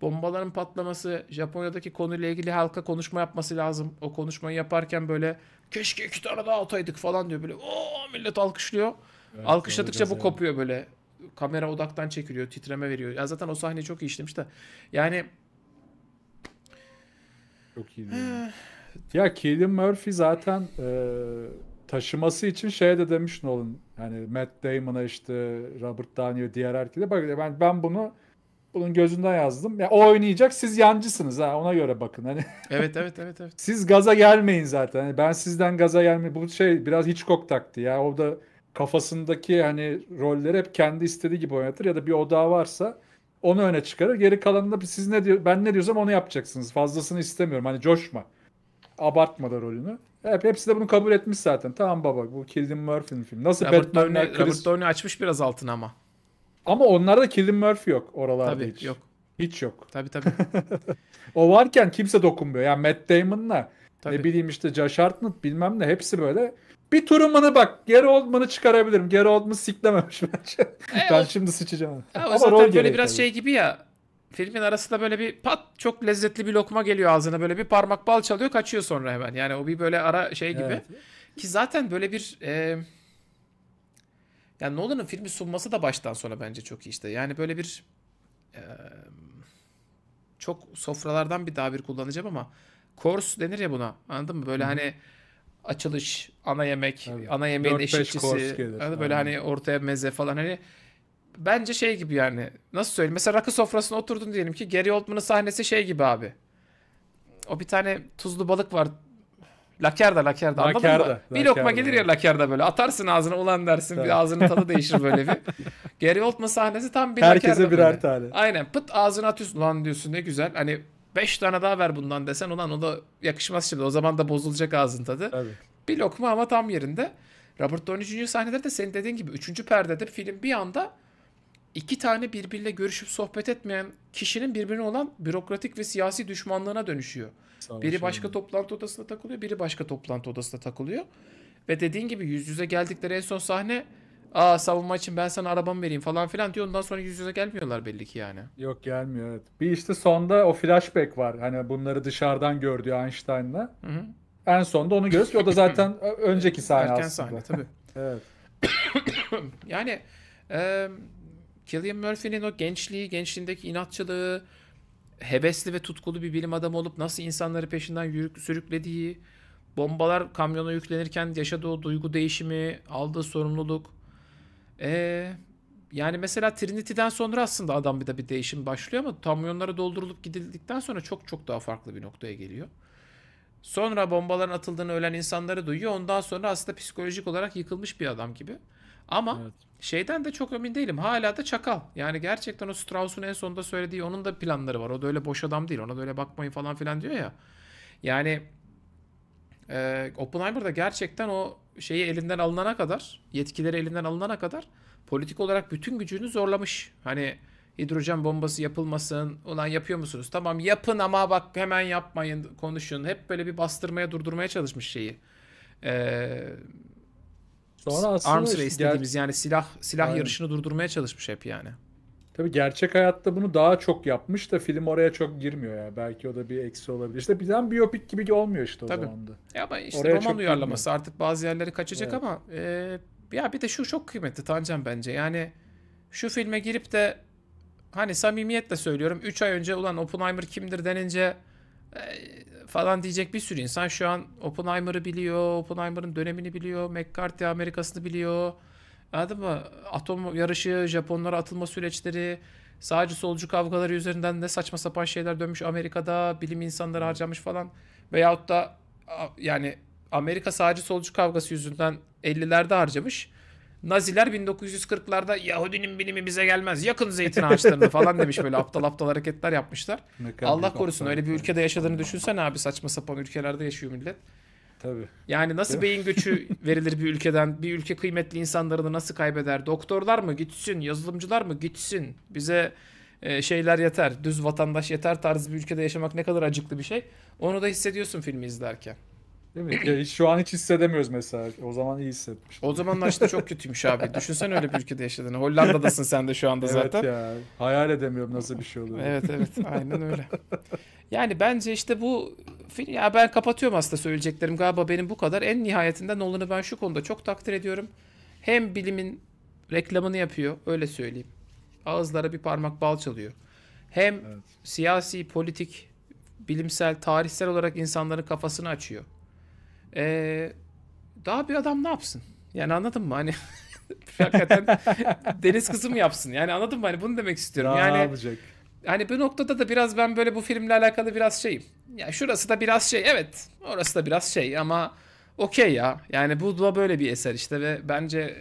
bombaların patlaması Japonya'daki konuyla ilgili halka konuşma yapması lazım. O konuşmayı yaparken böyle keşke iki tane daha ataydık falan diyor böyle. Oo millet alkışlıyor. Evet, Alkışladıkça bu yani. kopuyor böyle kamera odaktan çekiliyor, titreme veriyor. Ya zaten o sahne çok iyi işlemiş de. Yani çok iyi. Ee, ya Cillian Murphy zaten e, taşıması için şey de demiş Nolan. Yani Matt Damon'a işte Robert Downey Downey'e diğer herkese bak ben ben bunu bunun gözünden yazdım. Ya o oynayacak siz yancısınız ha ona göre bakın hani. Evet evet evet evet. siz gaza gelmeyin zaten. Yani ben sizden gaza gelmeyin. Bu şey biraz Hitchcock taktı ya. O da kafasındaki hani rolleri hep kendi istediği gibi oynatır ya da bir oda varsa onu öne çıkarır. Geri kalanında siz ne diyor ben ne diyorsam onu yapacaksınız. Fazlasını istemiyorum. Hani coşma. Abartma da rolünü. Hep hepsi de bunu kabul etmiş zaten. Tamam baba bu Killian Murphy'nin filmi. Nasıl Robert Batman'ler Downey, Chris... Robert Downey açmış biraz altın ama. Ama onlarda Killian Murphy yok oralarda tabii, hiç. yok. Hiç yok. Tabii tabii. o varken kimse dokunmuyor. Yani Matt Damon'la Ne bileyim işte Josh Hartnett bilmem ne hepsi böyle bir turumunu bak geri Oldman'ı çıkarabilirim. Geri Oldman siklememiş bence. E, ben o, şimdi sıçacağım. E, o Ama zaten böyle biraz tabii. şey gibi ya. Filmin arasında böyle bir pat çok lezzetli bir lokma geliyor ağzına böyle bir parmak bal çalıyor kaçıyor sonra hemen. Yani o bir böyle ara şey gibi. Evet. Ki zaten böyle bir e, yani Nolan'ın filmi sunması da baştan sona bence çok iyi işte. Yani böyle bir e, çok sofralardan bir daha bir kullanacağım ama kors denir ya buna. Anladın mı? Böyle Hı-hı. hani açılış, ana yemek, evet. ana yemeğin eşlikçisi. Gelir, böyle aynen. hani ortaya meze falan hani bence şey gibi yani nasıl söyleyeyim mesela rakı sofrasına oturdun diyelim ki Gary Oldman'ın sahnesi şey gibi abi. O bir tane tuzlu balık var. Lakerda lakerda anladın lakerda, mı? Lakerda, bir lokma gelir ya lakerda böyle atarsın ağzına ulan dersin evet. bir ağzının tadı değişir böyle bir. Gary Oldman sahnesi tam bir Herkese lakerda birer böyle. tane. Aynen pıt ağzına atıyorsun ulan diyorsun ne güzel hani 5 tane daha ver bundan desen ulan o da yakışmaz şimdi. O zaman da bozulacak ağzın tadı. Tabii. Bir lokma ama tam yerinde. Robert Downey Jr. sahneleri senin dediğin gibi 3. perdede film bir anda iki tane birbiriyle görüşüp sohbet etmeyen kişinin birbirine olan bürokratik ve siyasi düşmanlığına dönüşüyor. Savaş biri başka toplantı odasında takılıyor, biri başka toplantı odasında takılıyor. Ve dediğin gibi yüz yüze geldikleri en son sahne Aa savunma için ben sana arabamı vereyim falan filan diyor. Ondan sonra yüz yüze gelmiyorlar belli ki yani. Yok gelmiyor evet. Bir işte sonda o flashback var. Hani bunları dışarıdan gördüğü Einstein'la. Hı hı. En sonda onu görüyoruz o da zaten önceki sahne Erken aslında. sahne tabii. evet. yani e, Killian Murphy'nin o gençliği, gençliğindeki inatçılığı, hevesli ve tutkulu bir bilim adamı olup nasıl insanları peşinden yürük, sürüklediği, bombalar kamyona yüklenirken yaşadığı o duygu değişimi, aldığı sorumluluk, ee, yani mesela Trinity'den sonra aslında adam bir de bir değişim başlıyor ama kamyonlara doldurulup gidildikten sonra çok çok daha farklı bir noktaya geliyor. Sonra bombaların atıldığını ölen insanları duyuyor. Ondan sonra aslında psikolojik olarak yıkılmış bir adam gibi. Ama evet. şeyden de çok emin değilim. Hala da çakal. Yani gerçekten o Strauss'un en sonunda söylediği onun da planları var. O da öyle boş adam değil. Ona da öyle bakmayın falan filan diyor ya. Yani e, Oppenheimer'da gerçekten o şeyi elinden alınana kadar, yetkileri elinden alınana kadar politik olarak bütün gücünü zorlamış. Hani hidrojen bombası yapılmasın. Ulan yapıyor musunuz? Tamam yapın ama bak hemen yapmayın konuşun. Hep böyle bir bastırmaya durdurmaya çalışmış şeyi. Ee, Sonra aslında arms race dediğimiz yani silah silah Aynen. yarışını durdurmaya çalışmış hep yani. Tabi gerçek hayatta bunu daha çok yapmış da film oraya çok girmiyor ya. Belki o da bir eksi olabilir. İşte birden biyopik gibi olmuyor işte o Tabii. zaman Ya ama işte oraya roman uyarlaması girmiyor. artık bazı yerleri kaçacak evet. ama e, ya bir de şu çok kıymetli Tancan bence. Yani şu filme girip de hani samimiyetle söylüyorum 3 ay önce ulan Oppenheimer kimdir denince e, falan diyecek bir sürü insan şu an Oppenheimer'ı biliyor, Oppenheimer'ın dönemini biliyor, McCarthy Amerikasını biliyor. Anladın mı? Atom yarışı, Japonlara atılma süreçleri, sadece solcu kavgaları üzerinden ne saçma sapan şeyler dönmüş Amerika'da, bilim insanları harcamış falan. Veyahut da yani Amerika sadece solcu kavgası yüzünden 50'lerde harcamış. Naziler 1940'larda Yahudinin bilimi bize gelmez. Yakın zeytin ağaçlarını falan demiş böyle aptal aptal hareketler yapmışlar. Allah korusun öyle bir ülkede yaşadığını düşünsen abi saçma sapan ülkelerde yaşıyor millet. Tabii. Yani nasıl Değil beyin göçü verilir bir ülkeden? Bir ülke kıymetli insanlarını nasıl kaybeder? Doktorlar mı gitsin? Yazılımcılar mı gitsin? Bize e, şeyler yeter. Düz vatandaş yeter tarzı bir ülkede yaşamak ne kadar acıklı bir şey. Onu da hissediyorsun filmi izlerken. Değil mi? şu an hiç hissedemiyoruz mesela. O zaman iyi hissetmiş. O zamanlar işte çok kötüymüş abi. Düşünsen öyle bir ülkede yaşadığını. Hollanda'dasın sen de şu anda evet zaten. Evet ya. Hayal edemiyorum nasıl bir şey olur. evet evet. Aynen öyle. Yani bence işte bu ya ben kapatıyorum aslında söyleyeceklerim. Galiba benim bu kadar. En nihayetinde Nolan'ı ben şu konuda çok takdir ediyorum. Hem bilimin reklamını yapıyor öyle söyleyeyim. Ağızlara bir parmak bal çalıyor. Hem evet. siyasi, politik, bilimsel, tarihsel olarak insanların kafasını açıyor. Ee, daha bir adam ne yapsın? Yani anladın mı? Hani hakikaten deniz kızı mı yapsın? Yani anladın mı? Hani bunu demek istiyorum. Daha yani ne yapacak? hani bu noktada da biraz ben böyle bu filmle alakalı biraz şeyim. Ya şurası da biraz şey evet orası da biraz şey ama okey ya. Yani bu da böyle bir eser işte ve bence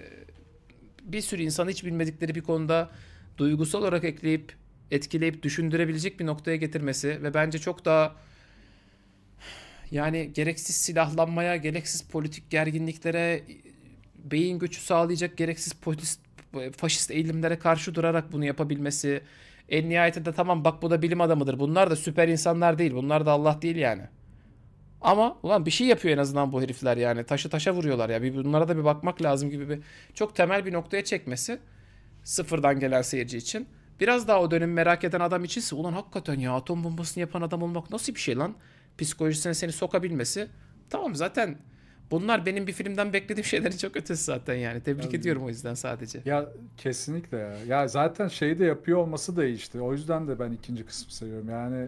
bir sürü insan hiç bilmedikleri bir konuda duygusal olarak ekleyip etkileyip düşündürebilecek bir noktaya getirmesi ve bence çok daha yani gereksiz silahlanmaya, gereksiz politik gerginliklere, beyin göçü sağlayacak gereksiz polis, faşist eğilimlere karşı durarak bunu yapabilmesi, en nihayetinde tamam bak bu da bilim adamıdır. Bunlar da süper insanlar değil. Bunlar da Allah değil yani. Ama ulan bir şey yapıyor en azından bu herifler yani. Taşı taşa vuruyorlar ya. Bir, bunlara da bir bakmak lazım gibi bir çok temel bir noktaya çekmesi sıfırdan gelen seyirci için. Biraz daha o dönemi merak eden adam içinse ulan hakikaten ya atom bombasını yapan adam olmak nasıl bir şey lan? Psikolojisine seni sokabilmesi. Tamam zaten Bunlar benim bir filmden beklediğim şeylerin çok ötesi zaten yani. Tebrik yani, ediyorum o yüzden sadece. Ya kesinlikle ya. Ya zaten şeyi de yapıyor olması da işte. O yüzden de ben ikinci kısmı seviyorum. Yani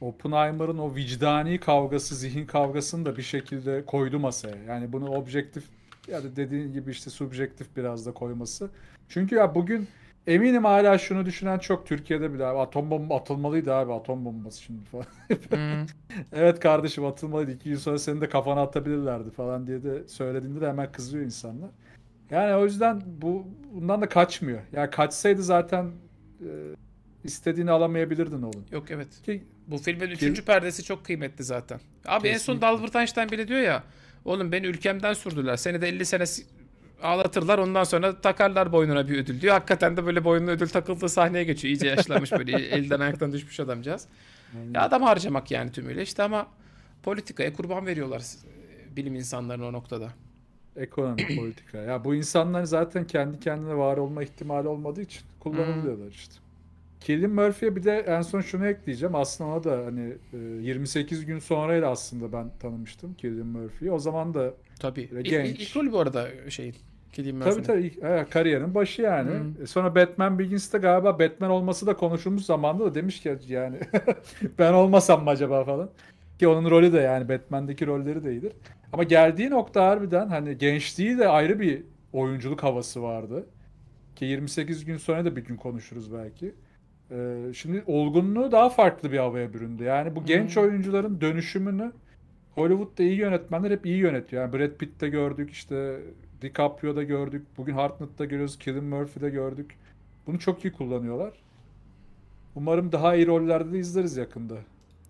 Oppenheimer'ın o vicdani kavgası, zihin kavgasını da bir şekilde koydu masaya. Yani bunu objektif ya da dediğin gibi işte subjektif biraz da koyması. Çünkü ya bugün Eminim hala şunu düşünen çok Türkiye'de bile abi atom bomba atılmalıydı abi atom bombası şimdi falan. Hmm. evet kardeşim atılmalıydı iki yıl sonra seni de kafana atabilirlerdi falan diye de söylediğinde de hemen kızıyor insanlar. Yani o yüzden bu bundan da kaçmıyor. Ya yani kaçsaydı zaten e, istediğini alamayabilirdin oğlum. Yok evet. Ki, bu filmin üçüncü ki, perdesi çok kıymetli zaten. Abi kesinlikle. en son Dalbert Einstein bile diyor ya oğlum beni ülkemden sürdüler. Seni de 50 sene ağlatırlar ondan sonra takarlar boynuna bir ödül diyor. Hakikaten de böyle boynuna ödül takıldığı sahneye geçiyor. İyice yaşlanmış böyle elden ayaktan düşmüş adamcağız. Ya adam harcamak yani tümüyle işte ama politikaya kurban veriyorlar bilim insanlarının o noktada. Ekonomi politika. Ya bu insanlar zaten kendi kendine var olma ihtimali olmadığı için kullanılıyorlar işte. Kelly Murphy'ye bir de en son şunu ekleyeceğim. Aslında ona da hani 28 e, gün sonraydı aslında ben tanımıştım Kelly Murphy'yi. O zaman da Tabii. genç. İlk, ilk rol bu arada şey Kelly Murphy'nin. Tabii tabii. Evet, kariyerin başı yani. Hmm. Sonra Batman Begins'te galiba Batman olması da konuşulmuş zamanda da demiş ki yani ben olmasam mı acaba falan. Ki onun rolü de yani Batman'deki rolleri de iyidir. Ama geldiği nokta harbiden hani gençliği de ayrı bir oyunculuk havası vardı. Ki 28 gün sonra da bir gün konuşuruz belki. Ee, şimdi olgunluğu daha farklı bir havaya büründü. Yani bu hmm. genç oyuncuların dönüşümünü Hollywood'da iyi yönetmenler hep iyi yönetiyor. Yani Brad Pitt'te gördük işte DiCaprio'da gördük. Bugün Hartnett'ta görüyoruz. Cillian Murphy'de gördük. Bunu çok iyi kullanıyorlar. Umarım daha iyi rollerde de izleriz yakında.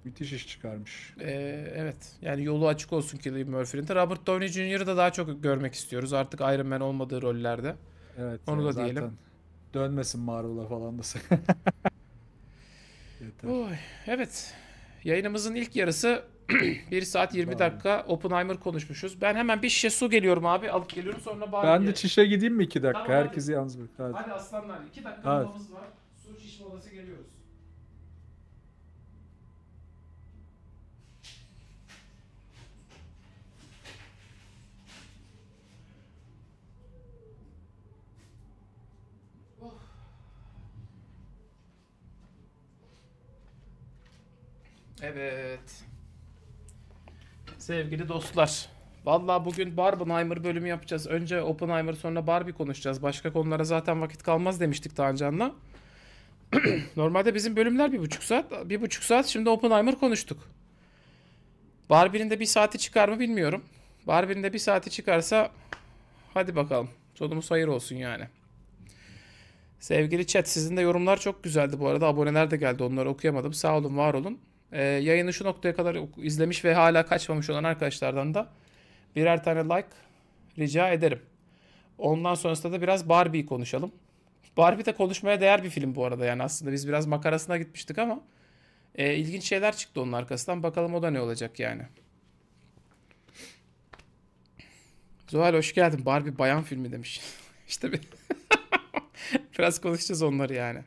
Müthiş iş çıkarmış. Ee, evet. Yani yolu açık olsun Cillian Murphy'nin de. Robert Downey Jr.'ı da daha çok görmek istiyoruz. Artık Iron Man olmadığı rollerde. Evet. Onu da zaten. diyelim. Dönmesin Marvel'a falan da. Oy, evet. Yayınımızın ilk yarısı 1 saat 20 dakika Oppenheimer konuşmuşuz. Ben hemen bir şişe su geliyorum abi. Alıp geliyorum sonra bağırıyorum. Ben de çişe gideyim mi 2 dakika? Tamam, Herkesi yalnız bırak. Hadi. hadi aslanlar 2 dakika hadi. var. Su şişme odası geliyoruz. Evet. Sevgili dostlar. Vallahi bugün Barbenheimer bölümü yapacağız. Önce Oppenheimer sonra Barbie konuşacağız. Başka konulara zaten vakit kalmaz demiştik daha Tancan'la. Normalde bizim bölümler bir buçuk saat. Bir buçuk saat şimdi Oppenheimer konuştuk. Barbie'nin de bir saati çıkar mı bilmiyorum. Barbie'nin de bir saati çıkarsa hadi bakalım. Sonumuz hayır olsun yani. Sevgili chat sizin de yorumlar çok güzeldi bu arada. Aboneler de geldi onları okuyamadım. Sağ olun var olun. E, yayını şu noktaya kadar izlemiş ve hala kaçmamış olan arkadaşlardan da birer tane like rica ederim. Ondan sonrasında da biraz Barbie'yi konuşalım. Barbie de konuşmaya değer bir film bu arada yani aslında biz biraz makarasına gitmiştik ama e, ilginç şeyler çıktı onun arkasından. Bakalım o da ne olacak yani. Zuhal hoş geldin. Barbie bayan filmi demiş. İşte bir... biraz konuşacağız onları yani.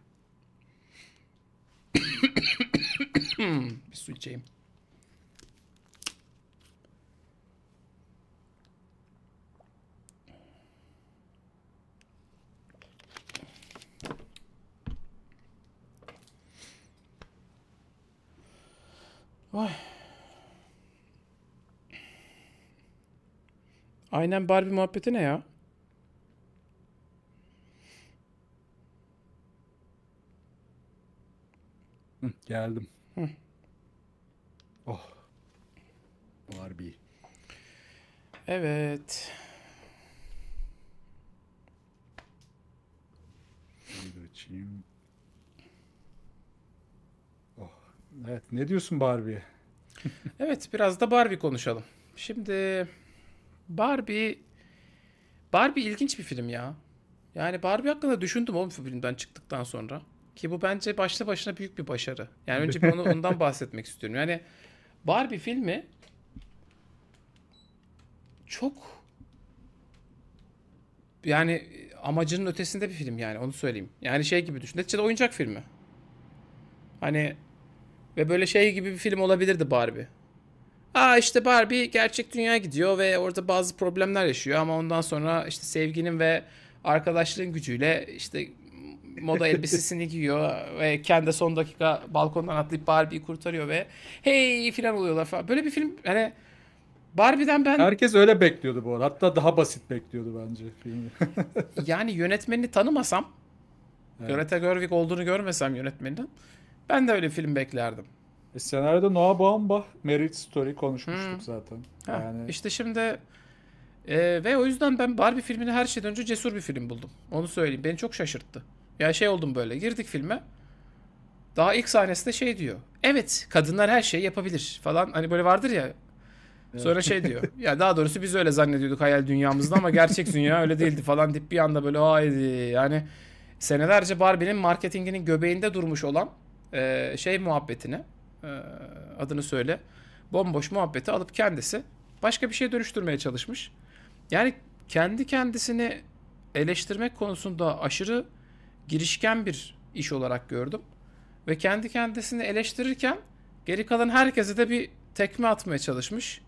bir su içeyim. Vay. Aynen Barbie muhabbeti ne ya? geldim. Hı. Oh. Barbie. Evet. açayım. Oh. Evet ne diyorsun Barbie? evet biraz da Barbie konuşalım. Şimdi Barbie Barbie ilginç bir film ya. Yani Barbie hakkında düşündüm oğlum filmden çıktıktan sonra. Ki bu bence başlı başına büyük bir başarı. Yani önce bir onu, ondan bahsetmek istiyorum. Yani Barbie filmi çok yani amacının ötesinde bir film yani onu söyleyeyim. Yani şey gibi düşün. Neticede oyuncak filmi. Hani ve böyle şey gibi bir film olabilirdi Barbie. Aa işte Barbie gerçek dünyaya gidiyor ve orada bazı problemler yaşıyor ama ondan sonra işte sevginin ve arkadaşlığın gücüyle işte moda elbisesini giyiyor ve kendi son dakika balkondan atlayıp Barbie'yi kurtarıyor ve hey filan oluyorlar falan. Böyle bir film hani Barbie'den ben... Herkes öyle bekliyordu bu arada. Hatta daha basit bekliyordu bence filmi. yani yönetmenini tanımasam, evet. Greta Gerwig olduğunu görmesem yönetmeninin, ben de öyle film beklerdim. E, senaryoda Noah Baumbach, merit Story konuşmuştuk hmm. zaten. Ha, yani... İşte şimdi... E, ve o yüzden ben Barbie filmini her şeyden önce cesur bir film buldum. Onu söyleyeyim. Beni çok şaşırttı. Ya şey oldum böyle. Girdik filme. Daha ilk sahnesinde şey diyor. Evet kadınlar her şeyi yapabilir falan. Hani böyle vardır ya. Sonra şey diyor. Ya daha doğrusu biz öyle zannediyorduk hayal dünyamızda ama gerçek dünya öyle değildi falan deyip bir anda böyle haydi yani senelerce Barbie'nin marketinginin göbeğinde durmuş olan e, şey muhabbetini e, adını söyle bomboş muhabbeti alıp kendisi başka bir şey dönüştürmeye çalışmış. Yani kendi kendisini eleştirmek konusunda aşırı girişken bir iş olarak gördüm. Ve kendi kendisini eleştirirken geri kalan herkese de bir tekme atmaya çalışmış.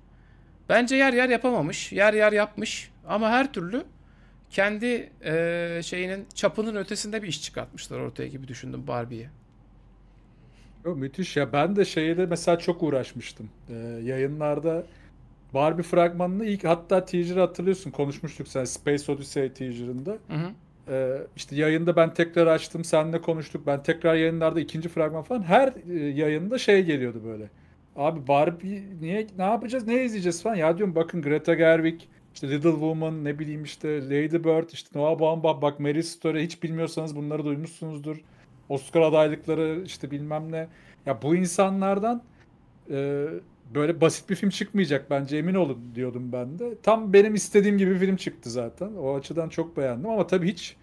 Bence yer yer yapamamış, yer yer yapmış ama her türlü kendi e, şeyinin çapının ötesinde bir iş çıkartmışlar ortaya gibi düşündüm Barbie'ye. Yo, müthiş ya ben de şeyde mesela çok uğraşmıştım. Ee, yayınlarda Barbie fragmanını ilk hatta teaser hatırlıyorsun konuşmuştuk sen Space Odyssey teaser'ında. Hı hı e, işte yayında ben tekrar açtım seninle konuştuk ben tekrar yayınlarda ikinci fragman falan her e, yayında şey geliyordu böyle. Abi Barbie niye ne yapacağız ne izleyeceğiz falan ya diyorum bakın Greta Gerwig işte Little Woman ne bileyim işte Lady Bird işte Noah Baumbach bak Mary Story hiç bilmiyorsanız bunları duymuşsunuzdur. Oscar adaylıkları işte bilmem ne. Ya bu insanlardan e, böyle basit bir film çıkmayacak bence emin olun diyordum ben de. Tam benim istediğim gibi bir film çıktı zaten. O açıdan çok beğendim ama tabii hiç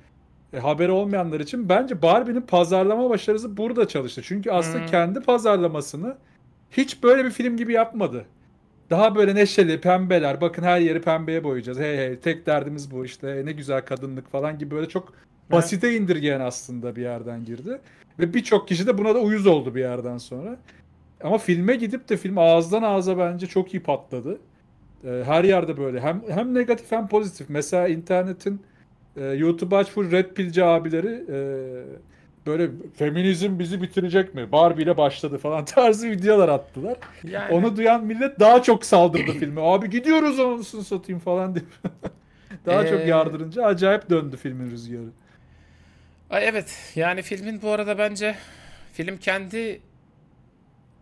e, haberi olmayanlar için bence Barbie'nin pazarlama başarısı burada çalıştı. Çünkü aslında hmm. kendi pazarlamasını hiç böyle bir film gibi yapmadı. Daha böyle neşeli, pembeler, bakın her yeri pembeye boyayacağız. Hey hey tek derdimiz bu işte ne güzel kadınlık falan gibi böyle çok basite indirgeyen aslında bir yerden girdi. Ve birçok kişi de buna da uyuz oldu bir yerden sonra. Ama filme gidip de film ağızdan ağza bence çok iyi patladı. E, her yerde böyle hem hem negatif hem pozitif. Mesela internetin e, YouTube aç full Red Pillci abileri e, böyle feminizm bizi bitirecek mi? Barbie ile başladı falan tarzı videolar attılar. Yani... Onu duyan millet daha çok saldırdı filme. Abi gidiyoruz anasını satayım falan diye. daha ee... çok yardırınca acayip döndü filmin rüzgarı. Ay evet. Yani filmin bu arada bence film kendi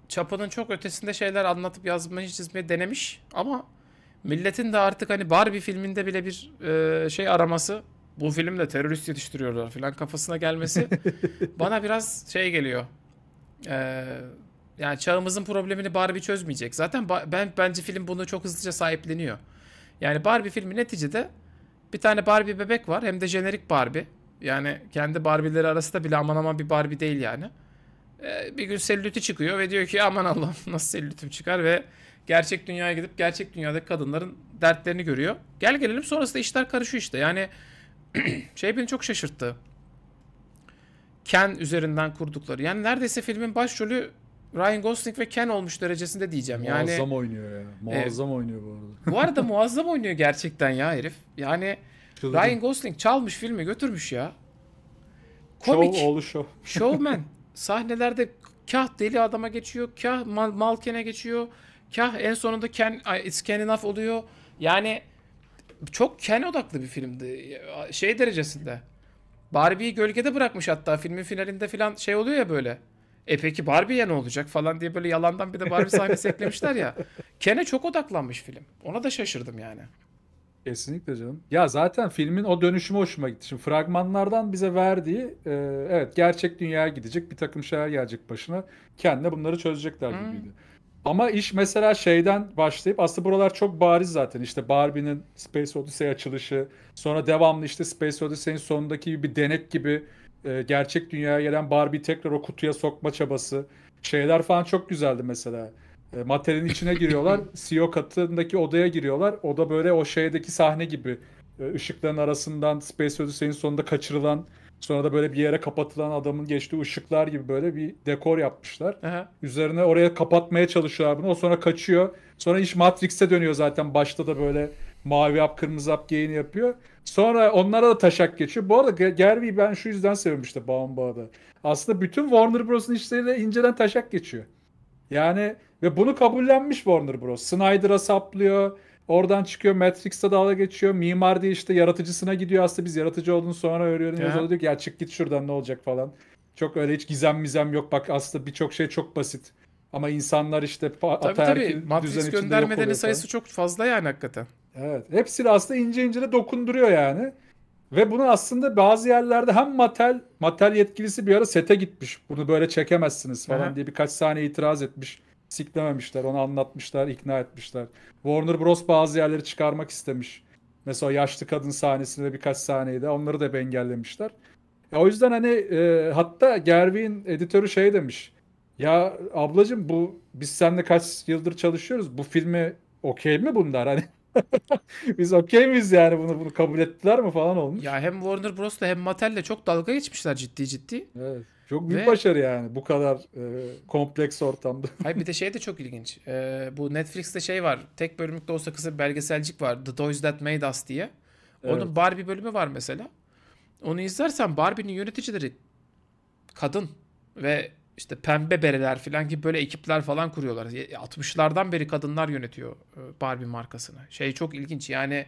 çapının çok ötesinde şeyler anlatıp yazmayı çizmeyi denemiş ama milletin de artık hani Barbie filminde bile bir e, şey araması bu filmde terörist yetiştiriyorlar falan kafasına gelmesi bana biraz şey geliyor. Ee, yani çağımızın problemini Barbie çözmeyecek. Zaten ben bence film bunu çok hızlıca sahipleniyor. Yani Barbie filmi neticede bir tane Barbie bebek var hem de jenerik Barbie. Yani kendi Barbie'leri arasında bile aman aman bir Barbie değil yani. Ee, bir gün selüliti çıkıyor ve diyor ki aman Allah'ım nasıl selülitim çıkar ve gerçek dünyaya gidip gerçek dünyadaki kadınların dertlerini görüyor. Gel gelelim sonrasında işler karışıyor işte. Yani şey beni çok şaşırttı. Ken üzerinden kurdukları. Yani neredeyse filmin başrolü Ryan Gosling ve Ken olmuş derecesinde diyeceğim. Muazzam oynuyor ya. E, muazzam e, oynuyor bu arada. bu arada muazzam oynuyor gerçekten ya herif. Yani Çıldırın. Ryan Gosling çalmış filmi götürmüş ya. Komik. Show oğlu show. Showman. Sahnelerde kah deli adama geçiyor, kah mal, mal geçiyor, kah en sonunda Ken, it's Ken enough oluyor. Yani çok Ken odaklı bir filmdi. Şey derecesinde. Barbie'yi gölgede bırakmış hatta filmin finalinde falan şey oluyor ya böyle. E peki Barbie'ye ne olacak falan diye böyle yalandan bir de Barbie sahnesi eklemişler ya. Ken'e çok odaklanmış film. Ona da şaşırdım yani. Kesinlikle canım. Ya zaten filmin o dönüşümü hoşuma gitti. Şimdi fragmanlardan bize verdiği e, evet gerçek dünyaya gidecek bir takım şeyler gelecek başına. Kendine bunları çözecekler hmm. gibiydi. Ama iş mesela şeyden başlayıp aslında buralar çok bariz zaten. İşte Barbie'nin Space Odyssey açılışı, sonra devamlı işte Space Odyssey'in sonundaki bir denek gibi e, gerçek dünyaya gelen Barbie tekrar o kutuya sokma çabası. Şeyler falan çok güzeldi mesela. E, materyalin içine giriyorlar. CEO katındaki odaya giriyorlar. O da böyle o şeydeki sahne gibi. E, ışıkların arasından Space Odyssey'in sonunda kaçırılan Sonra da böyle bir yere kapatılan adamın geçtiği ışıklar gibi böyle bir dekor yapmışlar. Aha. Üzerine oraya kapatmaya çalışıyorlar bunu. O sonra kaçıyor. Sonra iş Matrix'e dönüyor zaten. Başta da böyle mavi hap kırmızı hap geyini yapıyor. Sonra onlara da taşak geçiyor. Bu arada Gervi'yi ben şu yüzden seviyorum işte Bağımbağa Aslında bütün Warner Bros'un işleriyle inceden taşak geçiyor. Yani ve bunu kabullenmiş Warner Bros. Snyder'a saplıyor. Oradan çıkıyor Matrix'te dalga geçiyor. Mimar diye işte yaratıcısına gidiyor. Aslında biz yaratıcı olduğunu sonra öğreniyoruz. O diyor ki ya çık git şuradan ne olacak falan. Çok öyle hiç gizem mizem yok. Bak aslında birçok şey çok basit. Ama insanlar işte tabii, tabii. Matrix düzen göndermelerin sayısı falan. çok fazla yani hakikaten. Evet. Hepsini aslında ince ince de dokunduruyor yani. Ve bunu aslında bazı yerlerde hem Mattel, Mattel yetkilisi bir ara sete gitmiş. Bunu böyle çekemezsiniz falan Aha. diye birkaç saniye itiraz etmiş siklememişler. Onu anlatmışlar, ikna etmişler. Warner Bros. bazı yerleri çıkarmak istemiş. Mesela yaşlı kadın sahnesinde birkaç sahneyi onları da engellemişler. Ya o yüzden hani e, hatta Gerwin editörü şey demiş. Ya ablacım bu biz seninle kaç yıldır çalışıyoruz. Bu filmi okey mi bunlar hani? biz okey miyiz yani bunu bunu kabul ettiler mi falan olmuş. Ya hem Warner Bros'la hem Mattel'le çok dalga geçmişler ciddi ciddi. Evet. Çok büyük Ve, başarı yani bu kadar e, kompleks ortamda. Hayır bir de şey de çok ilginç. E, bu Netflix'te şey var. Tek bölümlük de olsa kısa bir belgeselcik var. The Toys That Made Us diye. Onun evet. Barbie bölümü var mesela. Onu izlersen Barbie'nin yöneticileri kadın ve işte pembe bereler falan gibi böyle ekipler falan kuruyorlar. 60'lardan e, beri kadınlar yönetiyor e, Barbie markasını. Şey çok ilginç yani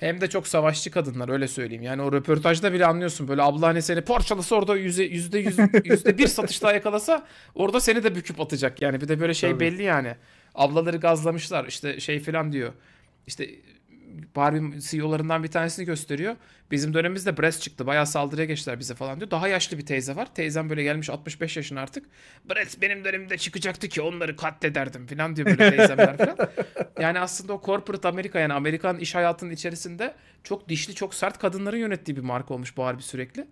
hem de çok savaşçı kadınlar öyle söyleyeyim. Yani o röportajda bile anlıyorsun böyle abla hani seni parçalasa orada yüzde yüzde yüz, yüzde bir satışla yakalasa orada seni de büküp atacak. Yani bir de böyle şey Tabii. belli yani. Ablaları gazlamışlar işte şey falan diyor. İşte Barbie CEO'larından bir tanesini gösteriyor. Bizim dönemimizde Brest çıktı. Bayağı saldırıya geçtiler bize falan diyor. Daha yaşlı bir teyze var. Teyzem böyle gelmiş 65 yaşın artık. Brest benim dönemimde çıkacaktı ki onları katlederdim falan diyor böyle teyzemler falan. Yani aslında o corporate Amerika yani Amerikan iş hayatının içerisinde çok dişli çok sert kadınların yönettiği bir marka olmuş Barbie sürekli.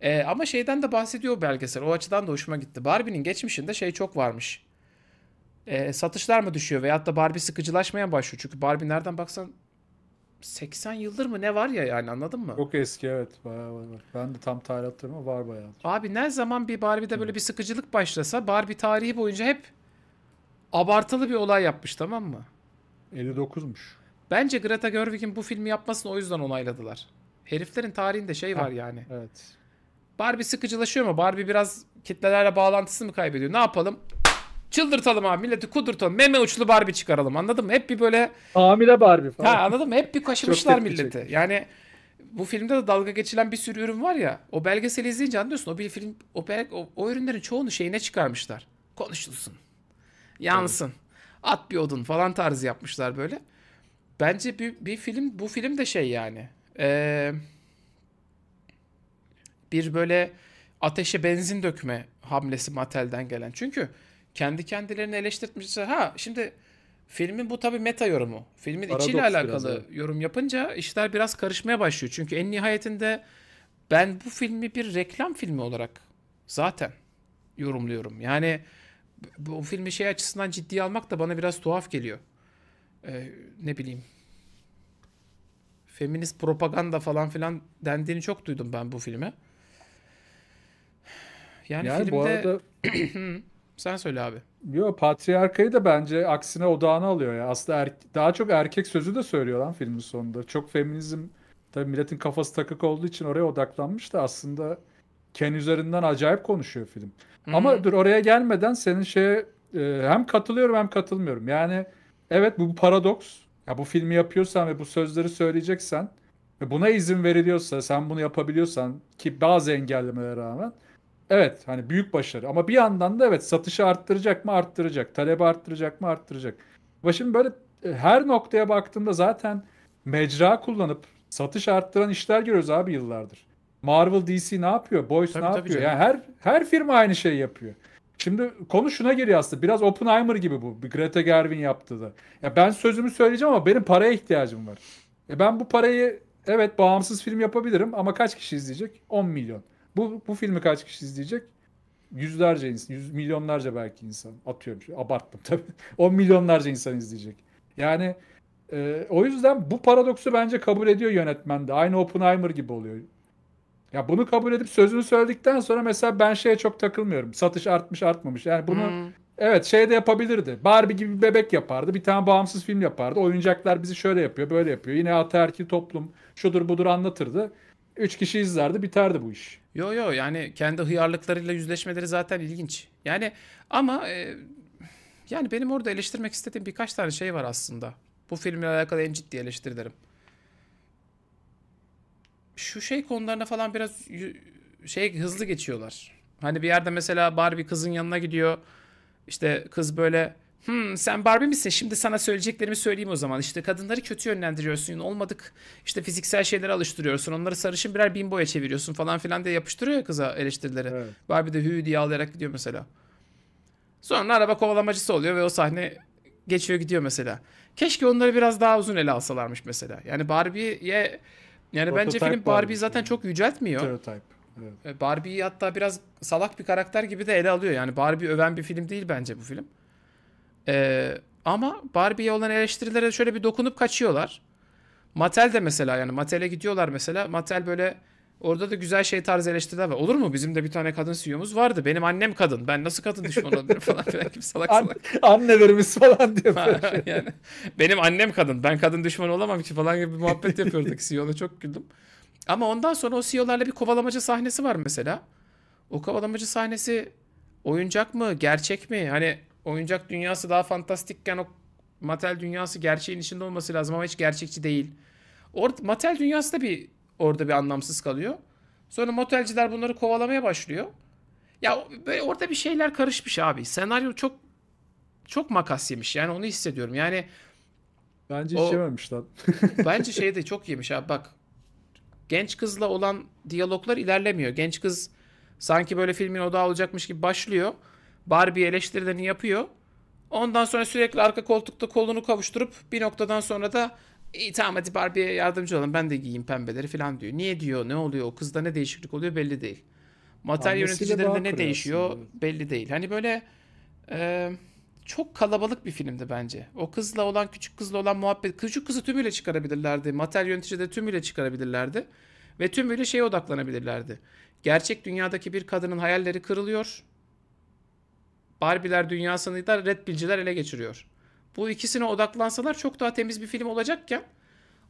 Ee, ama şeyden de bahsediyor belgesel. O açıdan da hoşuma gitti. Barbie'nin geçmişinde şey çok varmış e, satışlar mı düşüyor veyahut da Barbie sıkıcılaşmaya başlıyor. Çünkü Barbie nereden baksan 80 yıldır mı ne var ya yani anladın mı? Çok eski evet bayağı var. Ben de tam tarih hatırlamıyorum var bayağı. Abi ne zaman bir Barbie'de böyle bir sıkıcılık başlasa Barbie tarihi boyunca hep abartılı bir olay yapmış tamam mı? 59'muş. Bence Greta Gerwig'in bu filmi yapmasını o yüzden onayladılar. Heriflerin tarihinde şey var ha, yani. Evet. Barbie sıkıcılaşıyor mu? Barbie biraz kitlelerle bağlantısını mı kaybediyor? Ne yapalım? Çıldırtalım abi milleti kudurtalım. Meme uçlu Barbie çıkaralım anladın mı? Hep bir böyle... Hamile Barbie falan. Ha anladın mı? Hep bir kaşımışlar milleti. Çekmiş. Yani bu filmde de dalga geçilen bir sürü ürün var ya. O belgeseli izleyince anlıyorsun. O bir film, o, o, o ürünlerin çoğunu şeyine çıkarmışlar. Konuşulsun. Yansın. Evet. At bir odun falan tarzı yapmışlar böyle. Bence bir, bir film, bu film de şey yani. Ee, bir böyle ateşe benzin dökme hamlesi Mattel'den gelen. Çünkü kendi kendilerini eleştirtmişse ha şimdi filmin bu tabii meta yorumu. Filmin Paradoks içiyle alakalı biraz, yorum yapınca işler biraz karışmaya başlıyor. Çünkü en nihayetinde ben bu filmi bir reklam filmi olarak zaten yorumluyorum. Yani bu filmi şey açısından ciddiye almak da bana biraz tuhaf geliyor. Ee, ne bileyim. Feminist propaganda falan filan dendiğini çok duydum ben bu filme. Yani, yani filmde... bu arada Sen söyle abi. Yo patriarkayı da bence aksine odağına alıyor ya. Aslında er, daha çok erkek sözü de söylüyor lan filmin sonunda. Çok feminizm tabii milletin kafası takık olduğu için oraya odaklanmış da aslında Ken üzerinden acayip konuşuyor film. Hı-hı. Ama dur oraya gelmeden senin şeye e, hem katılıyorum hem katılmıyorum. Yani evet bu, bu paradoks. Ya bu filmi yapıyorsan ve bu sözleri söyleyeceksen ve buna izin veriliyorsa, sen bunu yapabiliyorsan ki bazı engellemelere rağmen Evet hani büyük başarı ama bir yandan da evet satışı arttıracak mı arttıracak, talebi arttıracak mı arttıracak. Ama şimdi böyle e, her noktaya baktığımda zaten mecra kullanıp satış arttıran işler görüyoruz abi yıllardır. Marvel DC ne yapıyor? Boys tabii, ne tabii yapıyor? Canım. Yani her her firma aynı şeyi yapıyor. Şimdi konu şuna geliyor aslında. Biraz Oppenheimer gibi bu. Greta Gerwig yaptı da. Ya ben sözümü söyleyeceğim ama benim paraya ihtiyacım var. E ben bu parayı evet bağımsız film yapabilirim ama kaç kişi izleyecek? 10 milyon. Bu, bu filmi kaç kişi izleyecek? Yüzlerce insan, yüz milyonlarca belki insan. Atıyorum, abarttım tabii. On milyonlarca insan izleyecek. Yani e, o yüzden bu paradoksu bence kabul ediyor yönetmen de. Aynı Oppenheimer gibi oluyor. Ya bunu kabul edip sözünü söyledikten sonra mesela ben şeye çok takılmıyorum. Satış artmış artmamış. Yani bunu hmm. evet şey de yapabilirdi. Barbie gibi bir bebek yapardı. Bir tane bağımsız film yapardı. Oyuncaklar bizi şöyle yapıyor böyle yapıyor. Yine ataerkil toplum şudur budur anlatırdı. Üç kişi izlerdi biterdi bu iş. Yo yo yani kendi hıyarlıklarıyla yüzleşmeleri zaten ilginç. Yani ama e, yani benim orada eleştirmek istediğim birkaç tane şey var aslında. Bu filmle alakalı en ciddi eleştirilerim. Şu şey konularına falan biraz şey hızlı geçiyorlar. Hani bir yerde mesela Barbie kızın yanına gidiyor. İşte kız böyle Hmm, sen Barbie misin? Şimdi sana söyleyeceklerimi söyleyeyim o zaman. İşte kadınları kötü yönlendiriyorsun. Olmadık işte fiziksel şeylere alıştırıyorsun. Onları sarışın birer bimboya çeviriyorsun falan filan diye yapıştırıyor ya kıza eleştirileri. Evet. Barbie de hü diye ağlayarak gidiyor mesela. Sonra araba kovalamacısı oluyor ve o sahne geçiyor gidiyor mesela. Keşke onları biraz daha uzun ele alsalarmış mesela. Yani Barbie'ye yani Prototype bence film Barbie'yi Barbie zaten çok yüceltmiyor. Stereotype. Evet. E, Barbie'yi hatta biraz salak bir karakter gibi de ele alıyor. Yani Barbie öven bir film değil bence bu film. Ee, ama Barbie'ye olan eleştirilere şöyle bir dokunup kaçıyorlar. Mattel de mesela yani Mattel'e gidiyorlar mesela. Mattel böyle orada da güzel şey tarzı eleştiriler var. Olur mu? Bizim de bir tane kadın CEO'muz vardı. Benim annem kadın. Ben nasıl kadın düşman olabilirim falan filan gibi salak salak. An- annelerimiz falan diyor. Şey. yani benim annem kadın. Ben kadın düşmanı olamam ki falan gibi bir muhabbet yapıyorduk CEO'da çok güldüm. Ama ondan sonra o CEO'larla bir kovalamacı sahnesi var mesela. O kovalamacı sahnesi oyuncak mı, gerçek mi? Hani oyuncak dünyası daha fantastikken o Mattel dünyası gerçeğin içinde olması lazım ama hiç gerçekçi değil. Or Mattel dünyası da bir orada bir anlamsız kalıyor. Sonra motelciler bunları kovalamaya başlıyor. Ya böyle orada bir şeyler karışmış abi. Senaryo çok çok makas yemiş. Yani onu hissediyorum. Yani bence o, hiç yememiş lan. bence şey de çok yemiş abi bak. Genç kızla olan diyaloglar ilerlemiyor. Genç kız sanki böyle filmin odağı olacakmış gibi başlıyor. Barbie eleştirilerini yapıyor. Ondan sonra sürekli arka koltukta kolunu kavuşturup bir noktadan sonra da iyi tamam hadi Barbie'ye yardımcı olalım ben de giyeyim pembeleri falan diyor. Niye diyor ne oluyor o kızda ne değişiklik oluyor belli değil. Materyal Annesiyle yöneticilerinde ne değişiyor aslında. belli değil. Hani böyle e, çok kalabalık bir filmdi bence. O kızla olan küçük kızla olan muhabbet küçük kızı tümüyle çıkarabilirlerdi. materyal yönetici de tümüyle çıkarabilirlerdi. Ve tümüyle şeye odaklanabilirlerdi. Gerçek dünyadaki bir kadının hayalleri kırılıyor Barbie'ler dünyasını da Red Pill'ciler ele geçiriyor. Bu ikisine odaklansalar çok daha temiz bir film olacakken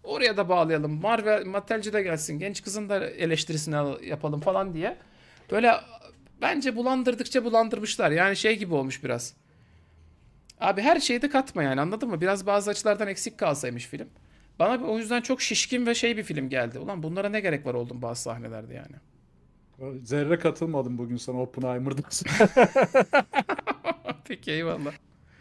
oraya da bağlayalım. Marvel Mattel'ci de gelsin. Genç kızın da eleştirisini yapalım falan diye. Böyle bence bulandırdıkça bulandırmışlar. Yani şey gibi olmuş biraz. Abi her şeyi de katma yani anladın mı? Biraz bazı açılardan eksik kalsaymış film. Bana o yüzden çok şişkin ve şey bir film geldi. Ulan bunlara ne gerek var oldum bazı sahnelerde yani. Zerre katılmadım bugün sana Oppenheimer'dan. Peki eyvallah.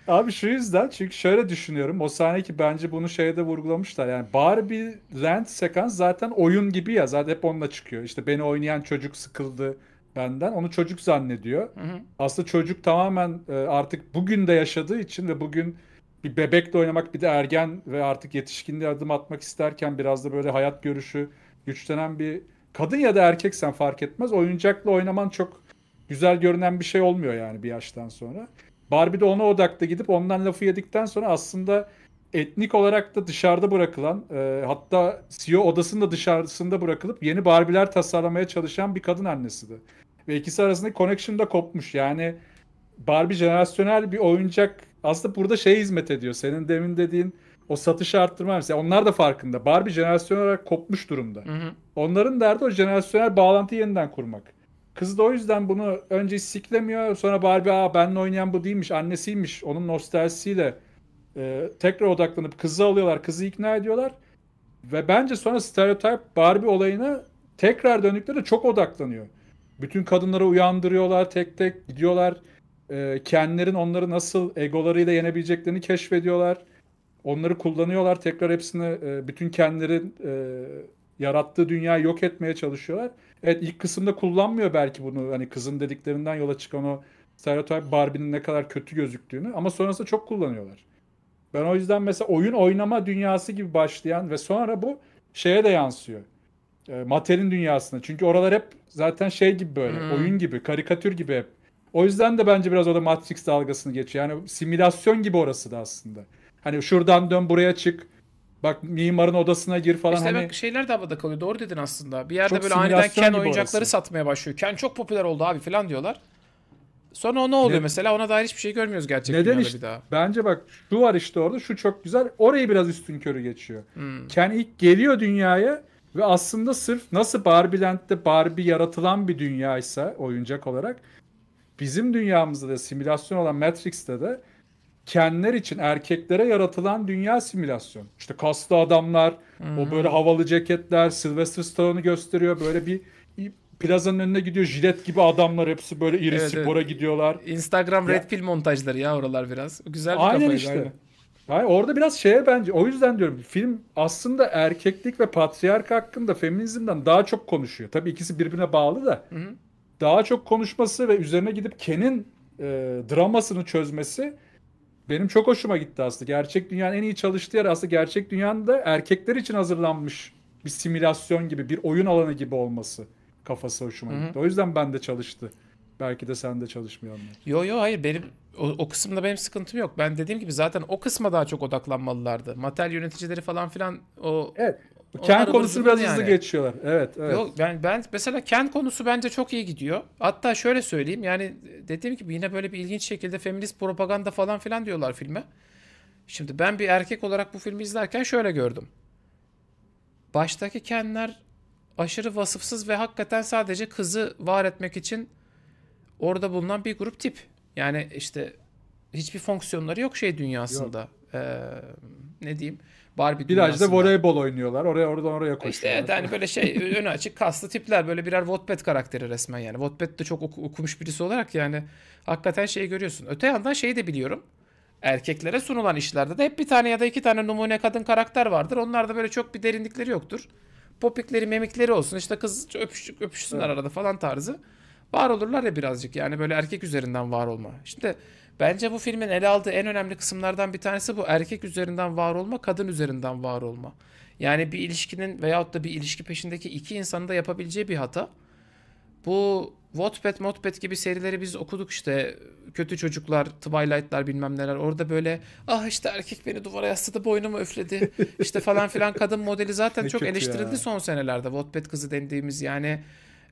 Abi şu yüzden çünkü şöyle düşünüyorum. O sahne ki bence bunu şeyde vurgulamışlar. Yani Barbie Land sekans zaten oyun gibi ya. Zaten hep onunla çıkıyor. İşte beni oynayan çocuk sıkıldı benden. Onu çocuk zannediyor. Hı hı. Aslında çocuk tamamen e, artık bugün de yaşadığı için ve bugün bir bebekle oynamak bir de ergen ve artık yetişkinliğe adım atmak isterken biraz da böyle hayat görüşü güçlenen bir kadın ya da erkeksen fark etmez. Oyuncakla oynaman çok güzel görünen bir şey olmuyor yani bir yaştan sonra. Barbie de ona odaklı gidip ondan lafı yedikten sonra aslında etnik olarak da dışarıda bırakılan e, hatta CEO odasında dışarısında bırakılıp yeni Barbie'ler tasarlamaya çalışan bir kadın annesiydi Ve ikisi arasında connection da kopmuş. Yani Barbie jenerasyonel bir oyuncak aslında burada şey hizmet ediyor. Senin demin dediğin o satışı arttırma mesela onlar da farkında. Barbie jenerasyon olarak kopmuş durumda. Hı hı. Onların derdi o jenerasyonel bağlantı yeniden kurmak. Kız da o yüzden bunu önce siklemiyor. Sonra Barbie aa benle oynayan bu değilmiş annesiymiş. Onun nostaljisiyle e, tekrar odaklanıp kızı alıyorlar. Kızı ikna ediyorlar. Ve bence sonra stereotip Barbie olayına tekrar döndükleri de çok odaklanıyor. Bütün kadınları uyandırıyorlar tek tek gidiyorlar. E, kendilerin onları nasıl egolarıyla yenebileceklerini keşfediyorlar Onları kullanıyorlar. Tekrar hepsini e, bütün kendileri e, yarattığı dünyayı yok etmeye çalışıyorlar. Evet ilk kısımda kullanmıyor belki bunu. Hani kızın dediklerinden yola çıkan o stereotip Barbie'nin ne kadar kötü gözüktüğünü ama sonrasında çok kullanıyorlar. Ben o yüzden mesela oyun oynama dünyası gibi başlayan ve sonra bu şeye de yansıyor. E, Mater'in dünyasına. Çünkü oralar hep zaten şey gibi böyle. Hmm. Oyun gibi, karikatür gibi hep. O yüzden de bence biraz orada Matrix dalgasını geçiyor. Yani simülasyon gibi orası da aslında. Hani şuradan dön buraya çık. Bak mimarın odasına gir falan. İşte hani... bak şeyler de havada kalıyor. Doğru dedin aslında. Bir yerde çok böyle aniden Ken oyuncakları orası. satmaya başlıyor. Ken çok popüler oldu abi falan diyorlar. Sonra o ne oluyor ne? mesela? Ona dair hiçbir şey görmüyoruz gerçek Neden işte? bir daha. Bence bak şu var işte orada. Şu çok güzel. Orayı biraz üstün körü geçiyor. Hmm. Ken ilk geliyor dünyaya ve aslında sırf nasıl Barbie Barbieland'de Barbie yaratılan bir dünyaysa oyuncak olarak bizim dünyamızda da simülasyon olan Matrix'te de kenler için erkeklere yaratılan dünya simülasyon. İşte kaslı adamlar, hmm. o böyle havalı ceketler, Sylvester Stallone'u gösteriyor. Böyle bir plazanın önüne gidiyor jilet gibi adamlar hepsi böyle iri evet, spora evet. gidiyorlar. Instagram ya. red pill montajları ya oralar biraz. Güzel bir aynen Işte. Aynen Hayır, orada biraz şeye bence o yüzden diyorum film aslında erkeklik ve patriark hakkında feminizmden daha çok konuşuyor. Tabii ikisi birbirine bağlı da. Hı-hı. Daha çok konuşması ve üzerine gidip Ken'in e, dramasını çözmesi benim çok hoşuma gitti aslında. Gerçek dünyanın en iyi çalıştığı yer aslında gerçek dünyanın da erkekler için hazırlanmış bir simülasyon gibi, bir oyun alanı gibi olması kafası hoşuma Hı-hı. gitti. O yüzden ben de çalıştı. Belki de sen de çalışmıyor Yo yo hayır benim o, o kısımda benim sıkıntım yok. Ben dediğim gibi zaten o kısma daha çok odaklanmalılardı. Matel yöneticileri falan filan o Evet. Ken konusu biraz yani. hızlı geçiyorlar. Evet, evet. Yok ben ben mesela Ken konusu bence çok iyi gidiyor. Hatta şöyle söyleyeyim yani dediğim gibi yine böyle bir ilginç şekilde feminist propaganda falan filan diyorlar filme. Şimdi ben bir erkek olarak bu filmi izlerken şöyle gördüm. Baştaki Kenler aşırı vasıfsız ve hakikaten sadece kızı var etmek için orada bulunan bir grup tip. Yani işte hiçbir fonksiyonları yok şey dünyasında. Yok. Ee, ne diyeyim? Barbie Plajda voleybol oynuyorlar. Oraya oradan oraya koşuyorlar. İşte evet yani hani böyle şey önü açık kaslı tipler böyle birer Wattpad karakteri resmen yani. de çok ok- okumuş birisi olarak yani hakikaten şeyi görüyorsun. Öte yandan şeyi de biliyorum. Erkeklere sunulan işlerde de hep bir tane ya da iki tane numune kadın karakter vardır. Onlarda böyle çok bir derinlikleri yoktur. Popikleri, memikleri olsun. işte kız öpüşük öpüşsünler evet. arada falan tarzı. Var olurlar ya birazcık yani böyle erkek üzerinden var olma. İşte Bence bu filmin ele aldığı en önemli kısımlardan bir tanesi bu erkek üzerinden var olma, kadın üzerinden var olma. Yani bir ilişkinin veyahut da bir ilişki peşindeki iki insanın da yapabileceği bir hata. Bu Wattpad, Wattpad gibi serileri biz okuduk işte. Kötü Çocuklar, Twilight'lar bilmem neler. Orada böyle ah işte erkek beni duvara yasladı boynumu öfledi. işte falan filan kadın modeli zaten çok eleştirildi ya. son senelerde. Wattpad kızı dendiğimiz yani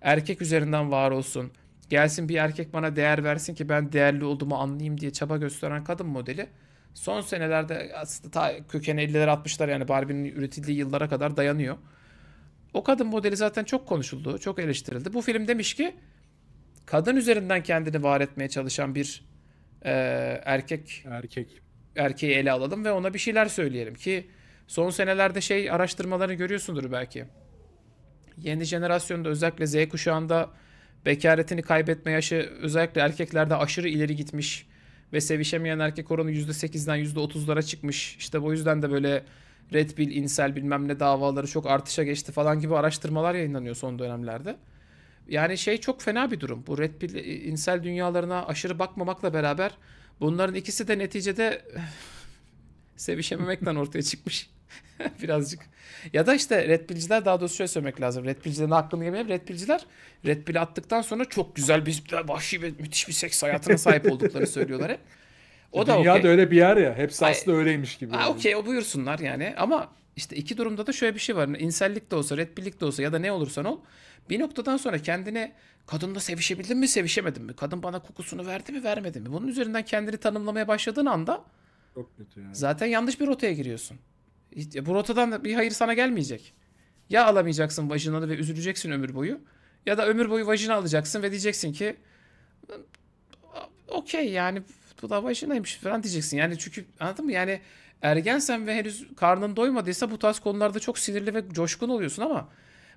erkek üzerinden var olsun. Gelsin bir erkek bana değer versin ki ben değerli olduğumu anlayayım diye çaba gösteren kadın modeli. Son senelerde aslında ta kökeni 50'ler 60'lar yani Barbie'nin üretildiği yıllara kadar dayanıyor. O kadın modeli zaten çok konuşuldu, çok eleştirildi. Bu film demiş ki kadın üzerinden kendini var etmeye çalışan bir e, erkek erkek erkeği ele alalım ve ona bir şeyler söyleyelim ki son senelerde şey araştırmalarını görüyorsundur belki. Yeni jenerasyonda özellikle Z kuşağında Bekaretini kaybetme yaşı özellikle erkeklerde aşırı ileri gitmiş ve sevişemeyen erkek oranı %8'den %30'lara çıkmış. İşte bu yüzden de böyle Red Pill, insel bilmem ne davaları çok artışa geçti falan gibi araştırmalar yayınlanıyor son dönemlerde. Yani şey çok fena bir durum. Bu Red Pill, insel dünyalarına aşırı bakmamakla beraber bunların ikisi de neticede sevişememekten ortaya çıkmış. Birazcık. Ya da işte Red Pill'ciler daha doğrusu şöyle söylemek lazım. Red Pill'cilerin hakkını yemeyelim. Red Pill'ciler Red Pill'i attıktan sonra çok güzel bir vahşi ve müthiş bir seks hayatına sahip olduklarını söylüyorlar hep. O da Dünya okay. da öyle bir yer ya. Hepsi Ay, aslında öyleymiş gibi. Yani. Okey o buyursunlar yani. Ama işte iki durumda da şöyle bir şey var. İnsellik de olsa, Red Pill'lik de olsa ya da ne olursan ol. Bir noktadan sonra kendine kadınla sevişebildim mi, sevişemedim mi? Kadın bana kokusunu verdi mi, vermedi mi? Bunun üzerinden kendini tanımlamaya başladığın anda çok kötü yani. Zaten yanlış bir rotaya giriyorsun. Bu rotadan bir hayır sana gelmeyecek. Ya alamayacaksın vajinanı ve üzüleceksin ömür boyu. Ya da ömür boyu vajina alacaksın ve diyeceksin ki okey yani bu da vajinaymış falan diyeceksin. Yani çünkü anladın mı? Yani ergensen ve henüz karnın doymadıysa bu tarz konularda çok sinirli ve coşkun oluyorsun ama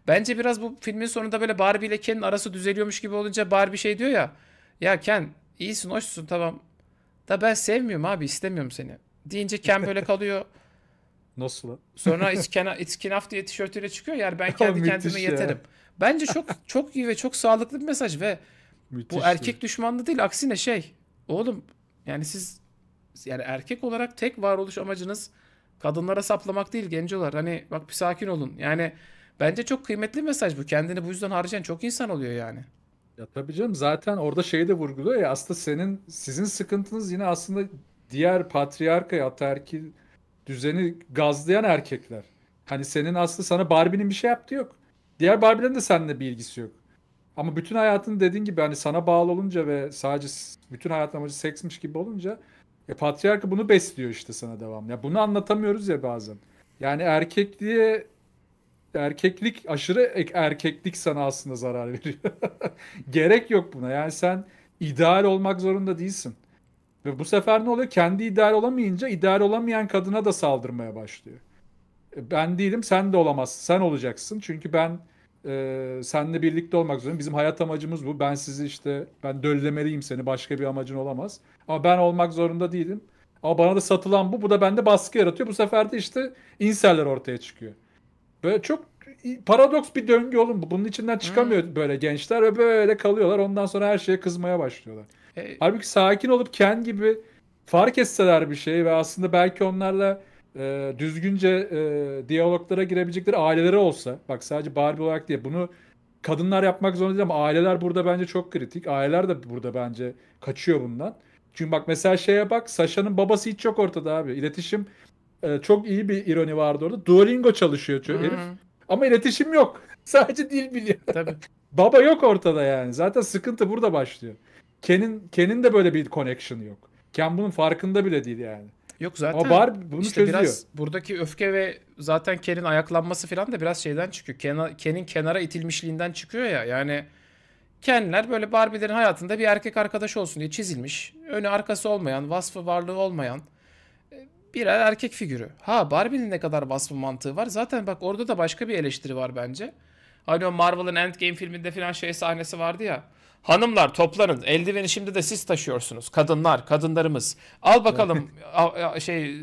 bence biraz bu filmin sonunda böyle Barbie ile Ken'in arası düzeliyormuş gibi olunca Barbie şey diyor ya ya Ken iyisin hoşsun tamam da ben sevmiyorum abi istemiyorum seni. Deyince Ken böyle kalıyor. Nasıl? Sonra It's, Kenaf diye tişörtüyle çıkıyor. Yani ben kendi kendime yeterim. Ya. Bence çok çok iyi ve çok sağlıklı bir mesaj ve Müthişti. bu erkek düşmanlığı değil. Aksine şey oğlum yani siz yani erkek olarak tek varoluş amacınız kadınlara saplamak değil gencolar. Hani bak bir sakin olun. Yani bence çok kıymetli mesaj bu. Kendini bu yüzden harcayan çok insan oluyor yani. Ya tabii canım zaten orada şeyi de vurguluyor ya aslında senin sizin sıkıntınız yine aslında diğer patriarka ya ataerkil düzeni gazlayan erkekler. Hani senin aslında sana Barbie'nin bir şey yaptığı yok. Diğer Barbie'lerin de seninle bir ilgisi yok. Ama bütün hayatın dediğin gibi hani sana bağlı olunca ve sadece bütün hayat amacı seksmiş gibi olunca e, patriarka bunu besliyor işte sana devam. Ya bunu anlatamıyoruz ya bazen. Yani erkekliğe erkeklik aşırı erkeklik sana aslında zarar veriyor. Gerek yok buna. Yani sen ideal olmak zorunda değilsin. Ve bu sefer ne oluyor? Kendi ideal olamayınca ideal olamayan kadına da saldırmaya başlıyor. E, ben değilim, sen de olamazsın. Sen olacaksın. Çünkü ben e, seninle birlikte olmak zorundayım. Bizim hayat amacımız bu. Ben sizi işte ben döllemeliyim seni. Başka bir amacın olamaz. Ama ben olmak zorunda değilim. Ama bana da satılan bu. Bu da bende baskı yaratıyor. Bu sefer de işte inseller ortaya çıkıyor. Böyle çok paradoks bir döngü oğlum. Bunun içinden çıkamıyor hmm. böyle gençler ve böyle kalıyorlar. Ondan sonra her şeye kızmaya başlıyorlar. E... Halbuki sakin olup Ken gibi fark etseler bir şey ve aslında belki onlarla e, düzgünce e, diyaloglara girebilecekleri aileleri olsa. Bak sadece Barbie olarak diye bunu kadınlar yapmak zorunda değil ama aileler burada bence çok kritik. Aileler de burada bence kaçıyor bundan. Çünkü bak mesela şeye bak Sasha'nın babası hiç yok ortada abi. İletişim e, çok iyi bir ironi vardı orada. Duolingo çalışıyor çocuk herif. Ama iletişim yok. Sadece dil biliyor. Tabii. Baba yok ortada yani. Zaten sıkıntı burada başlıyor. Ken'in Ken'in de böyle bir connection yok. Ken bunun farkında bile değil yani. Yok zaten O Bar bunu işte çözüyor. biraz buradaki öfke ve zaten Ken'in ayaklanması falan da biraz şeyden çıkıyor. Ken'in kenara itilmişliğinden çıkıyor ya. Yani Ken'ler böyle Barbie'lerin hayatında bir erkek arkadaş olsun diye çizilmiş. Önü arkası olmayan, vasfı varlığı olmayan birer erkek figürü. Ha Barbie'nin ne kadar vasfı mantığı var. Zaten bak orada da başka bir eleştiri var bence. Hani o Marvel'ın Endgame filminde falan şey sahnesi vardı ya. Hanımlar toplanın. Eldiveni şimdi de siz taşıyorsunuz. Kadınlar, kadınlarımız. Al bakalım şey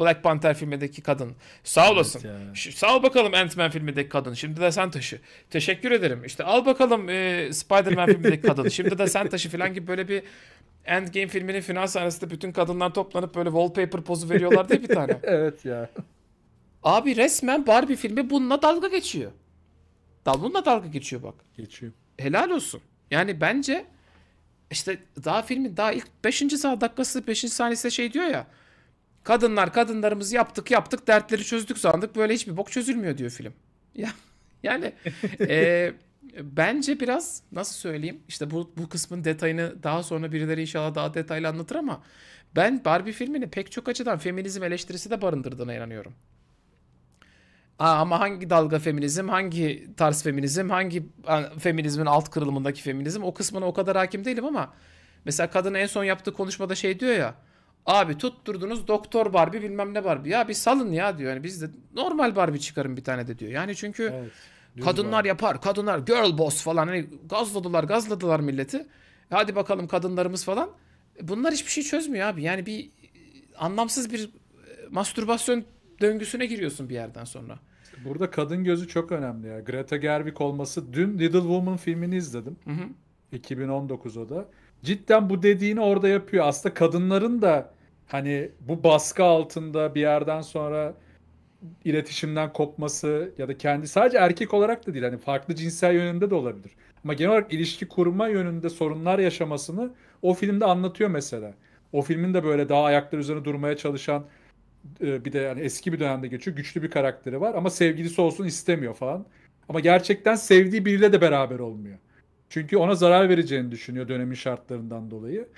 Black Panther filmindeki kadın. Sağ olasın. Evet ya. Sağ ol bakalım Ant-Man filmindeki kadın. Şimdi de sen taşı. Teşekkür ederim. İşte al bakalım e, Spider-Man filmindeki kadın. Şimdi de sen taşı falan gibi böyle bir Endgame filminin final sahnesinde bütün kadınlar toplanıp böyle wallpaper pozu veriyorlar diye bir tane. evet ya. Abi resmen Barbie filmi bununla dalga geçiyor. Dal bununla dalga geçiyor bak. Geçiyor. Helal olsun. Yani bence işte daha filmin daha ilk 5. saat dakikası 5. saniyesinde şey diyor ya. Kadınlar kadınlarımızı yaptık yaptık dertleri çözdük sandık böyle hiçbir bok çözülmüyor diyor film. Ya yani e, bence biraz nasıl söyleyeyim işte bu, bu kısmın detayını daha sonra birileri inşallah daha detaylı anlatır ama ben Barbie filmini pek çok açıdan feminizm eleştirisi de barındırdığına inanıyorum. Aa, ama hangi dalga feminizm, hangi tarz feminizm, hangi feminizmin alt kırılımındaki feminizm o kısmına o kadar hakim değilim ama mesela kadın en son yaptığı konuşmada şey diyor ya Abi tutturdunuz doktor Barbie bilmem ne Barbie. Ya bir salın ya diyor. Yani biz de normal Barbie çıkarın bir tane de diyor. Yani çünkü evet. Kadınlar yapar, kadınlar girl boss falan hani gazladılar, gazladılar milleti. E, hadi bakalım kadınlarımız falan. E, bunlar hiçbir şey çözmüyor abi. Yani bir e, anlamsız bir mastürbasyon döngüsüne giriyorsun bir yerden sonra. Burada kadın gözü çok önemli ya. Greta Gerwig olması. Dün Little Woman filmini izledim. Hı hı. 2019 o da. Cidden bu dediğini orada yapıyor. Aslında kadınların da hani bu baskı altında bir yerden sonra iletişimden kopması ya da kendi sadece erkek olarak da değil hani farklı cinsel yönünde de olabilir. Ama genel olarak ilişki kurma yönünde sorunlar yaşamasını o filmde anlatıyor mesela. O filmin de böyle daha ayakları üzerine durmaya çalışan e, bir de yani eski bir dönemde geçiyor. Güçlü bir karakteri var ama sevgilisi olsun istemiyor falan. Ama gerçekten sevdiği biriyle de beraber olmuyor. Çünkü ona zarar vereceğini düşünüyor dönemin şartlarından dolayı.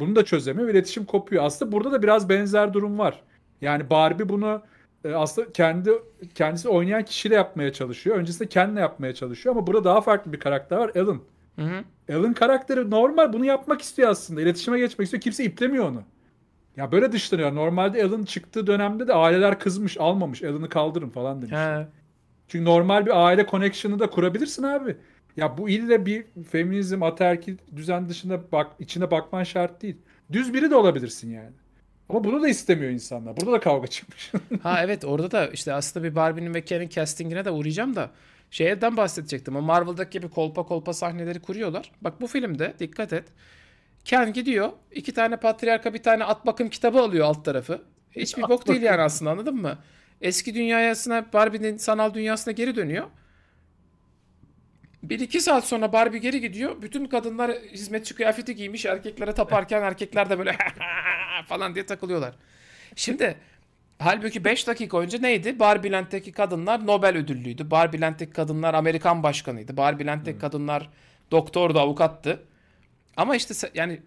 Bunu da çözemiyor. iletişim kopuyor. Aslında burada da biraz benzer durum var. Yani Barbie bunu e, aslında kendi kendisi oynayan kişiyle yapmaya çalışıyor. Öncesinde kendine yapmaya çalışıyor ama burada daha farklı bir karakter var Alan. Hı Alan karakteri normal bunu yapmak istiyor aslında. İletişime geçmek istiyor. Kimse iplemiyor onu. Ya böyle dışlanıyor. Normalde Alan çıktığı dönemde de aileler kızmış, almamış. Alan'ı kaldırın falan demiş. Çünkü normal bir aile connection'ı da kurabilirsin abi. Ya bu ille bir feminizm, ataerkil düzen dışında bak içine bakman şart değil. Düz biri de olabilirsin yani. Ama bunu da istemiyor insanlar. Burada da kavga çıkmış. ha evet orada da işte aslında bir Barbie'nin ve Ken'in castingine de uğrayacağım da şeyden bahsedecektim. O Marvel'daki gibi kolpa kolpa sahneleri kuruyorlar. Bak bu filmde dikkat et. Ken gidiyor. iki tane patriarka bir tane at bakım kitabı alıyor alt tarafı. Hiçbir bok değil yani aslında anladın mı? Eski dünyasına Barbie'nin sanal dünyasına geri dönüyor. Bir iki saat sonra Barbie geri gidiyor. Bütün kadınlar hizmetçi kıyafeti giymiş. Erkeklere taparken erkekler de böyle falan diye takılıyorlar. Şimdi halbuki 5 dakika önce neydi? Barbieland'deki kadınlar Nobel ödüllüydü. Barbieland'deki kadınlar Amerikan başkanıydı. Barbieland'deki hmm. kadınlar doktordu, avukattı. Ama işte yani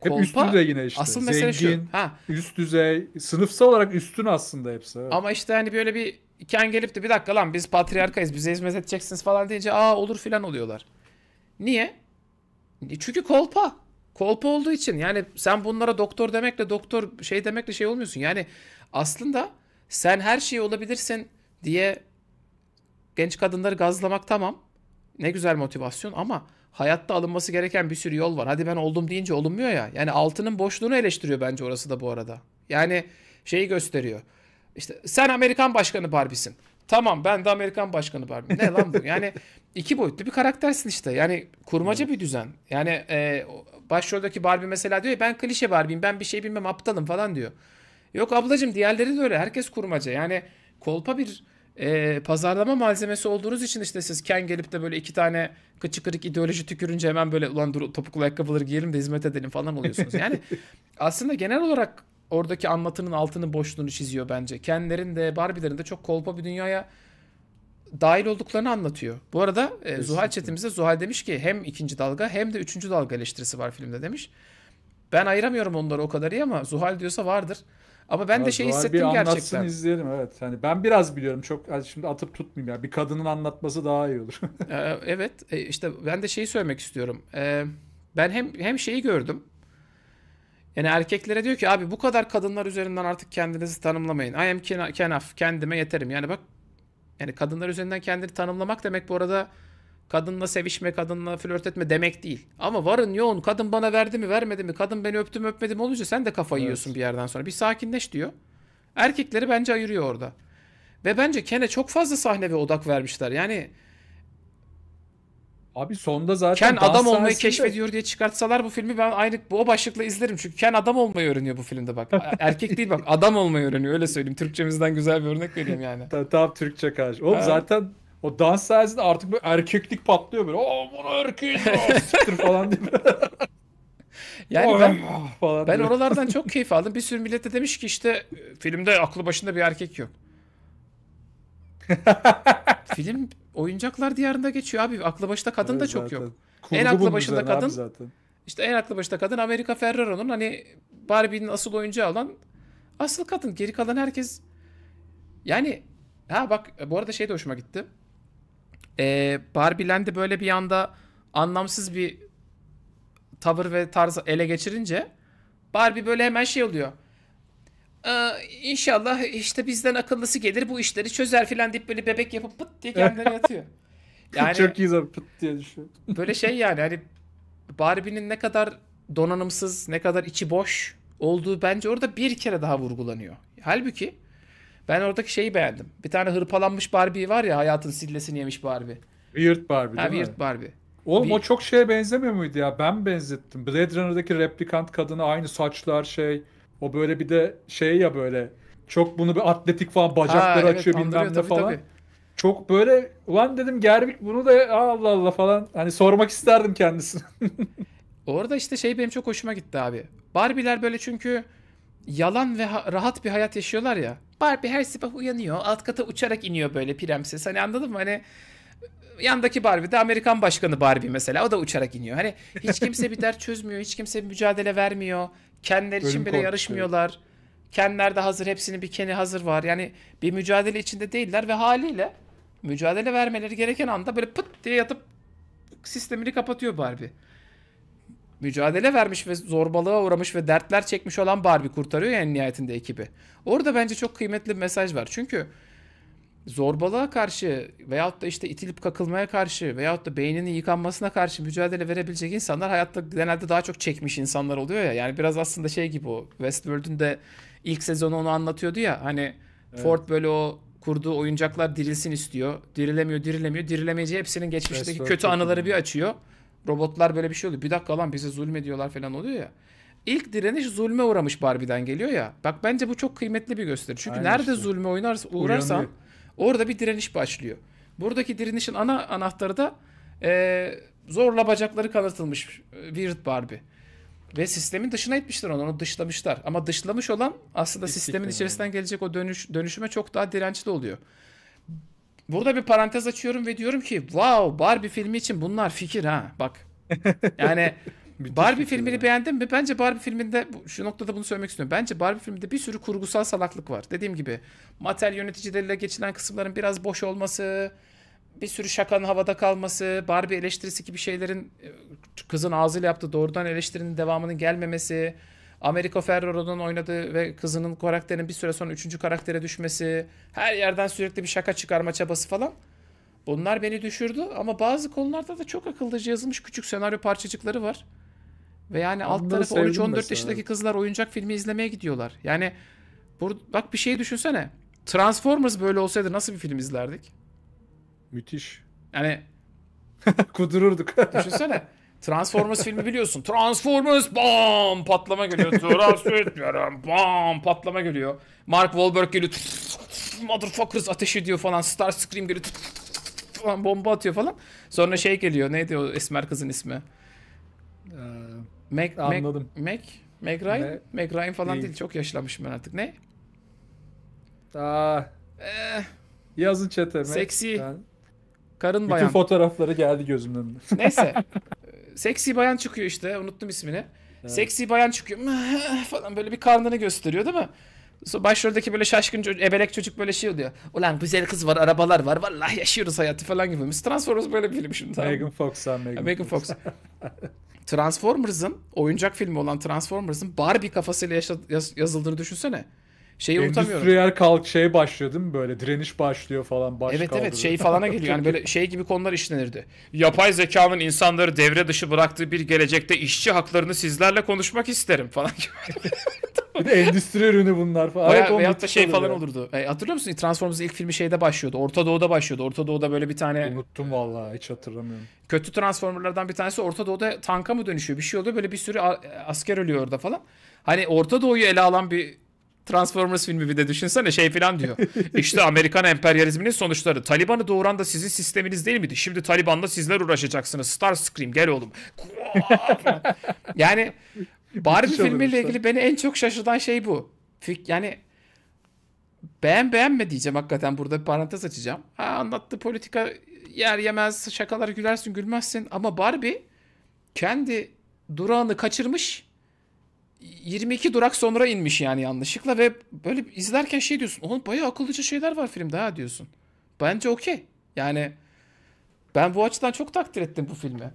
hep Kolpa, üst düzey yine işte. Asıl mesele Zengin, şu. Ha. Üst düzey, sınıfsal olarak üstün aslında hepsi. Evet. Ama işte hani böyle bir iken gelip de bir dakika lan biz patriarkayız bize hizmet edeceksiniz falan deyince aa olur filan oluyorlar. Niye? E, çünkü kolpa. Kolpa olduğu için yani sen bunlara doktor demekle doktor şey demekle şey olmuyorsun. Yani aslında sen her şey olabilirsin diye genç kadınları gazlamak tamam. Ne güzel motivasyon ama hayatta alınması gereken bir sürü yol var. Hadi ben oldum deyince olunmuyor ya. Yani altının boşluğunu eleştiriyor bence orası da bu arada. Yani şeyi gösteriyor. İşte sen Amerikan başkanı Barbie'sin. Tamam ben de Amerikan başkanı Barbie. Ne lan bu? Yani iki boyutlu bir karaktersin işte. Yani kurmaca bir düzen. Yani e, başroldeki Barbie mesela diyor ya ben klişe Barbie'yim ben bir şey bilmem aptalım falan diyor. Yok ablacım diğerleri de öyle. Herkes kurmaca. Yani kolpa bir e, pazarlama malzemesi olduğunuz için işte siz Ken gelip de böyle iki tane kıçı kırık ideoloji tükürünce hemen böyle ulan dur topuklu ayakkabıları giyelim de hizmet edelim falan oluyorsunuz. Yani aslında genel olarak oradaki anlatının altının boşluğunu çiziyor bence. Kenlerin de Barbie'lerin de çok kolpa bir dünyaya dahil olduklarını anlatıyor. Bu arada e, Zuhal çetimize Zuhal demiş ki hem ikinci dalga hem de üçüncü dalga eleştirisi var filmde demiş. Ben ayıramıyorum onları o kadar iyi ama Zuhal diyorsa vardır. Ama ben biraz de şey hissettim bir gerçekten. izleyelim evet. Yani ben biraz biliyorum çok yani şimdi atıp tutmayayım ya. Yani. Bir kadının anlatması daha iyi olur. Ee, evet e, işte ben de şeyi söylemek istiyorum. Ee, ben hem hem şeyi gördüm. Yani erkeklere diyor ki abi bu kadar kadınlar üzerinden artık kendinizi tanımlamayın. I am kenaf kendime yeterim. Yani bak yani kadınlar üzerinden kendini tanımlamak demek bu arada kadınla sevişme, kadınla flört etme demek değil. Ama varın yoğun kadın bana verdi mi vermedi mi, kadın beni öptü mü öpmedi mi olunca sen de kafayı evet. yiyorsun bir yerden sonra. Bir sakinleş diyor. Erkekleri bence ayırıyor orada. Ve bence Ken'e çok fazla sahne ve odak vermişler. Yani Abi sonda zaten Ken adam olmayı sahnesinde... keşfediyor diye çıkartsalar bu filmi ben aynı bu o başlıkla izlerim. Çünkü Ken adam olmayı öğreniyor bu filmde bak. Erkek değil bak adam olmayı öğreniyor öyle söyleyeyim. Türkçemizden güzel bir örnek vereyim yani. tamam, tamam Türkçe karşı. Oğlum ha. zaten o dans sayesinde artık böyle erkeklik patlıyor böyle. Aa bunu erkeğiz siktir falan diye. Yani ben, ah, falan ben diyor. oralardan çok keyif aldım. Bir sürü millet de demiş ki işte filmde aklı başında bir erkek yok. Film oyuncaklar diyarında geçiyor abi. Aklı başında kadın evet, da çok zaten. yok. en aklı başında kadın. Zaten. İşte en aklı başında kadın Amerika Ferraro'nun hani Barbie'nin asıl oyuncağı olan asıl kadın. Geri kalan herkes yani ha bak bu arada şey de hoşuma gitti e, ee, Barbie'lendi böyle bir anda anlamsız bir tavır ve tarzı ele geçirince Barbie böyle hemen şey oluyor. Ee, inşallah işte bizden akıllısı gelir bu işleri çözer filan deyip böyle bebek yapıp pıt diye kendine yatıyor. Yani, Çok iyi zaten pıt diye düşüyor. böyle şey yani hani Barbie'nin ne kadar donanımsız, ne kadar içi boş olduğu bence orada bir kere daha vurgulanıyor. Halbuki ben oradaki şeyi beğendim. Bir tane hırpalanmış Barbie var ya hayatın sillesini yemiş Barbie. Weird Barbie ha, değil Weird mi? Barbie. Oğlum bir... o çok şeye benzemiyor muydu ya? Ben benzettim. Blade Runner'daki replikant kadını aynı saçlar şey. O böyle bir de şey ya böyle. Çok bunu bir atletik falan bacakları ha, evet, açıyor bilmem ne falan. Tabii. Çok böyle ulan dedim Gervik bunu da Allah Allah falan. Hani sormak isterdim kendisini. Orada işte şey benim çok hoşuma gitti abi. Barbiler böyle çünkü yalan ve rahat bir hayat yaşıyorlar ya. Barbie her sabah uyanıyor. Alt kata uçarak iniyor böyle prenses. Hani anladın mı? Hani yandaki Barbie de Amerikan başkanı Barbie mesela. O da uçarak iniyor. Hani hiç kimse bir dert çözmüyor. Hiç kimse bir mücadele vermiyor. Kendileri için bile yarışmıyorlar. Evet. de hazır. Hepsinin bir keni hazır var. Yani bir mücadele içinde değiller ve haliyle mücadele vermeleri gereken anda böyle pıt diye yatıp sistemini kapatıyor Barbie mücadele vermiş ve zorbalığa uğramış ve dertler çekmiş olan Barbie kurtarıyor ya en nihayetinde ekibi. Orada bence çok kıymetli bir mesaj var. Çünkü zorbalığa karşı veyahut da işte itilip kakılmaya karşı veyahut da beyninin yıkanmasına karşı mücadele verebilecek insanlar hayatta genelde daha çok çekmiş insanlar oluyor ya. Yani biraz aslında şey gibi o Westworld'ün de ilk sezonu onu anlatıyordu ya. Hani evet. Ford böyle o kurduğu oyuncaklar dirilsin istiyor. Dirilemiyor, dirilemiyor. Dirilemeyeceği hepsinin geçmişteki Westworld kötü anıları bir açıyor. Robotlar böyle bir şey oluyor. Bir dakika lan bize zulmediyorlar falan oluyor ya. İlk direniş zulme uğramış Barbie'den geliyor ya. Bak bence bu çok kıymetli bir gösteri. Çünkü Aynen nerede işte. zulme oynarsa, uğrarsan Uyanıyor. orada bir direniş başlıyor. Buradaki direnişin ana anahtarı da e, zorla bacakları kanatılmış e, Weird Barbie. Ve sistemin dışına itmişler onu, onu dışlamışlar. Ama dışlamış olan aslında İstikten sistemin içerisinden yani. gelecek o dönüş dönüşüme çok daha dirençli oluyor. Burada bir parantez açıyorum ve diyorum ki wow Barbie filmi için bunlar fikir ha bak. Yani Barbie filmini yani. beğendin mi? Bence Barbie filminde şu noktada bunu söylemek istiyorum. Bence Barbie filminde bir sürü kurgusal salaklık var. Dediğim gibi Mattel yöneticileriyle geçilen kısımların biraz boş olması, bir sürü şakanın havada kalması, Barbie eleştirisi gibi şeylerin e, kızın ağzıyla yaptığı doğrudan eleştirinin devamının gelmemesi, Americo Ferrero'nun oynadığı ve kızının karakterinin bir süre sonra üçüncü karaktere düşmesi, her yerden sürekli bir şaka çıkarma çabası falan. Bunlar beni düşürdü ama bazı konularda da çok akıllıca yazılmış küçük senaryo parçacıkları var. Ve yani Onları alt tarafı 13-14 yaşındaki kızlar oyuncak filmi izlemeye gidiyorlar. Yani bur- bak bir şey düşünsene. Transformers böyle olsaydı nasıl bir film izlerdik? Müthiş. Yani kudururduk. düşünsene. Transformers filmi biliyorsun. Transformers bam patlama geliyor. Transfer etmiyorum. Bam patlama geliyor. Mark Wahlberg geliyor. Motherfuckers ateş ediyor falan. Starscream geliyor. Falan bomba atıyor falan. Sonra şey geliyor. Neydi o esmer kızın ismi? Ee, Mac, anladım. Mac, Mac Ryan? Ne? Mac Ryan falan değil. değil. Çok yaşlanmışım ben artık. Ne? Aa. Ee, Yazın çete. Seksi. Ben... Karın Bütün bayan. Bütün fotoğrafları geldi gözümün önüne. Neyse. seksi bayan çıkıyor işte. Unuttum ismini. Evet. Seksi bayan çıkıyor falan böyle bir karnını gösteriyor değil mi? So, başroldeki böyle şaşkın ebelek çocuk böyle şey oluyor. Ulan güzel kız var, arabalar var. Vallahi yaşıyoruz hayatı falan gibi. Biz Transformers böyle bir film şimdi. Tamam. Megan Fox'a Megan, Megan Fox. Fox. Transformers'ın oyuncak filmi olan Transformers'ın Barbie kafasıyla yaz- yazıldığını düşünsene. Şeyi unutamıyorum. Endüstriyel kalk şey başlıyor değil mi böyle direniş başlıyor falan baş Evet kaldırıyor. evet şey falana geliyor yani böyle şey gibi konular işlenirdi. Yapay zekanın insanları devre dışı bıraktığı bir gelecekte işçi haklarını sizlerle konuşmak isterim falan gibi. bir de endüstri ürünü bunlar falan. Baya, evet, veyahut da şey falan yani. olurdu. E, hatırlıyor musun Transformers ilk filmi şeyde başlıyordu. Orta Doğu'da başlıyordu. Orta Doğu'da böyle bir tane... Unuttum vallahi hiç hatırlamıyorum. Kötü Transformer'lardan bir tanesi Orta Doğu'da tanka mı dönüşüyor bir şey oluyor. Böyle bir sürü e, asker ölüyor orada falan. Hani Orta Doğu'yu ele alan bir Transformers filmi bir de düşünsene şey falan diyor. İşte Amerikan emperyalizminin sonuçları. Taliban'ı doğuran da sizin sisteminiz değil miydi? Şimdi Taliban'da sizler uğraşacaksınız. Starscream gel oğlum. yani Barbie Müthiş filmiyle ilgili beni en çok şaşırtan şey bu. Yani beğen beğenme diyeceğim hakikaten burada bir parantez açacağım. Ha, anlattı politika yer yemez şakalar gülersin gülmezsin ama Barbie kendi durağını kaçırmış 22 durak sonra inmiş yani yanlışlıkla ve böyle izlerken şey diyorsun. Oğlum bayağı akıllıca şeyler var filmde ha diyorsun. Bence okey. Yani ben bu açıdan çok takdir ettim bu filmi.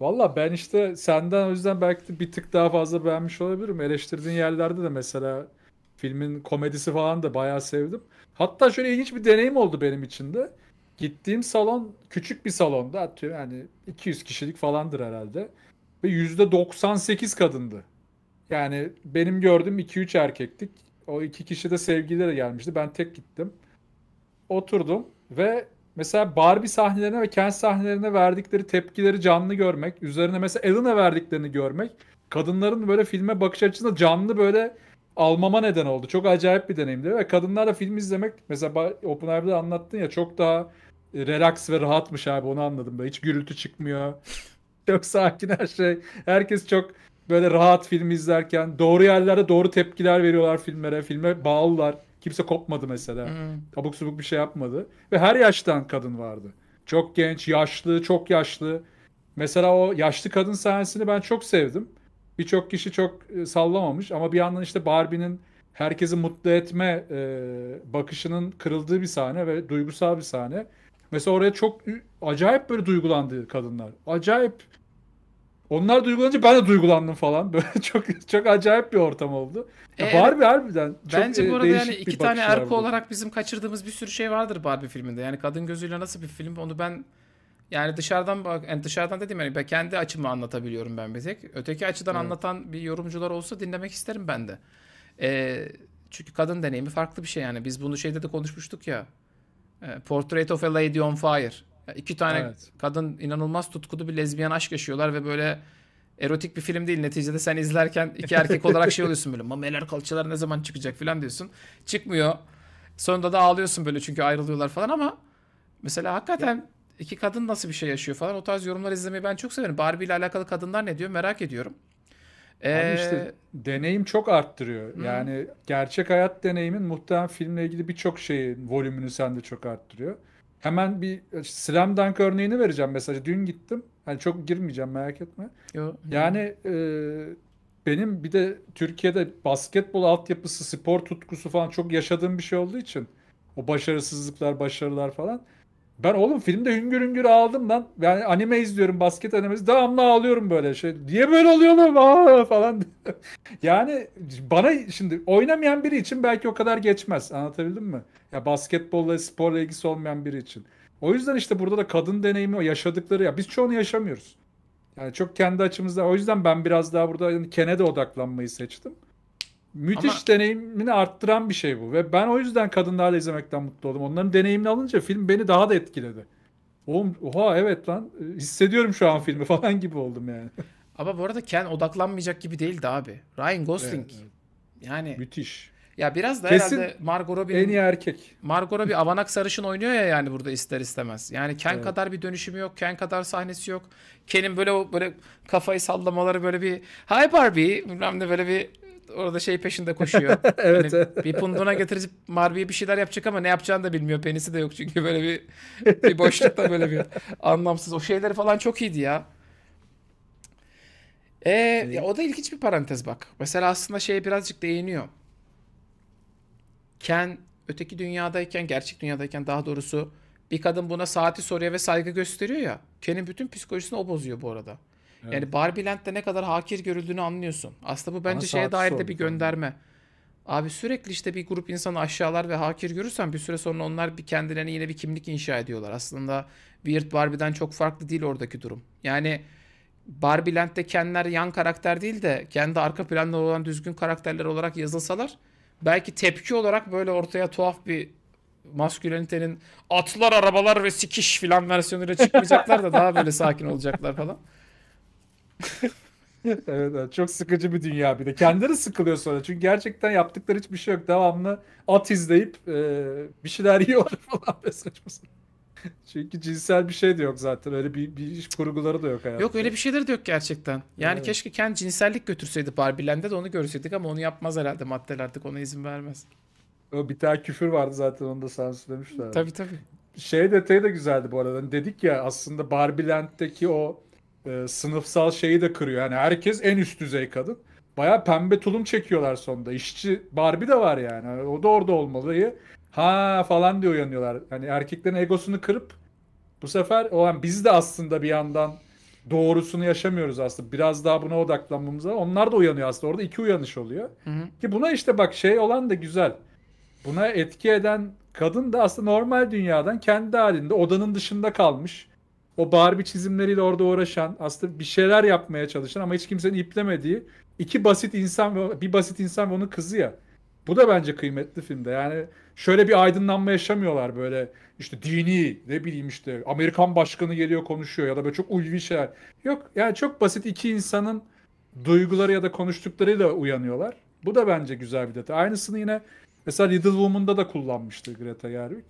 Valla ben işte senden o yüzden belki de bir tık daha fazla beğenmiş olabilirim. Eleştirdiğin yerlerde de mesela filmin komedisi falan da bayağı sevdim. Hatta şöyle ilginç bir deneyim oldu benim için de. Gittiğim salon küçük bir salonda atıyorum yani 200 kişilik falandır herhalde. Ve %98 kadındı. Yani benim gördüğüm 2-3 erkektik. O iki kişi de sevgililer gelmişti. Ben tek gittim. Oturdum ve mesela Barbie sahnelerine ve kendi sahnelerine verdikleri tepkileri canlı görmek, üzerine mesela Ellen'e verdiklerini görmek kadınların böyle filme bakış açısında canlı böyle almama neden oldu. Çok acayip bir deneyimdi ve kadınlarla film izlemek mesela Oppenheimer'da anlattın ya çok daha e, relax ve rahatmış abi onu anladım. Böyle hiç gürültü çıkmıyor. çok sakin her şey. Herkes çok böyle rahat film izlerken doğru yerlerde doğru tepkiler veriyorlar filmlere. Filme bağlılar. Kimse kopmadı mesela. Hmm. Abuk subuk bir şey yapmadı. Ve her yaştan kadın vardı. Çok genç, yaşlı, çok yaşlı. Mesela o yaşlı kadın sahnesini ben çok sevdim. Birçok kişi çok e, sallamamış ama bir yandan işte Barbie'nin herkesi mutlu etme e, bakışının kırıldığı bir sahne ve duygusal bir sahne. Mesela oraya çok acayip böyle duygulandı kadınlar. Acayip onlar duygulanınca ben de duygulandım falan. Böyle çok çok acayip bir ortam oldu. ee, Barbie harbiden çok Bence e, bu arada yani iki tane erko olarak bizim kaçırdığımız bir sürü şey vardır Barbie filminde. Yani kadın gözüyle nasıl bir film onu ben yani dışarıdan bak yani dışarıdan dedim yani ben kendi açımı anlatabiliyorum ben bir tek. Öteki açıdan evet. anlatan bir yorumcular olsa dinlemek isterim ben de. Ee, çünkü kadın deneyimi farklı bir şey yani. Biz bunu şeyde de konuşmuştuk ya. E, Portrait of a Lady on Fire. İki tane evet. kadın inanılmaz tutkulu bir lezbiyen aşk yaşıyorlar ve böyle erotik bir film değil. Neticede sen izlerken iki erkek olarak şey oluyorsun böyle mameler kalçalar ne zaman çıkacak falan diyorsun. Çıkmıyor. Sonunda da ağlıyorsun böyle çünkü ayrılıyorlar falan ama mesela hakikaten ya. iki kadın nasıl bir şey yaşıyor falan o tarz yorumlar izlemeyi ben çok severim. Barbie ile alakalı kadınlar ne diyor merak ediyorum. Ee... işte deneyim çok arttırıyor. Hmm. Yani gerçek hayat deneyimin muhtemelen filmle ilgili birçok şeyin volümünü sende çok arttırıyor. Hemen bir e, slam dunk örneğini vereceğim mesela. Dün gittim. Hani çok girmeyeceğim merak etme. Yo, yani e, benim bir de Türkiye'de basketbol altyapısı, spor tutkusu falan çok yaşadığım bir şey olduğu için o başarısızlıklar, başarılar falan ben oğlum filmde hüngür hüngür ağladım lan. Yani anime izliyorum basket animesi. Devamlı ağlıyorum böyle şey. Niye böyle oluyor lan? Aa! falan. yani bana şimdi oynamayan biri için belki o kadar geçmez. Anlatabildim mi? Ya basketbolla sporla ilgisi olmayan biri için. O yüzden işte burada da kadın deneyimi yaşadıkları ya biz çoğunu yaşamıyoruz. Yani çok kendi açımızda. O yüzden ben biraz daha burada yani Ken'e de odaklanmayı seçtim. Müthiş Ama... deneyimini arttıran bir şey bu. Ve ben o yüzden kadınlarla izlemekten mutlu oldum. Onların deneyimini alınca film beni daha da etkiledi. Oğlum, oha evet lan hissediyorum şu an filmi falan gibi oldum yani. Ama bu arada Ken odaklanmayacak gibi değildi abi. Ryan Gosling. Evet, Yani müthiş. Ya biraz da Kesin herhalde Margot Robbie en iyi erkek. Margot Robbie avanak sarışın oynuyor ya yani burada ister istemez. Yani Ken evet. kadar bir dönüşümü yok, Ken kadar sahnesi yok. Ken'in böyle böyle kafayı sallamaları böyle bir "Hi Barbie" bilmem ne böyle bir orada şey peşinde koşuyor. evet. Hani bir punduna getirip Marbi'ye bir şeyler yapacak ama ne yapacağını da bilmiyor. Penisi de yok çünkü böyle bir, bir boşlukta böyle bir anlamsız. O şeyleri falan çok iyiydi ya. ee, ya o da ilginç bir parantez bak. Mesela aslında şeye birazcık değiniyor. Ken öteki dünyadayken, gerçek dünyadayken daha doğrusu bir kadın buna saati soruyor ve saygı gösteriyor ya. Ken'in bütün psikolojisini o bozuyor bu arada. Evet. Yani Barbieland'de ne kadar hakir görüldüğünü anlıyorsun. Aslında bu bence Ama şeye dair de bir gönderme. Yani. Abi sürekli işte bir grup insanı aşağılar ve hakir görürsen bir süre sonra onlar bir kendilerine yine bir kimlik inşa ediyorlar. Aslında Weird Barbie'den çok farklı değil oradaki durum. Yani Barbieland'de kendiler yan karakter değil de kendi arka planda olan düzgün karakterler olarak yazılsalar belki tepki olarak böyle ortaya tuhaf bir maskülenitenin atlar, arabalar ve sikiş filan versiyonuyla çıkmayacaklar da daha böyle sakin olacaklar falan evet, evet çok sıkıcı bir dünya bir de. Kendileri sıkılıyor sonra çünkü gerçekten yaptıkları hiçbir şey yok. Devamlı at izleyip e, bir şeyler yiyor falan be saçmasın. Çünkü cinsel bir şey de yok zaten. Öyle bir, bir iş kurguları da yok hayatta. Yok öyle bir şeyleri de yok gerçekten. Yani evet. keşke kendi cinsellik götürseydi Barbie'lende de onu görseydik ama onu yapmaz herhalde maddeler artık ona izin vermez. O bir tane küfür vardı zaten onu da sansürlemişler. tabi tabi Şey detayı da güzeldi bu arada. Hani dedik ya aslında Barbie Land'deki o e, sınıfsal şeyi de kırıyor. Yani herkes en üst düzey kadın. Baya pembe tulum çekiyorlar sonunda. İşçi Barbie de var yani. O da orada olmalı. Ha falan diye uyanıyorlar. Hani erkeklerin egosunu kırıp bu sefer olan biz de aslında bir yandan doğrusunu yaşamıyoruz aslında. Biraz daha buna odaklanmamıza. Onlar da uyanıyor aslında. Orada iki uyanış oluyor. Hı hı. Ki buna işte bak şey olan da güzel. Buna etki eden kadın da aslında normal dünyadan kendi halinde odanın dışında kalmış o Barbie çizimleriyle orada uğraşan, aslında bir şeyler yapmaya çalışan ama hiç kimsenin iplemediği iki basit insan ve bir basit insan ve onun kızı ya. Bu da bence kıymetli filmde. Yani şöyle bir aydınlanma yaşamıyorlar böyle işte dini ne bileyim işte Amerikan başkanı geliyor konuşuyor ya da böyle çok ulvi şeyler. Yok yani çok basit iki insanın duyguları ya da konuştuklarıyla uyanıyorlar. Bu da bence güzel bir detay. Aynısını yine mesela Little Woman'da da kullanmıştı Greta Gerwig.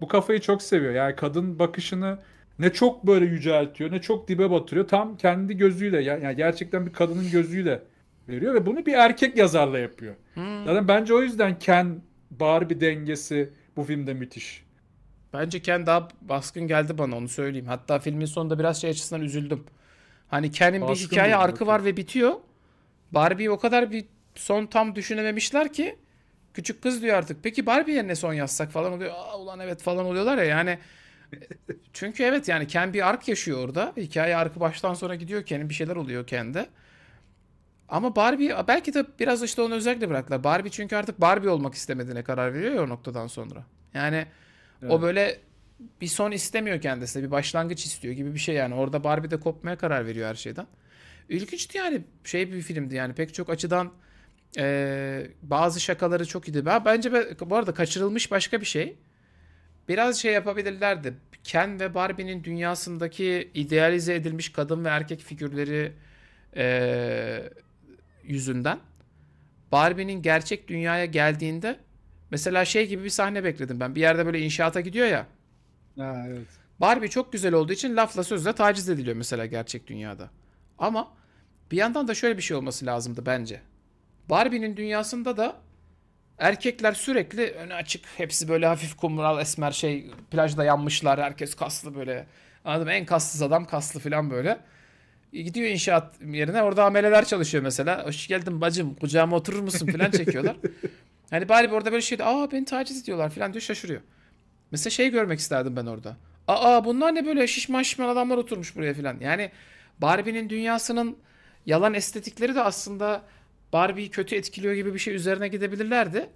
Bu kafayı çok seviyor. Yani kadın bakışını ne çok böyle yüceltiyor ne çok dibe batırıyor. Tam kendi gözüyle yani gerçekten bir kadının gözüyle veriyor ve bunu bir erkek yazarla yapıyor. Hmm. Zaten bence o yüzden Ken Barbie dengesi bu filmde müthiş. Bence Ken daha baskın geldi bana onu söyleyeyim. Hatta filmin sonunda biraz şey açısından üzüldüm. Hani Ken'in baskın bir hikaye arka bakayım. var ve bitiyor. Barbie'yi o kadar bir son tam düşünememişler ki küçük kız diyor artık. Peki Barbie yerine son yazsak falan oluyor. Aa, ulan evet falan oluyorlar ya yani çünkü evet yani Ken bir ark yaşıyor orada. Hikaye arkı baştan sona gidiyor Ken'in bir şeyler oluyor Ken'de. Ama Barbie belki de biraz işte onu özellikle bıraktılar. Barbie çünkü artık Barbie olmak istemediğine karar veriyor ya o noktadan sonra. Yani evet. o böyle bir son istemiyor kendisine Bir başlangıç istiyor gibi bir şey yani. Orada Barbie de kopmaya karar veriyor her şeyden. İlginçti yani şey bir filmdi yani pek çok açıdan e, bazı şakaları çok iyiydi. Ben, bence be, bu arada kaçırılmış başka bir şey. Biraz şey yapabilirlerdi. Ken ve Barbie'nin dünyasındaki idealize edilmiş kadın ve erkek figürleri e, yüzünden Barbie'nin gerçek dünyaya geldiğinde mesela şey gibi bir sahne bekledim ben. Bir yerde böyle inşaata gidiyor ya. Ha, evet. Barbie çok güzel olduğu için lafla sözle taciz ediliyor mesela gerçek dünyada. Ama bir yandan da şöyle bir şey olması lazımdı bence. Barbie'nin dünyasında da Erkekler sürekli öne açık. Hepsi böyle hafif kumral esmer şey plajda yanmışlar. Herkes kaslı böyle. Anladım en kassız adam kaslı falan böyle. E, gidiyor inşaat yerine orada ameleler çalışıyor mesela. Hoş geldin bacım kucağıma oturur musun falan çekiyorlar. hani bari orada böyle şeydi. Aa beni taciz ediyorlar falan diyor şaşırıyor. Mesela şey görmek isterdim ben orada. Aa bunlar ne böyle şişman şişman adamlar oturmuş buraya falan. Yani Barbie'nin dünyasının yalan estetikleri de aslında Barbie'yi kötü etkiliyor gibi bir şey üzerine gidebilirlerdi.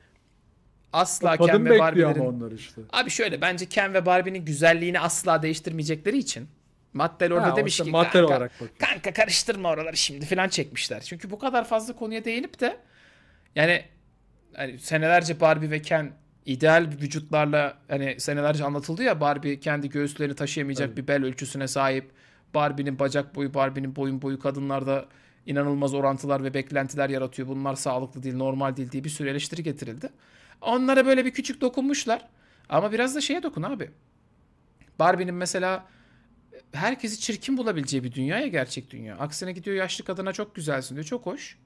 Asla Kadın Ken ve Barbie'lerin... onlar işte. Abi şöyle bence Ken ve Barbie'nin güzelliğini asla değiştirmeyecekleri için Mattel orada ha, demiş işte ki kanka, olarak kanka karıştırma oraları şimdi falan çekmişler. Çünkü bu kadar fazla konuya değinip de yani hani senelerce Barbie ve Ken ideal vücutlarla hani senelerce anlatıldı ya Barbie kendi göğüslerini taşıyamayacak evet. bir bel ölçüsüne sahip. Barbie'nin bacak boyu, Barbie'nin boyun boyu kadınlarda inanılmaz orantılar ve beklentiler yaratıyor. Bunlar sağlıklı değil, normal değil diye bir sürü eleştiri getirildi. Onlara böyle bir küçük dokunmuşlar. Ama biraz da şeye dokun abi. Barbie'nin mesela e, herkesi çirkin bulabileceği bir dünyaya gerçek dünya. Aksine gidiyor yaşlı kadına çok güzelsin diyor. Çok hoş.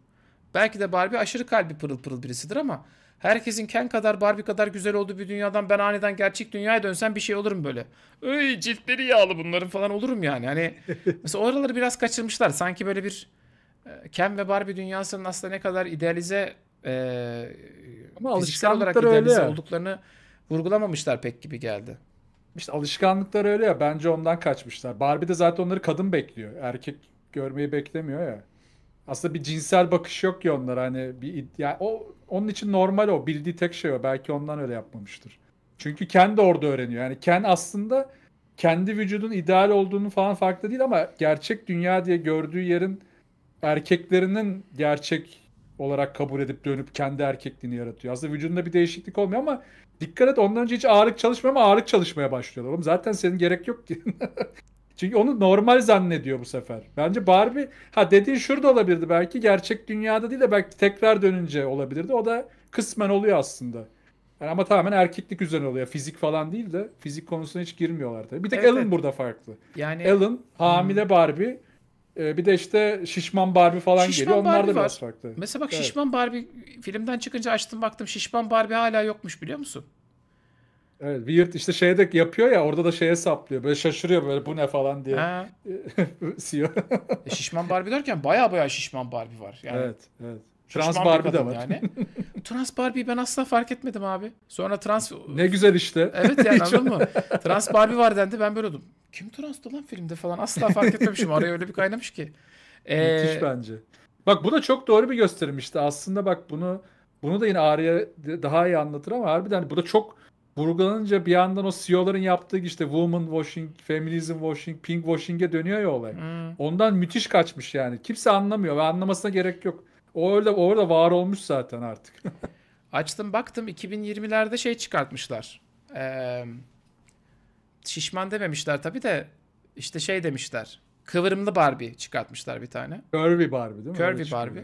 Belki de Barbie aşırı kalbi pırıl pırıl birisidir ama herkesin Ken kadar Barbie kadar güzel olduğu bir dünyadan ben aniden gerçek dünyaya dönsem bir şey olurum böyle. Öy ciltleri yağlı bunların falan olurum yani. Hani mesela oraları biraz kaçırmışlar. Sanki böyle bir ee, Ken ve Barbie dünyasının aslında ne kadar idealize e, Ama fiziksel olarak idealize öyle. olduklarını vurgulamamışlar pek gibi geldi. İşte alışkanlıklar öyle ya bence ondan kaçmışlar. Barbie de zaten onları kadın bekliyor. Erkek görmeyi beklemiyor ya. Aslında bir cinsel bakış yok ya onlar hani bir yani o onun için normal o bildiği tek şey o. Belki ondan öyle yapmamıştır. Çünkü Ken de orada öğreniyor. Yani Ken aslında kendi vücudun ideal olduğunu falan farklı değil ama gerçek dünya diye gördüğü yerin erkeklerinin gerçek olarak kabul edip dönüp kendi erkekliğini yaratıyor. Aslında vücudunda bir değişiklik olmuyor ama dikkat et ondan önce hiç ağırlık çalışmıyor ama ağırlık çalışmaya başlıyorlar. Oğlum zaten senin gerek yok ki. Çünkü onu normal zannediyor bu sefer. Bence Barbie ha dediğin şurada olabilirdi belki gerçek dünyada değil de belki tekrar dönünce olabilirdi. O da kısmen oluyor aslında. Yani ama tamamen erkeklik üzerine oluyor. Fizik falan değil de fizik konusuna hiç girmiyorlar tabii. Bir tek evet, Ellen evet. burada farklı. Yani Ellen hamile hmm. Barbie ee, bir de işte şişman Barbie falan şişman geliyor. Barbie Onlar da var. biraz farklı. Mesela bak evet. şişman Barbie filmden çıkınca açtım baktım şişman Barbie hala yokmuş biliyor musun? Evet Weird işte şeyde yapıyor ya orada da şeye saplıyor. Böyle şaşırıyor böyle bu ne falan diye. Ha. CEO. e, şişman Barbie derken baya baya şişman Barbie var. Yani evet evet. Trans Barbie de var. Yani. trans Barbie ben asla fark etmedim abi. Sonra trans... Ne güzel işte. Evet yani anladın mı? Trans Barbie var dendi ben böyle oldum. Kim translı lan filmde falan asla fark etmemişim. Araya öyle bir kaynamış ki. Ee, Müthiş bence. Bak bu da çok doğru bir gösterim işte. Aslında bak bunu bunu da yine Arya daha iyi anlatır ama harbiden bu da çok vurgulanınca bir yandan o CEO'ların yaptığı işte woman washing, feminism washing, pink washing'e dönüyor ya olay. Hmm. Ondan müthiş kaçmış yani. Kimse anlamıyor ve anlamasına gerek yok. O orada, o orada var olmuş zaten artık. Açtım baktım 2020'lerde şey çıkartmışlar. Eee şişman dememişler tabii de işte şey demişler. Kıvırımlı Barbie çıkartmışlar bir tane. Curvy Barbie değil mi? Curvy Öyle Barbie.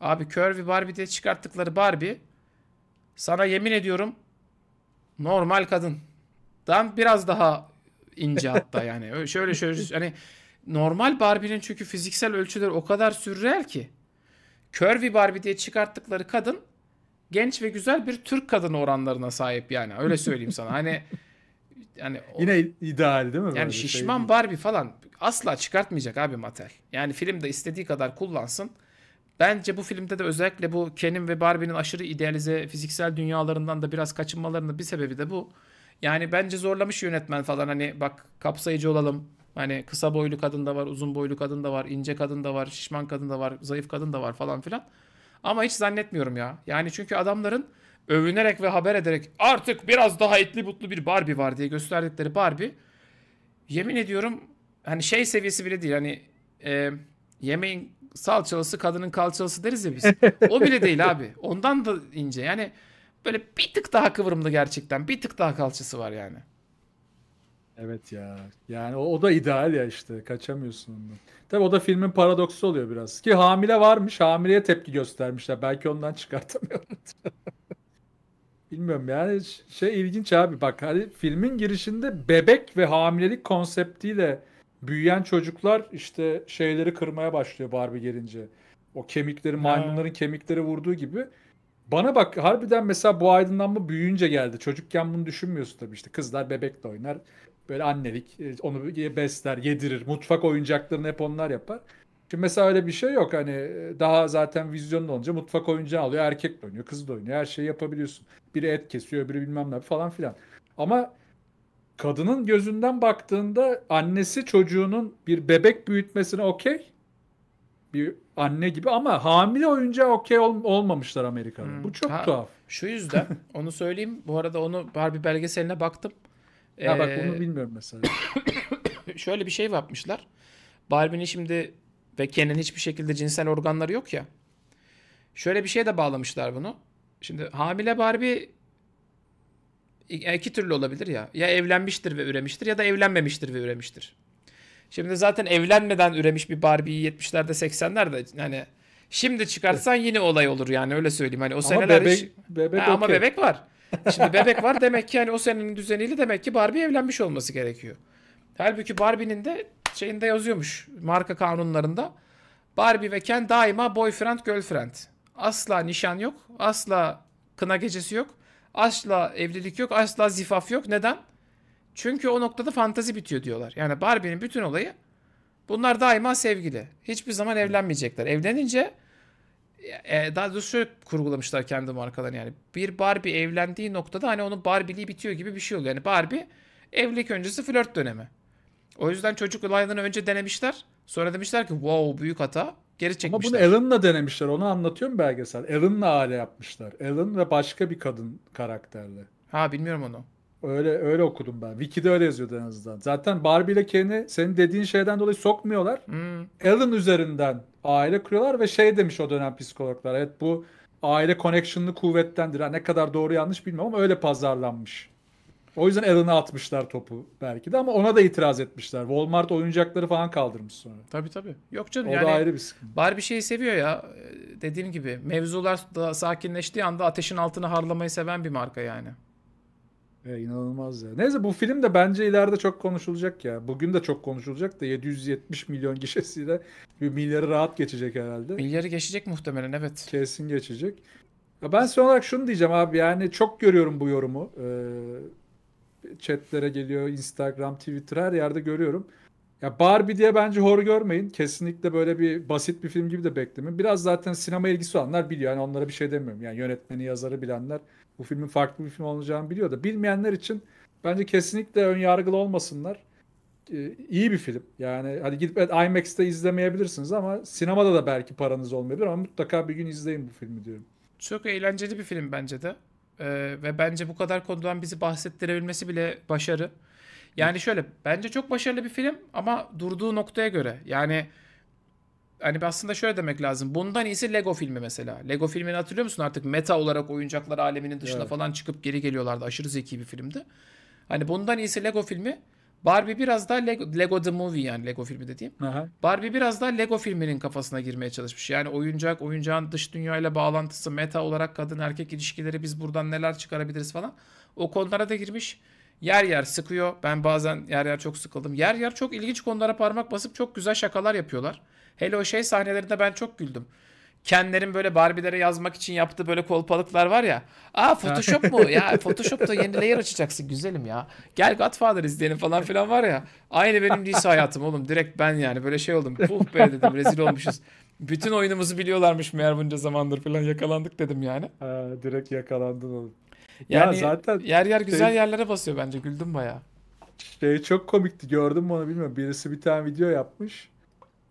Abi Curvy Barbie diye çıkarttıkları Barbie sana yemin ediyorum normal kadın. Dan biraz daha ince hatta yani. Şöyle şöyle hani normal Barbie'nin çünkü fiziksel ölçüleri o kadar sürreel ki. Curvy Barbie diye çıkarttıkları kadın genç ve güzel bir Türk kadını oranlarına sahip yani. Öyle söyleyeyim sana. Hani Yani o, Yine ideal değil mi? Yani şişman şey Barbie falan asla çıkartmayacak abi Mattel. Yani filmde istediği kadar kullansın. Bence bu filmde de özellikle bu Ken'in ve Barbie'nin aşırı idealize fiziksel dünyalarından da biraz kaçınmalarının bir sebebi de bu. Yani bence zorlamış yönetmen falan hani bak kapsayıcı olalım. Hani kısa boylu kadın da var, uzun boylu kadın da var, ince kadın da var, şişman kadın da var, zayıf kadın da var falan filan. Ama hiç zannetmiyorum ya. Yani çünkü adamların övünerek ve haber ederek artık biraz daha etli butlu bir Barbie var diye gösterdikleri Barbie yemin ediyorum hani şey seviyesi bile değil hani e, yemeğin salçalısı kadının kalçalısı deriz ya biz. O bile değil abi. Ondan da ince. Yani böyle bir tık daha kıvrımlı gerçekten. Bir tık daha kalçası var yani. Evet ya. Yani o, o da ideal ya işte. Kaçamıyorsun ondan. Tabii o da filmin paradoksu oluyor biraz. Ki hamile varmış. Hamileye tepki göstermişler. Belki ondan çıkartamıyorlar. Bilmiyorum yani şey ilginç abi bak hani filmin girişinde bebek ve hamilelik konseptiyle büyüyen çocuklar işte şeyleri kırmaya başlıyor Barbie gelince. O kemikleri maymunların kemikleri vurduğu gibi. Bana bak harbiden mesela bu aydınlanma büyüyünce geldi. Çocukken bunu düşünmüyorsun tabii işte kızlar bebekle oynar. Böyle annelik e, onu besler, yedirir. Mutfak oyuncaklarını hep onlar yapar. Şimdi mesela öyle bir şey yok. Hani e, daha zaten vizyonlu olunca mutfak oyuncağı alıyor. Erkek de oynuyor, kız da oynuyor. Her şeyi yapabiliyorsun. Biri et kesiyor, biri bilmem ne falan filan. Ama kadının gözünden baktığında annesi çocuğunun bir bebek büyütmesine okey. Bir anne gibi ama hamile oyuncağı okey ol- olmamışlar Amerika'da. Hmm. Bu çok ha, tuhaf. Şu yüzden onu söyleyeyim. Bu arada onu Barbie belgeseline baktım. ya ee, bak bunu bilmiyorum mesela. şöyle bir şey yapmışlar. Barbie'nin şimdi ve Ken'in hiçbir şekilde cinsel organları yok ya. Şöyle bir şey de bağlamışlar bunu. Şimdi hamile Barbie iki türlü olabilir ya. Ya evlenmiştir ve üremiştir ya da evlenmemiştir ve üremiştir. Şimdi zaten evlenmeden üremiş bir Barbie'yi 70'lerde 80'lerde yani şimdi çıkartsan yine olay olur yani öyle söyleyeyim. Hani o ama seneler bebek, hiç... bebek ha, ama bebek var. Şimdi bebek var demek ki yani o senenin düzeniyle demek ki Barbie evlenmiş olması gerekiyor. Halbuki Barbie'nin de şeyinde yazıyormuş marka kanunlarında. Barbie ve Ken daima boyfriend girlfriend. Asla nişan yok. Asla kına gecesi yok. Asla evlilik yok. Asla zifaf yok. Neden? Çünkü o noktada fantazi bitiyor diyorlar. Yani Barbie'nin bütün olayı bunlar daima sevgili. Hiçbir zaman evlenmeyecekler. Evlenince e, daha doğrusu şöyle kurgulamışlar kendi markalarını yani. Bir Barbie evlendiği noktada hani onun Barbie'liği bitiyor gibi bir şey oluyor. Yani Barbie evlilik öncesi flört dönemi. O yüzden çocuk olaylarını önce denemişler. Sonra demişler ki wow büyük hata. Geri çekmişler. Ama bunu Alan'la denemişler. Onu anlatıyorum belgesel. Alan'la aile yapmışlar. Alan ve başka bir kadın karakterli. Ha bilmiyorum onu. Öyle öyle okudum ben. Wiki'de öyle yazıyordu en azından. Zaten Barbie ile Ken'i senin dediğin şeyden dolayı sokmuyorlar. Hmm. Alan üzerinden aile kuruyorlar ve şey demiş o dönem psikologlar. Evet bu aile connection'ını kuvvetlendiren ne kadar doğru yanlış bilmiyorum ama öyle pazarlanmış. O yüzden Allen'a atmışlar topu belki de ama ona da itiraz etmişler. Walmart oyuncakları falan kaldırmış sonra. Tabii tabii. Yok canım o yani. O da ayrı bir sıkıntı. bir şeyi seviyor ya. E, dediğim gibi mevzular da sakinleştiği anda ateşin altına harlamayı seven bir marka yani. E, inanılmaz ya. Neyse bu film de bence ileride çok konuşulacak ya. Bugün de çok konuşulacak da 770 milyon gişesiyle bir milyarı rahat geçecek herhalde. Milyarı geçecek muhtemelen evet. Kesin geçecek. Ya ben son olarak şunu diyeceğim abi yani çok görüyorum bu yorumu. Ee, chatlere geliyor. Instagram, Twitter her yerde görüyorum. Ya Barbie diye bence hor görmeyin. Kesinlikle böyle bir basit bir film gibi de beklemeyin. Biraz zaten sinema ilgisi olanlar biliyor. Yani onlara bir şey demiyorum. Yani yönetmeni, yazarı bilenler bu filmin farklı bir film olacağını biliyor da bilmeyenler için bence kesinlikle ön yargılı olmasınlar. Ee, iyi bir film. Yani hadi gidip evet, IMAX'te izlemeyebilirsiniz ama sinemada da belki paranız olmayabilir ama mutlaka bir gün izleyin bu filmi diyorum. Çok eğlenceli bir film bence de. E, ve bence bu kadar konudan bizi bahsettirebilmesi bile başarı. Yani şöyle bence çok başarılı bir film ama durduğu noktaya göre. Yani hani aslında şöyle demek lazım. Bundan iyisi Lego filmi mesela. Lego filmini hatırlıyor musun? Artık meta olarak oyuncaklar aleminin dışına evet. falan çıkıp geri geliyorlardı. Aşırı zeki bir filmdi. Hani bundan iyisi Lego filmi Barbie biraz daha Lego, Lego The Movie yani Lego filmi dediğim. Aha. Barbie biraz daha Lego filminin kafasına girmeye çalışmış. Yani oyuncak, oyuncağın dış dünyayla bağlantısı, meta olarak kadın erkek ilişkileri biz buradan neler çıkarabiliriz falan. O konulara da girmiş. Yer yer sıkıyor. Ben bazen yer yer çok sıkıldım. Yer yer çok ilginç konulara parmak basıp çok güzel şakalar yapıyorlar. Hele o şey sahnelerinde ben çok güldüm. Kenlerin böyle Barbie'lere yazmak için yaptığı böyle kolpalıklar var ya. Aa Photoshop mu? ya Photoshop'ta yeni layer açacaksın güzelim ya. Gel Godfather izleyelim falan filan var ya. Aynı benim lise hayatım oğlum. Direkt ben yani böyle şey oldum. Puh be dedim rezil olmuşuz. Bütün oyunumuzu biliyorlarmış meğer bunca zamandır falan yakalandık dedim yani. Ha, direkt yakalandın oğlum. Yani ya zaten yer yer güzel şey... yerlere basıyor bence. Güldüm bayağı. Şey çok komikti gördüm onu bilmiyorum. Birisi bir tane video yapmış.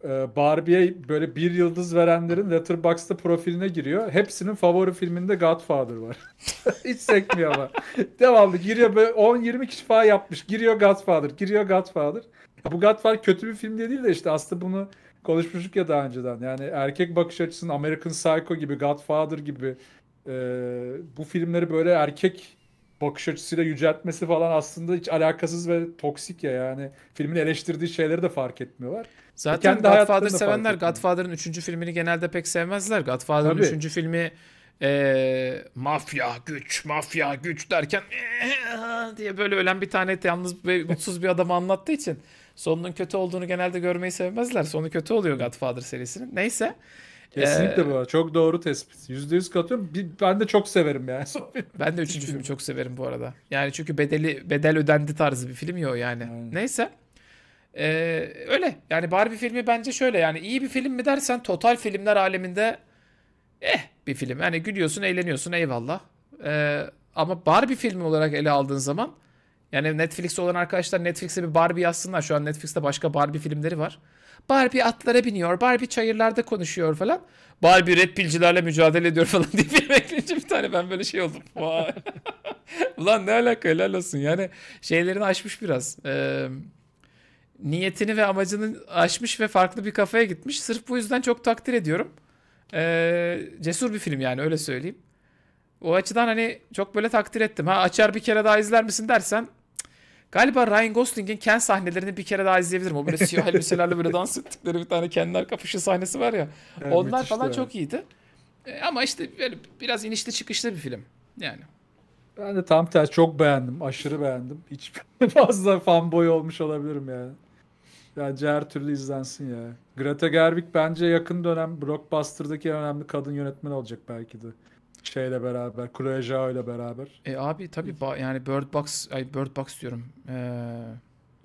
Ee, Barbie'ye böyle bir yıldız verenlerin Letterboxd'da profiline giriyor. Hepsinin favori filminde Godfather var. Hiç sekmiyor ama. Devamlı giriyor böyle 10-20 kişi falan yapmış. Giriyor Godfather, giriyor Godfather. bu Godfather kötü bir film diye değil de işte aslında bunu konuşmuştuk ya daha önceden. Yani erkek bakış açısının American Psycho gibi, Godfather gibi e, bu filmleri böyle erkek bakış açısıyla yüceltmesi falan aslında hiç alakasız ve toksik ya yani. Filmin eleştirdiği şeyleri de fark etmiyorlar. Zaten kendi Godfather sevenler Godfather'ın 3. filmini genelde pek sevmezler. Godfather'ın 3. filmi e, mafya güç, mafya güç derken ee, diye böyle ölen bir tane yalnız ve mutsuz bir adamı anlattığı için sonunun kötü olduğunu genelde görmeyi sevmezler. Sonu kötü oluyor Godfather serisinin. Neyse. Kesinlikle ee, bu Çok doğru tespit. Yüzde yüz katıyorum. Ben de çok severim yani. ben de üçüncü filmi çok severim bu arada. Yani çünkü bedeli bedel ödendi tarzı bir film ya o yani. Aynen. Neyse. Ee, öyle. Yani Barbie filmi bence şöyle yani iyi bir film mi dersen total filmler aleminde eh bir film. Yani gülüyorsun, eğleniyorsun eyvallah. Ee, ama Barbie filmi olarak ele aldığın zaman yani Netflix'te olan arkadaşlar Netflix'e bir Barbie yazsınlar. Şu an Netflix'te başka Barbie filmleri var. Barbie atlara biniyor. Barbie çayırlarda konuşuyor falan. Barbie red pilcilerle mücadele ediyor falan diye bir ekleyince bir tane ben böyle şey oldum. Ulan ne alaka helal olsun. Yani şeylerini aşmış biraz. Eee niyetini ve amacını aşmış ve farklı bir kafaya gitmiş. Sırf bu yüzden çok takdir ediyorum. Ee, cesur bir film yani öyle söyleyeyim. O açıdan hani çok böyle takdir ettim. Ha açar bir kere daha izler misin dersen galiba Ryan Gosling'in Ken sahnelerini bir kere daha izleyebilirim. O böyle siyah elbiselerle böyle dans ettikleri bir tane kendiler kapışı sahnesi var ya. Yani Onlar falan yani. çok iyiydi. Ee, ama işte böyle biraz inişli çıkışlı bir film. Yani. Ben de tam tersi çok beğendim. Aşırı beğendim. Hiç fazla fanboy olmuş olabilirim yani. Bence her türlü izlensin ya. Greta Gerwig bence yakın dönem Blockbuster'daki en önemli kadın yönetmen olacak belki de. Şeyle beraber, Chloe Zhao ile beraber. E abi tabii yani Bird Box, ay Bird Box diyorum. Ee,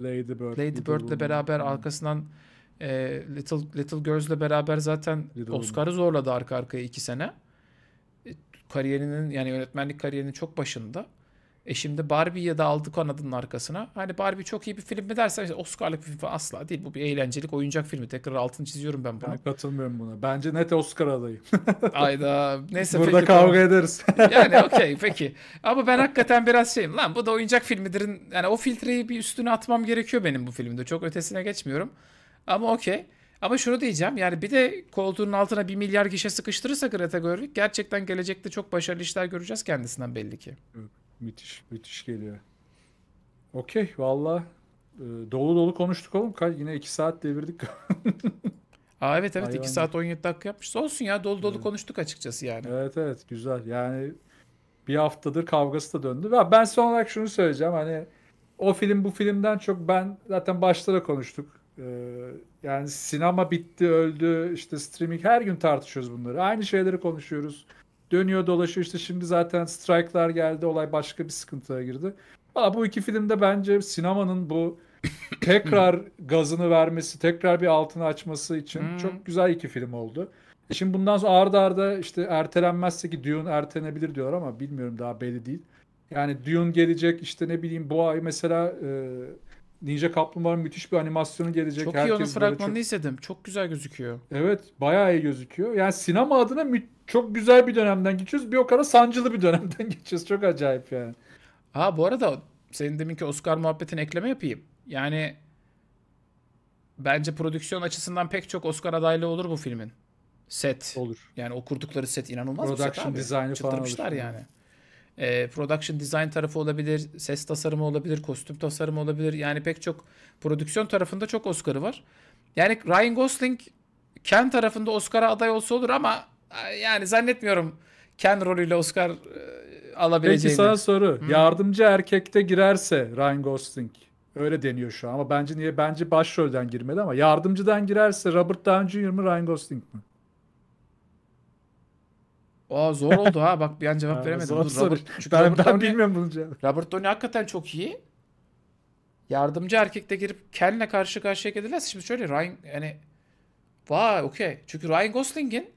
Lady Bird. Lady Bird ile beraber yani. Hmm. arkasından e, Little Little ile beraber zaten Oscar'ı zorladı arka arkaya iki sene. E, kariyerinin yani yönetmenlik kariyerinin çok başında. E şimdi Barbie'yi de aldık onun arkasına. Hani Barbie çok iyi bir film mi dersen işte Oscar'lık bir film falan asla değil. Bu bir eğlencelik oyuncak filmi. Tekrar altını çiziyorum ben buna. Ben katılmıyorum buna. Bence net Oscar adayı. Ayda. Neyse Burada peki, kavga tamam. ederiz. yani okey peki. Ama ben hakikaten biraz şeyim. Lan bu da oyuncak filmidirin. Yani o filtreyi bir üstüne atmam gerekiyor benim bu filmde. Çok ötesine geçmiyorum. Ama okey. Ama şunu diyeceğim yani bir de koltuğunun altına bir milyar kişi sıkıştırırsa Greta Gerwig gerçekten gelecekte çok başarılı işler göreceğiz kendisinden belli ki. Evet. Müthiş, müthiş geliyor. Okey, valla e, dolu dolu konuştuk oğlum. Ka- yine iki saat devirdik. Aa, evet evet 2 saat 17 dakika yapmış. Olsun ya dolu dolu evet. konuştuk açıkçası yani. Evet evet güzel. Yani bir haftadır kavgası da döndü. ben son olarak şunu söyleyeceğim. Hani o film bu filmden çok ben zaten başta da konuştuk. Ee, yani sinema bitti, öldü, işte streaming her gün tartışıyoruz bunları. Aynı şeyleri konuşuyoruz dönüyor dolaşıyor işte şimdi zaten strike'lar geldi olay başka bir sıkıntıya girdi. Aa, bu iki filmde bence sinemanın bu tekrar gazını vermesi, tekrar bir altını açması için hmm. çok güzel iki film oldu. Şimdi bundan sonra arda arda işte ertelenmezse ki Dune ertelenebilir diyor ama bilmiyorum daha belli değil. Yani Dune gelecek işte ne bileyim bu ay mesela e, Ninja Kaplumbağa'nın müthiş bir animasyonu gelecek. Çok Herkes iyi onun fragmanını çok... izledim. Çok güzel gözüküyor. Evet bayağı iyi gözüküyor. Yani sinema adına çok güzel bir dönemden geçiyoruz. Bir o kadar sancılı bir dönemden geçiyoruz. Çok acayip yani. Aa bu arada senin deminki Oscar muhabbetin ekleme yapayım. Yani bence prodüksiyon açısından pek çok Oscar adaylığı olur bu filmin. Set. Olur. Yani okurdukları set inanılmaz Production bir set abi. Design falan olur. yani. E, production design tarafı olabilir, ses tasarımı olabilir, kostüm tasarımı olabilir. Yani pek çok prodüksiyon tarafında çok Oscar'ı var. Yani Ryan Gosling Ken tarafında Oscar'a aday olsa olur ama e, yani zannetmiyorum Ken rolüyle Oscar e, alabileceğini. Peki sana soru. Hmm. Yardımcı erkekte girerse Ryan Gosling öyle deniyor şu an ama bence niye bence başrolden girmedi ama yardımcıdan girerse Robert Downey Jr. mı Ryan Gosling mi? Aa zor oldu ha. Bak bir an cevap veremedim. Zor Dur, soru. Robert, çünkü ben, Robert ben Downey, bilmiyorum bunu cevap. Robert Downey hakikaten çok iyi. Yardımcı erkekte girip Ken'le karşı karşıya gelirler. şimdi şöyle Ryan yani vay okey. Çünkü Ryan Gosling'in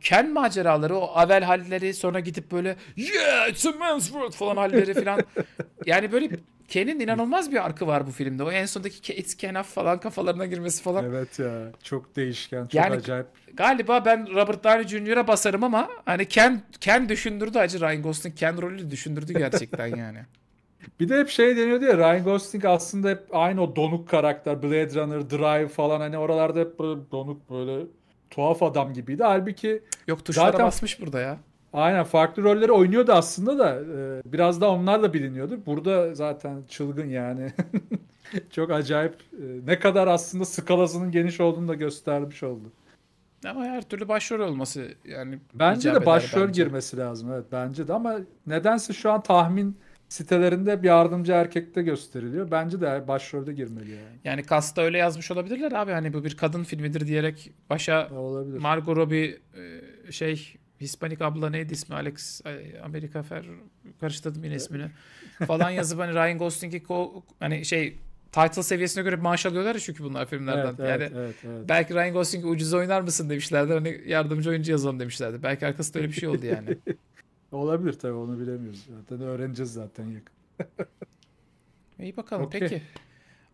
Ken maceraları, o avel halleri sonra gidip böyle yeah it's a man's world falan halleri falan. yani böyle Ken'in inanılmaz bir arkı var bu filmde. O en sondaki It's Kenaf falan kafalarına girmesi falan. Evet ya. Çok değişken. Çok yani, acayip. Galiba ben Robert Downey Jr.'a basarım ama hani Ken, Ken düşündürdü acı Ryan Gosling. Ken rolü düşündürdü gerçekten yani. Bir de hep şey deniyordu ya Ryan Gosling aslında hep aynı o donuk karakter. Blade Runner, Drive falan hani oralarda hep böyle donuk böyle tuhaf adam gibiydi. Halbuki Yok tuşlara zaten... basmış burada ya. Aynen farklı rolleri oynuyordu aslında da e, biraz da onlarla biliniyordu. Burada zaten çılgın yani. Çok acayip e, ne kadar aslında skalasının geniş olduğunu da göstermiş oldu. Ama her türlü başrol olması yani bence de başrol bence. girmesi lazım evet bence de ama nedense şu an tahmin sitelerinde bir yardımcı erkekte gösteriliyor. Bence de başrolde girmeli yani. Yani kasta öyle yazmış olabilirler abi hani bu bir kadın filmidir diyerek başa olabilir. Margot Robbie e, şey Hispanik abla neydi ismi? Alex Amerika Fer karıştırdım yine ismini. falan yazıp hani Ryan Gosling'i hani şey title seviyesine göre maaş alıyorlar ya çünkü bunlar filmlerden. Evet, yani evet, evet, evet. belki Ryan Gosling'i ucuz oynar mısın demişlerdi. Hani yardımcı oyuncu yazalım demişlerdi. Belki arkasında öyle bir şey oldu yani. Olabilir tabii onu bilemiyoruz. Zaten öğreneceğiz zaten yakın. İyi bakalım okay. peki.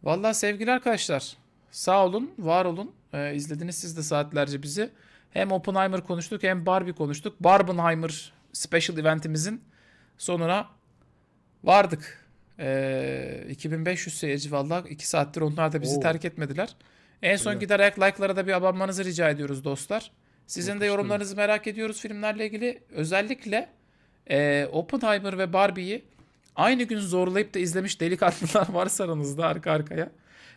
Vallahi sevgili arkadaşlar sağ olun, var olun. Ee, izlediniz siz de saatlerce bizi. Hem Oppenheimer konuştuk hem Barbie konuştuk. Barbenheimer special eventimizin sonuna vardık. Ee, 2500 seyirci valla 2 saattir onlar da bizi Oo. terk etmediler. En son Öyle. gider ayak like'lara da bir abanmanızı rica ediyoruz dostlar. Sizin de yorumlarınızı merak ediyoruz filmlerle ilgili. Özellikle e, Oppenheimer ve Barbie'yi aynı gün zorlayıp da izlemiş delikanlılar varsa aranızda arka arkaya.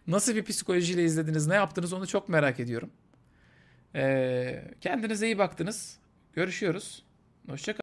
Nasıl bir psikolojiyle izlediniz, ne yaptınız onu çok merak ediyorum. Ee, kendinize iyi baktınız. Görüşüyoruz. Hoşçakalın.